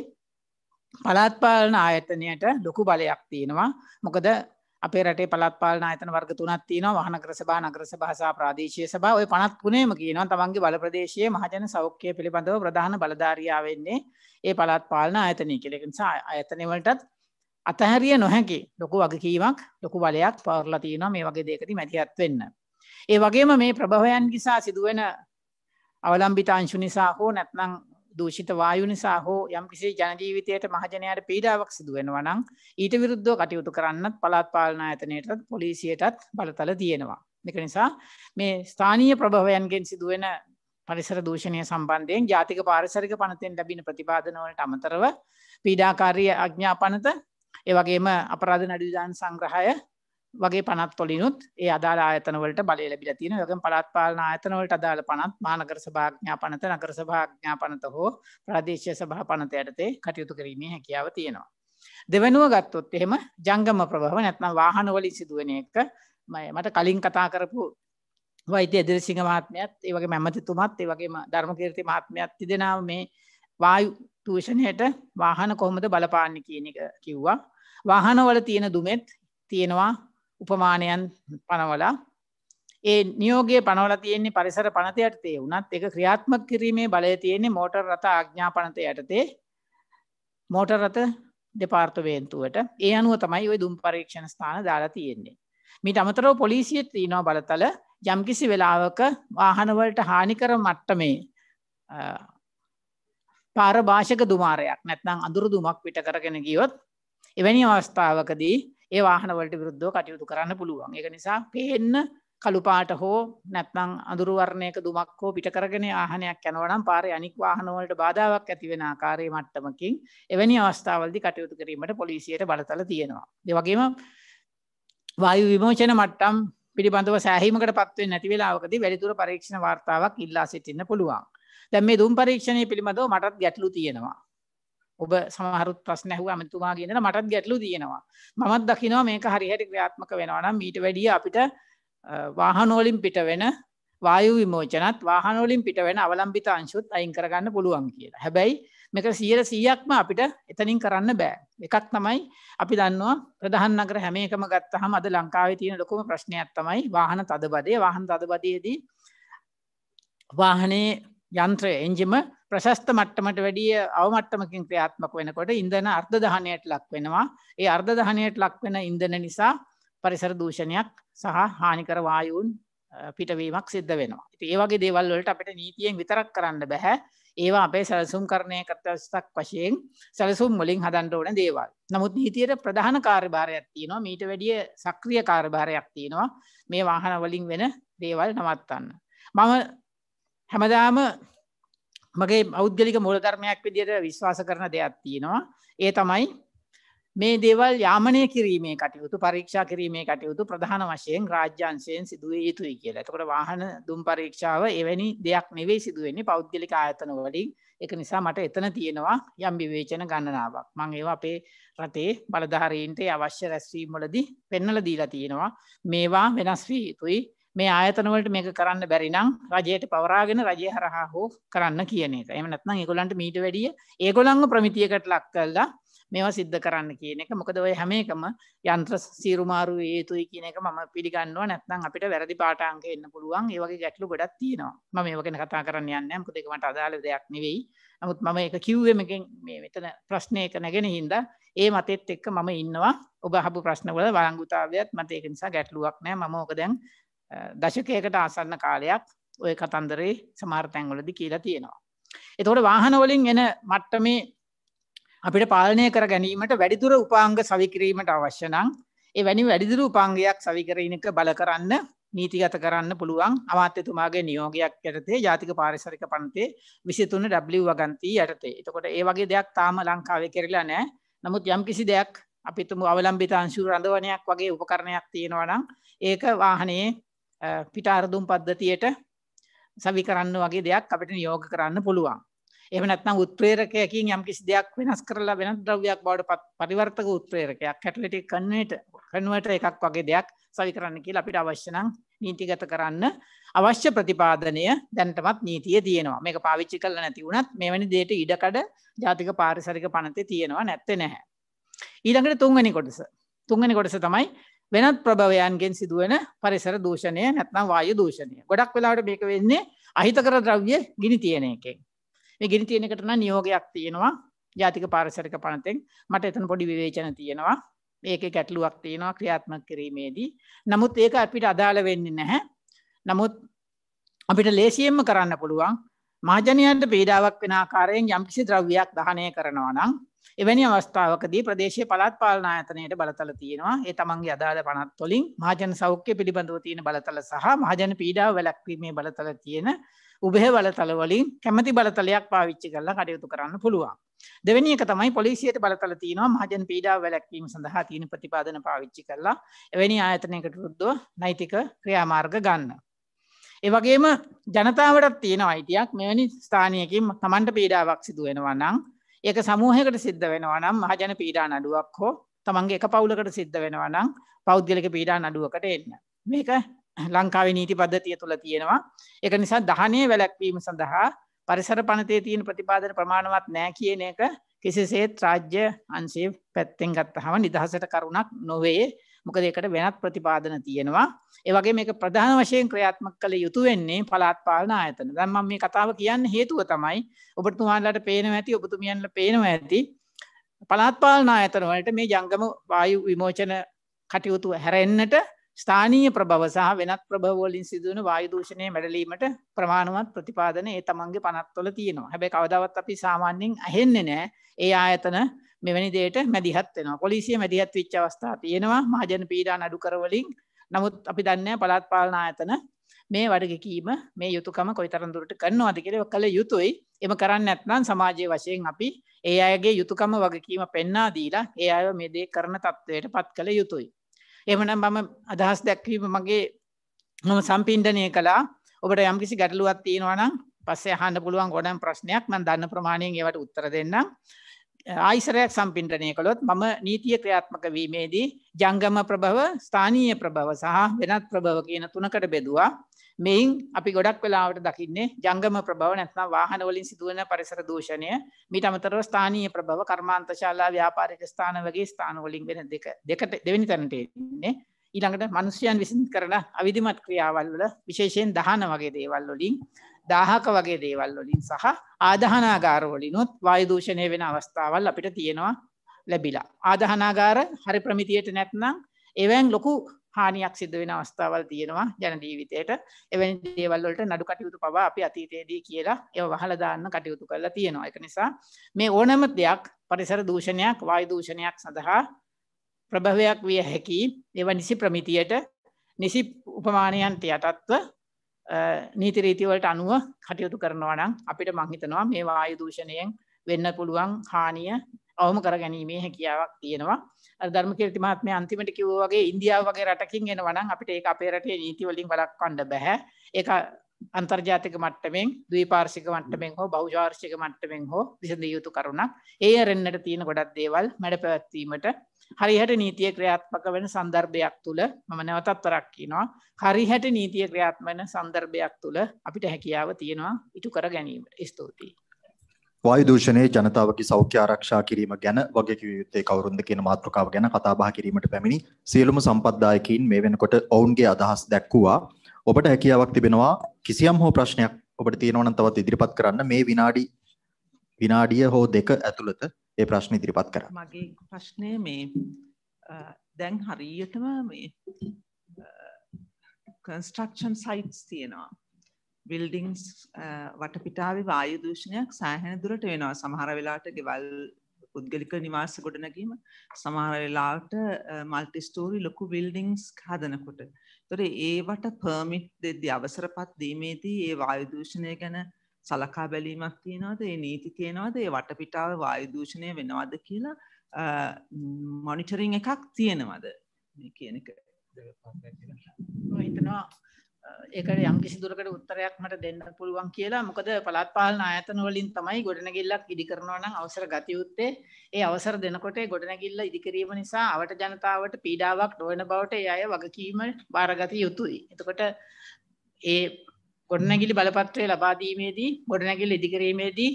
පළාත්පාලන ආයතනයට ලොකු බලයක් තියෙනවා මොකද අපේ රටේ පළත්පාලන ආයතන වර්ග තුනක් තියෙනවා මහනගර සභා නගර සභා සහ ප්‍රාදේශීය සභා ඔය 53ම කියනවා තමන්ගේ බල ප්‍රදේශයේ මහජන සෞඛ්‍ය පිළිබඳව ප්‍රධාන බලධාරියා වෙන්නේ ඒ පළත්පාලන ආයතනය කියලා. ඒ නිසා ආයතන වලටත් අතහැරිය නොහැකි ලොකු වගකීමක් ලොකු බලයක් පවරලා තියෙනවා මේ වගේ දෙයකදී මැදිහත් වෙන්න. ඒ වගේම මේ ප්‍රභවයන් නිසා සිදුවෙන අවලම්බිත අංශු නිසා හෝ නැත්නම් දූෂිත වායු නිසා හෝ යම් කිසි ජනජීවිතයට මහජනයාට පීඩාවක් සිදුවෙනවා නම් ඊට විරුද්ධව කටයුතු කරන්නත් පළාත් පාලනා ඇතනයටත් පොලිසියටත් බලතල තියෙනවා. එක නිසා මේ ස්ථානීය ප්‍රභවයන්ගෙන් සිදුවෙන පරිසර දූෂණය සම්බන්ධයෙන් ජාතික පාරිසරික පනතෙන් ලැබින ප්‍රතිපාදනවලට අමතරව පීඩාකාරී අඥ්ඥාපනත ඒවගේම අපරාධ නඩවිධාන සංග්‍රහය වගේ පනත් පොලිනුත් ඒ අදාළ ආයතනවලට බලය ලැබිලා තියෙන යකම් පළාත් පාලන ආයතනවලට අදාළ පනත් මහනගර සභාඥා පනත නගර සභාඥා පනත හෝ ප්‍රාදේශීය සභා පනත යටතේ කටයුතු කිරීමේ හැකියාව තියෙනවා. දෙවනුව ගත්තොත් එහෙම ජංගම ප්‍රභව නැත්නම් වාහන වලින් සිදුවෙන එක මට කලින් කතා කරපු වෛද්‍ය එදිරිසිංහ මහත්මයත් ඒ වගේ මැමතිතුමත් ඒ වගේම ධර්මකීර්ති මහත්මයත් තිදෙනා මේ වායු දූෂණයට වාහන කොහොමද බලපාන්නේ කියන එක කිව්වා. වාහනවල තියෙන දුමෙත් තියෙනවා උපමානයන් පනවලා ඒ නියෝගේ පනවල තියන්නේ පරිසර පනතයට තේ වුනත් එක ක්‍රියාත්මක කිරීමේ බලය තියෙන්නේ මෝටර් රථ ආඥාපනත යටතේ මෝටර් රථ දෙපාර්තවේන්තුවට ඒ අනුව තමයි ඔය දුම් පරීක්ෂණ ස්ථාන දාලා තියෙන්නේ. මීට අමතරව පොලිසිය තියනවා බලතල යම්කිසි වෙලාවක වාහනවලට හානිකර මට්ටමේ පාරභාෂක දුමාරයක් නැත්නම් අඳුරු දුමක් පිට කරගෙන ගියොත් එවැනි අවස්ථාවකදී ඒ වාහනවලට විරුද්ධෝ කටයුතු කරන්න පුළුවන් එක නිසා පේන්න කළුපාට හෝ නැත්නම් අඳුරුවර්ණයක දුමක් හෝ පිට කරගෙන ආහනයක් යනවනම් පාරේ අනික් වාහනවලට බාධාවක් ඇති වෙන ආකාරයේ මට්ටමකින් එවැනි අවස්ථාවලදී කටයුතු කිරීමට පොලිසියට බලතල තියෙනවා. ඒ වගේම වායු විමෝචන මට්ටම් පිළිබඳව සෑහීමකට පත් වෙන්නේ නැති වෙලාවකදී වැඩිදුර පරීක්ෂණ වාර්තාවක් ඉල්ලා සිටින්න පුළුවන්. දැන් මේ දුම් පරීක්ෂණය පිළිබඳව මටත් ගැටලු තියෙනවා. ඔබ සමහරුත් ප්‍රශ්න ඇහුවා අමතුමාගේ ඉඳලා මටත් ගැටලු තියෙනවා. මමත් දකිනවා මේක හරියට ක්‍රියාත්මක වෙනවා නම් ඊට වැඩිය අපිට වාහන වලින් පිට වෙන වායු විමෝචනත් වාහන වලින් පිට වෙන අවලම්බිත අංශුත් අයින් කරගන්න පුළුවන් කියලා. හැබැයි මේක 100%ක්ම අපිට එතනින් කරන්න බෑ. එකක් තමයි අපි දන්නවා ප්‍රධාන නගර හැම එකම ගත්තාම අද ලංකාවේ තියෙන ලොකුම ප්‍රශ්නයක් තමයි වාහන තදබදය. වාහන තදබදයේදී වාහනේ යන්ත්‍රය එන්ජිම ප්‍රශස්ත මට්ටමට වැඩිය අවමට්ටමකින් ක්‍රියාත්මක වෙනකොට ඉන්දන අර්ධ දහනයට ලක් වෙනවා. ඒ අර්ධ දහනයට ලක් වෙන ඉන්දන නිසා පරිසර දූෂණයක් සහ හානිකර වායුන් පිටවීමක් සිද්ධ වෙනවා. ඉතින් ඒ වගේ දේවල් වලට අපිට නීතියෙන් විතරක් කරන්න බෑ. ඒවා අපේ සැලසුම් කරණය කටයුත්තක් වශයෙන් සැලසුම් වලින් හදන්න ඕන දේවල්. නමුත් නීතියට ප්‍රධාන කාර්යභාරයක් තියෙනවා. මීට වැඩිය සක්‍රීය කාර්යභාරයක් තියෙනවා. මේ වාහන වලින් වෙන දේවල් නවත්තන්න. මම හැමදාම මගේෞද්ගලික මුලධර්මයක් විදියට විශ්වාස කරන දෙයක් තියෙනවා ඒ තමයි මේ දේවල් යාමනය කිරීමේ කටයුතු පරීක්ෂා කිරීමේ කටයුතු ප්‍රධාන වශයෙන් රාජ්‍යන්ශයෙන් සිදුවේ යුතුයි කියලා එතකොට වාහන දුම් පරීක්ෂාව එවැනි දෙයක් නෙවෙයි සිදුවෙන්නේ පෞද්ගලික ආයතන වලින් එක නිසා මට එතන තියෙනවා යම් විවේචන ගණනාවක් මං ඒවා අපේ රටේ බලධාරීන්ට අවශ්‍ය රැස්වීම් වලදී පෙන්නල දීලා තියෙනවා මේවා වෙනස් වී යුතුයි මේ ආයතනවලට මේක කරන්න බැරිනම් රජයට පවරාගෙන රජය හරහා හෝ කරන්න කියන එක එම නැත්නම් ඒගොල්ලන්ට මීට වැඩිය ඒගොල්ලන්ව ප්‍රමිතියකට ලක් කළා මේවා සිද්ධ කරන්න කියන එක මොකද ඔය හැම එකම යන්ත්‍ර සීරුමාරු හේතුයි කියන එක මම පිළිගන්නවා නැත්නම් අපිට වැරදි පාඩාංක එන්න පුළුවන් ඒ වගේ ගැටලු ගොඩක් තියෙනවා මම මේවා ගැන කතා කරන්න යන්නේ නැහැ මොකද ඒක මට අදාළ දෙයක් නෙවෙයි නමුත් මම ඒක කිව්වේ මේකෙන් මේ මෙතන ප්‍රශ්නයක නැගෙන හින්දා ඒ මතෙත් එක්ක මම ඉන්නවා ඔබ අහපු ප්‍රශ්න වල වළංගුතාවයත් මට ඒක නිසා ගැටලුවක් නැහැ මම ඕක දැන් දශකයකට ආසන්න කාලයක් ඔය කතන්දරේ සමාර්තැන්වලදි කියලා තියෙනවා. එතකොට වාහනවලින් එන මට්ටමේ අපිට පාලනය කර ගැනීමට වැඩිදුර උපාංග සවිකිරීමට අවශ්‍යනං ඒ වැනි වැඩිදුර උපාංගයක් සවිකරීනක බල කරන්න නීතිගත කරන්න පුළුවන් අමාත්‍යතුමාගේ නියෝගයක් යටතේ ජාතික පාරිසරික පන්තේ විසිතුන්න ඩ්ලි වගන්තී යටතේ එතකොට ඒ වගේ දෙයක් තාම ලංකාවේ කෙරලා නෑ නමුත් යම් කිසි දෙයක් අපිතුම අවලම්බිතාංශු රඳවනයක් වගේ උපකරණයක් තියෙනවනම් ඒක වාහනයේ පිට අරදුම් පද්ධතියට සවි කරන්න වගේ දෙයක් අපිට නියෝග කරන්න පුළුවන්. එහෙම නැත්නම් උත්ප්‍රේරකයකින් යම් කිසි දෙයක් වෙනස් කරලා වෙනත් ද්‍රව්‍යයක් බවට පරිවර්තක උත්ප්‍රේරකයක් කැටලිටික් කන්වර්ටර් කන්වර්ටර් එකක් වගේ දෙයක් සවි කරන්න කියලා අපිට අවශ්‍ය නම් නීතිගත කරන්න අවශ්‍ය ප්‍රතිපාදනය දැනටමත් නීතියේ තියෙනවා. මේක පාවිච්චි කරලා නැති වුණත් මෙවැනි දෙයට ඉඩකඩ ජාතික පාරිසරික පනතේ තියෙනවා නැත්තේ නැහැ. ඊළඟට තුන්වෙනි කොටස. තුන්වෙනි කොටස තමයි වෙනත් ප්‍රභවයන්ගෙන් සිදුවන පරිසර දූෂණය නැත්නම් වායු දූෂණය. ගොඩක් වෙලාවට මේක වෙන්නේ අහිතකර ද්‍රව්‍ය ගිනි තියෙන එකෙන්. මේ ගිනි තියෙන එකට නම් නියෝගයක් තියෙනවා. ජාතික පාරිසරික පනතෙන් මට එතන පොඩි විවේචන තියෙනවා. ඒකේ ගැටලුවක් තියෙනවා ක්‍රියාත්මක කිරීමේදී. නමුත් ඒක අපිට අදාළ වෙන්නේ නැහැ. නමුත් අපිට ලේසියෙන්ම කරන්න පුළුවන් මහජනයන්ට පීඩාවක් වෙන ආකාරයෙන් යම්කිසි ද්‍රව්‍යයක් දහනය කරනවා නම් එවැනි අවස්ථාවකදී ප්‍රදේශය පළත් පාලන ආයතනයට බලතල තියෙනවා ඒ තමන්ගේ අදාළ පනත් වලින් මහජන සෞඛ්‍ය පිළිබඳව තියෙන බලතල සහ මහජන පීඩාව වැළැක්වීමේ බලතල තියෙන උබෙහ බලතල වලින් කැමැති බලතලයක් පාවිච්චි කරලා කටයුතු කරන්න පුළුවන්. දෙවැනි එක තමයි පොලිසියට බලතල තියෙනවා මහජන පීඩාව වැළැක්වීම සඳහා තියෙන ප්‍රතිපාදන පාවිච්චි කරලා එවැනි ආයතනයකට විරුද්ධව නෛතික ක්‍රියාමාර්ග ගන්න. ඒවගේම ජනතාවටත් තියෙන අයිතියක් මෙවැනි ස්ථානයකින් තමන්ට පීඩාවක් සිදුවෙනවනම් ඒක සමූහකට සිද්ධ වෙනවනම් මහජන පීඩා නඩුවක් හෝ තමන්ගේ එක පවුලකට සිද්ධ වෙනවනම් පෞද්ගලික පීඩා නඩුවකට එන්න. මේක ලංකාවේ නීති පද්ධතිය තුළ තියෙනවා. එක නිසා දහනය වැලැක්වීම සඳහා පරිසර පනතේ තියෙන ප්‍රතිපාදන ප්‍රමාණවත් නෑ කියන එක කිසිසේත් රාජ්‍ය අන්සේ පැත්තෙන් ගත්තහම නිදහසට කරුණක් නොවේ මොකද ඒකට වෙනත් ප්‍රතිපාදන තියෙනවා ඒවගේ මේක ප්‍රධාන වශයෙන් ක්‍රියාත්මක කළ යුතු වෙන්නේ පලාත් පාලන ආයතන දැන් මම මේ කතාව කියන්න හේතුව තමයි ඔබතුමාලට පේනවා ඇති ඔබතුමියන්ට පේනවා ඇති පලාත් පාලන ආයතන වලට මේ ජංගම වායු විමෝචන කටයුතු හැරෙන්නට ස්ථානීය ප්‍රභව සහ වෙනත් ප්‍රභව වලින් සිදුවන වායු දූෂණය මැඩලීමට ප්‍රමාණවත් ප්‍රතිපාදන ඒ තමන්ගේ පනත්වල තියෙනවා. හැබැයි කවදාවත් අපි සාමාන්‍යයෙන් ඇහෙන්නේ නැහැ. ඒ ආයතන මෙවැනි දෙයට මැදිහත් වෙනවා. පොලිසිය මැදිහත් වෙච්ච අවස්ථා තියෙනවා මහජන පීඩා නඩු කරවලින්. නමුත් අපි දන්නේ පළාත් පාලන ආයතන මේ වැඩගැකීම මේ යුතුයකම කොයිතරම් දුරට කරනවද කියලා කළ යුතුයි. එම කරන්නේ නැත්නම් සමාජයේ වශයෙන් අපි ඒ අයගේ යුතුයකම වගකීම පෙන්වා දීලා ඒ අයව මේ දේ කරන තත්වයට පත් කළ යුතුයි. එහෙමනම් මම අදහස් දැක්වීම මගේ මම සම්පින්ඩණය කළා. ඔබට යම්කිසි ගැටලුවක් තියෙනවා නම් පස්සේ අහන්න පුළුවන් ගොඩක් ප්‍රශ්නයක් මම දන්න ප්‍රමාණයෙන් ඒවට උත්තර දෙන්නම්. ආයිසරයක් සම්පින්ටනය කළොත් මම නීතිය ක්‍රියාත්මක වීමේදී ජංගම ප්‍රභව ස්ථානීය ප්‍රභව සහ වෙනත් ප්‍රභව කියන තුනකට බෙදවා මෙයින් අපි ගොඩක් වෙලාවට දකින්නේ ජංගම ප්‍රභව නැත්නම් වාහනවලින් සිදුවන පරිසර දූෂණය මීට අමතරව ස්ථානීය ප්‍රභව කර්මාන්තශාලා ව්‍යාපාරික ස්ථාන වගේ ස්ථානවලින් වෙන දෙක දෙකට දෙවෙනි තැනට එන්නේ ඊළඟට මිනිසයන් විසින් කරන අවිධිමත් ක්‍රියාවල් වල විශේෂයෙන් දහන වගේ දේවල් වලින් දාහක වගේ දේවල් වලින් සහ ආදහනාගාරවලිනුත් වායදූෂණය වෙන අවස්ථාවල් අපිට තියෙනවා ලැබිලා. ආදහනාගාර හරි ප්‍රමිතියට නැත්නම් එවැන් ලොකු හානියක් සිද්ධ වෙන අවස්ථාවල් තියෙනවා ජන ජීවිතයට එවැනි දේවල් වලට නඩු කටයුතු පවා අපි අතීතයේදී කියලා ඒව වහලා දාන්න කටයුතු කරලා තියෙනවා. ඒක නිසා මේ ඕනම දෙයක් පරිසර දූෂණයක් වායු දූෂණයක් සඳහා ප්‍රභවයක් විය හැකි එවැනිසි ප්‍රමිතියට නිසි උපමානයන්ට යටත්ව නීති රීතිවලට අනුව කටයුතු කරනවා නම් අපිට මංහිතනවා මේ වායු දූෂණයෙන් වෙන්න පුළුවන් හානිය අවම කර ගැනීමේ හැකියාවක් තියෙනවා ධර්ම කීර්ති මහත්මයා අන්තිමට කිව්වා වගේ ඉන්දියාව වගේ රටකින් එනවා නම් අපිට ඒක අපේ රටේ නීති වලින් වළක්වන්න බෑ ඒක අන්තර්ජාතික මට්ටමින් ද්විපාර්ශික මට්ටමින් හෝ බහුජාර්ශික මට්ටමින් හෝ විසඳිය යුතු කරුණක් ඒ අරෙන්නට තියෙන ගොඩක් දේවල් මැඩ පැවැත්වීමට හරිහැට නීතිය ක්‍රියාත්මක වෙන සන්දර්භයක් තුළ මම නැවතත්තරක් කියනවා හරිහැට නීතිය ක්‍රියාත්මන සන්දර්භයක් තුළ අපිට හැකියාව තියෙනවා ඉටු කර ගැනීමට ස්තුතියි. වායු දූෂණයේ ජනතාවගේ සෞඛ්‍ය ආරක්ෂා කිරීම ගැන වගකිව යුත්තේ කවුරුන්ද කියන මාතෘකාව ගැන කතා බහ කිරීමට පැමිණි සියලුම සම්පත්දායකයින් මේ වෙනකොට ඔවුන්ගේ අදහස් දැක්වුවා. ඔබට හැකියාවක් තිබෙනවා කිසියම් හෝ ප්‍රශ්නයක් ඔබට තියෙනවා නම් තවත් ඉදිරිපත් කරන්න මේ විනාඩි විනාඩිය හෝ දෙක ඇතුළත ඒ ප්‍රශ්න ඉදිරිපත් කරා. මගේ ප්‍රශ්නය මේ දැන් හරියටම මේ කන්ස්ට්‍රක්ෂන් සයිට්ස් තියෙනවා. බිල්ඩිංස් වටපිටාවේ වායු දූෂණයක් සෑහෙන දුරට වෙනවා. සමහර වෙලාවට ගෙවල් පුද්ගලික නිවාස ගොඩනැගීම සමහර වෙලාවට මල්ටි ස්ටෝරි ලොකු බිල්ඩිංස් හදනකොට. ඒතොර ඒවට පර්මිට් දෙද්දී අවසරපත් දීමේදී ඒ වායු දූෂණය ගැන සලකා බැලීමක් තියෙනවද ඒ නීති තියෙනවද ඒ වටපිටාව වායු දූෂණය වෙනවද කියලා මොනිටරින් එකක් තියෙනවද මේ කියන එක හිතනවා ඒකට යම්කිසි දුරකට උත්තරයක් මට දෙන්න පුළුවන් කියලා මොකද පළාත් පාලන ආයතන වලින් තමයි ගොඩනැගිල්ලක් ඉදි කරනවා නම් අවසර ගත යුත්තේ ඒ අවසර දෙනකොට ගොඩනැගිල්ල ඉදිකිරීම නිසා අවට ජනතාවට පීඩාවක් නොවන බවට ඒ අය වගකීම බාරගත යුතුයි. එතකොට ඒ ගොඩනැගිලි බලපත්‍රය ලබා දීමේදී ගොඩනැගිලි ඉදිකිරීමේදී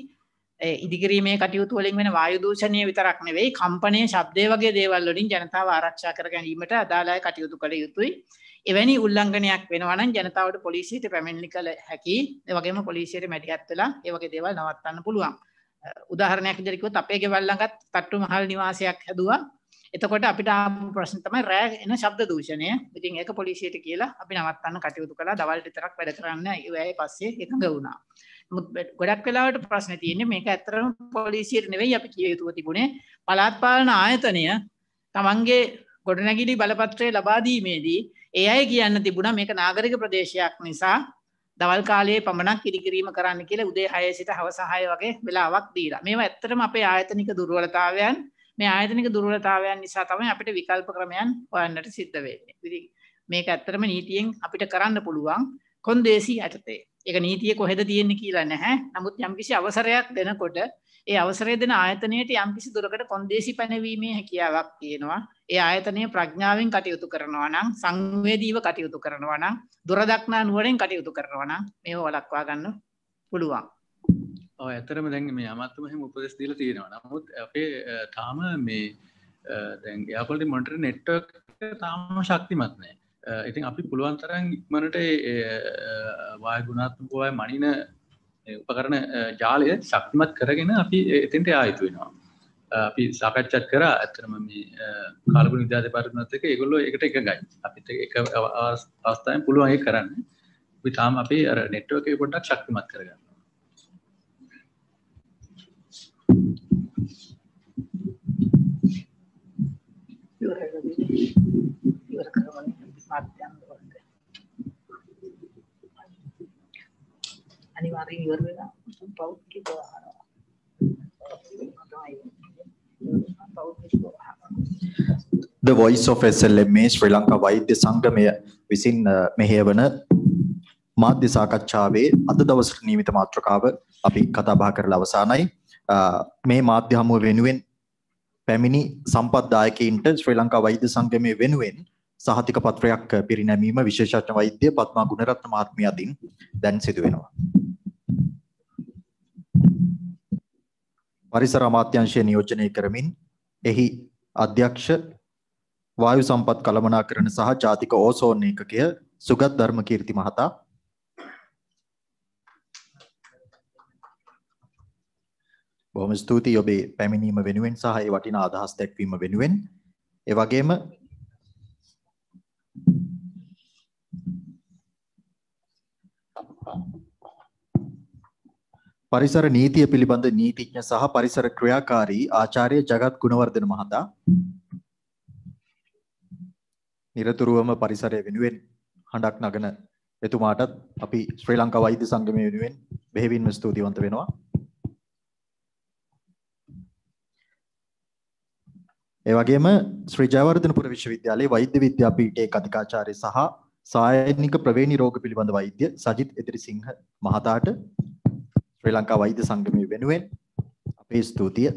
ඉදිකිරීමේ කටයුතු වලින් වෙන වායු දූෂණය විතරක් නෙවෙයි කම්පනයේ ශබ්දය වගේ දේවල් වලින් ජනතාව ආරක්ෂා කර ගැනීමට අදාළ අය කටයුතු කළ යුතුයි. එවැනි උල්ලංඝනයක් වෙනවා නම් ජනතාවට පොලිසියට පැමිණිලි කළ හැකි. ඒ වගේම පොලිසියට මැදිහත් වෙලා ඒ වගේ දේවල් නවත්තන්න පුළුවන්. උදාහරණයක් විදිහට කිව්වොත් අපේ ගෙවල් ළඟත් තට්ටු මහල් නිවාසයක් හැදුවා. එතකොට අපිට ප්‍රශ්න තමයි රෑ එන ශබ්ද දූෂණය. ඉතින් ඒක පොලිසියට කියලා අපි නවත්තන්න කටයුතු කළා. දවල්ට විතරක් වැඩ කරන්න ඒවැයි පස්සේ එකඟ වුණා. නමුත් ගොඩක් වෙලාවට ප්‍රශ්න තියෙන්නේ මේක ඇත්තටම පොලිසියට නෙවෙයි අපි කිය යුතුව තිබුණේ පළාත් පාලන ආයතනය තමන්ගේ ගොඩනැගිලි බලපත්‍රය ලබා දීමේදී ඒ අය කියන්න තිබුණා මේක නාගරික ප්‍රදේශයක් නිසා දවල් කාලයේ පමණක් ඉදිකිරීම කරන්න කියලා උදේ 6 සිට හවස 6 වගේ වෙලාවක් දීලා. මේවා ඇත්තටම අපේ ආයතනික දුර්වලතාවයන් මේ ආයතනික දුර්වලතාවයන් නිසා තමයි අපිට විකල්ප ක්‍රමයන් හොයන්නට සිද්ධ වෙන්නේ. ඉතින් මේක ඇත්තටම නීතියෙන් අපිට කරන්න පුළුවන් කොන්දේසි යටතේ. ඒක නීතිය කොහෙද තියෙන්නේ කියලා නැහැ. නමුත් යම්කිසි අවසරයක් දෙනකොට ඒ අවසරය දෙන ආයතනයට යම්කිසි දුරකට කොන්දේසි පැනවීමේ හැකියාවක් තියෙනවා. ඒ ආයතනය ප්‍රඥාවෙන් කටයුතු කරනවා නම් සංවේදීව කටයුතු කරනවා නම් දුරදක්නා නුවණින් කටයුතු කරනවා නම් මේව වළක්වා ගන්න පුළුවන්. ඇතරම දැන් මේ අමත්තම හෙම උපදෙස් දීල තියෙනවා නමුත් අපේ තාම මේ දැන් යාපලි මොටර නෙට්ටක් තාම ශක්තිමත්නෑ ඉතින් අපි පුළුවන්තරන් ඉක්මනට වාය ගුණාත්මකවාය මනින උපකරන ජාලය ශක්තිමත් කරගෙන අපි එතින්ට ආයුතු වෙනවා අපි සාකච්ඡත් කර ඇතරම මේ කාලගු නිධාත පරනත්තක ඒගොල්ලො එකට එක ගයි අපිට එක අවස්ථාවෙන් පුළුවන්ගේ කරන්න තාම අපි නෙට්ුවක පොඩක් ශක්තිමත් කරගන්න ඉවර කරගෙන ඉවර කරන විපාකයන් වලට අනිවාර්යෙන් ඉවර වෙනවා පෞද්ගලික ආහාරය The Voice of SLMA ශ්‍රී ලංකා වෛද්‍ය සංගමය විසින් uh, මෙහෙයවන මාධ්‍ය සාකච්ඡාවේ අද දවසට නියමිත මාතෘකාව අපි කතා බහ කරලා අවසానයි. Uh, මේ මාධ්‍ය හමුව වෙනුවෙන් පැමිණි සම්පත්දායකයින්ට ශ්‍රී ලංකා වෛද්‍ය සංගමය වෙනුවෙන් සහතික පත්‍රයක් පිරිනැමීම විශේෂඥ වෛද්‍ය පත්මා ගුණරත්න මහත්මිය අතින් දැන් සිදු වෙනවා. පරිසර අමාත්‍යාංශය නියෝජනය කරමින් එහි අධ්‍යක්ෂ වායු සම්පත් කළමනාකරණ සහ ජාතික ඕසෝන් ඒකකය සුගත් ධර්මකීර්ති මහතා බොහොම ස්තුතියි ඔබේ පැමිණීම වෙනුවෙන් සහ ඒ වටිනා අදහස් දැක්වීම වෙනුවෙන්. ඒ වගේම පරිසර නීතිය පිළිබඳ නීතිඥ සහ පරිසර ක්‍රියාකාරී ආචාර්ය ජගත් ගුණවර්ධන මහතා নিরතුරුවම පරිසරය වෙනුවෙන් හඬක් නගන එතුමාටත් අපි ශ්‍රී ලංකා වෛද්‍ය සංගමය වෙනුවෙන් බෙහෙවින්ම ස්තුතිවන්ත වෙනවා. ඒ වගේම ශ්‍රී ජයවර්ධනපුර විශ්වවිද්‍යාලයේ වෛද්‍ය විද්‍යා පීඨයේ කතිකාචාර්ය සහ සායනික ප්‍රවේණි රෝග පිළිබඳ වෛද්‍ය සජිත් එදිරිසිංහ මහතාට ශ්‍රී ලංකා වෛද්‍ය සංගමය වෙනුවෙන් අපේ ස්තුතිය.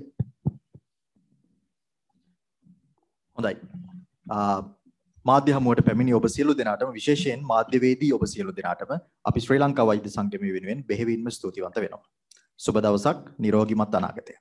හොඳයි. මාධ්‍ය හමුවට පැමිණි ඔබ සියලු දෙනාටම විශේෂයෙන් මාධ්‍යවේදී ඔබ සියලු දෙනාටම අපි ශ්‍රී ලංකා වෛද්‍ය සංගමය වෙනුවෙන් බෙහෙවින්ම ස්තුතිවන්ත වෙනවා. සුබ දවසක්, නිරෝගිමත් අනාගතයක්.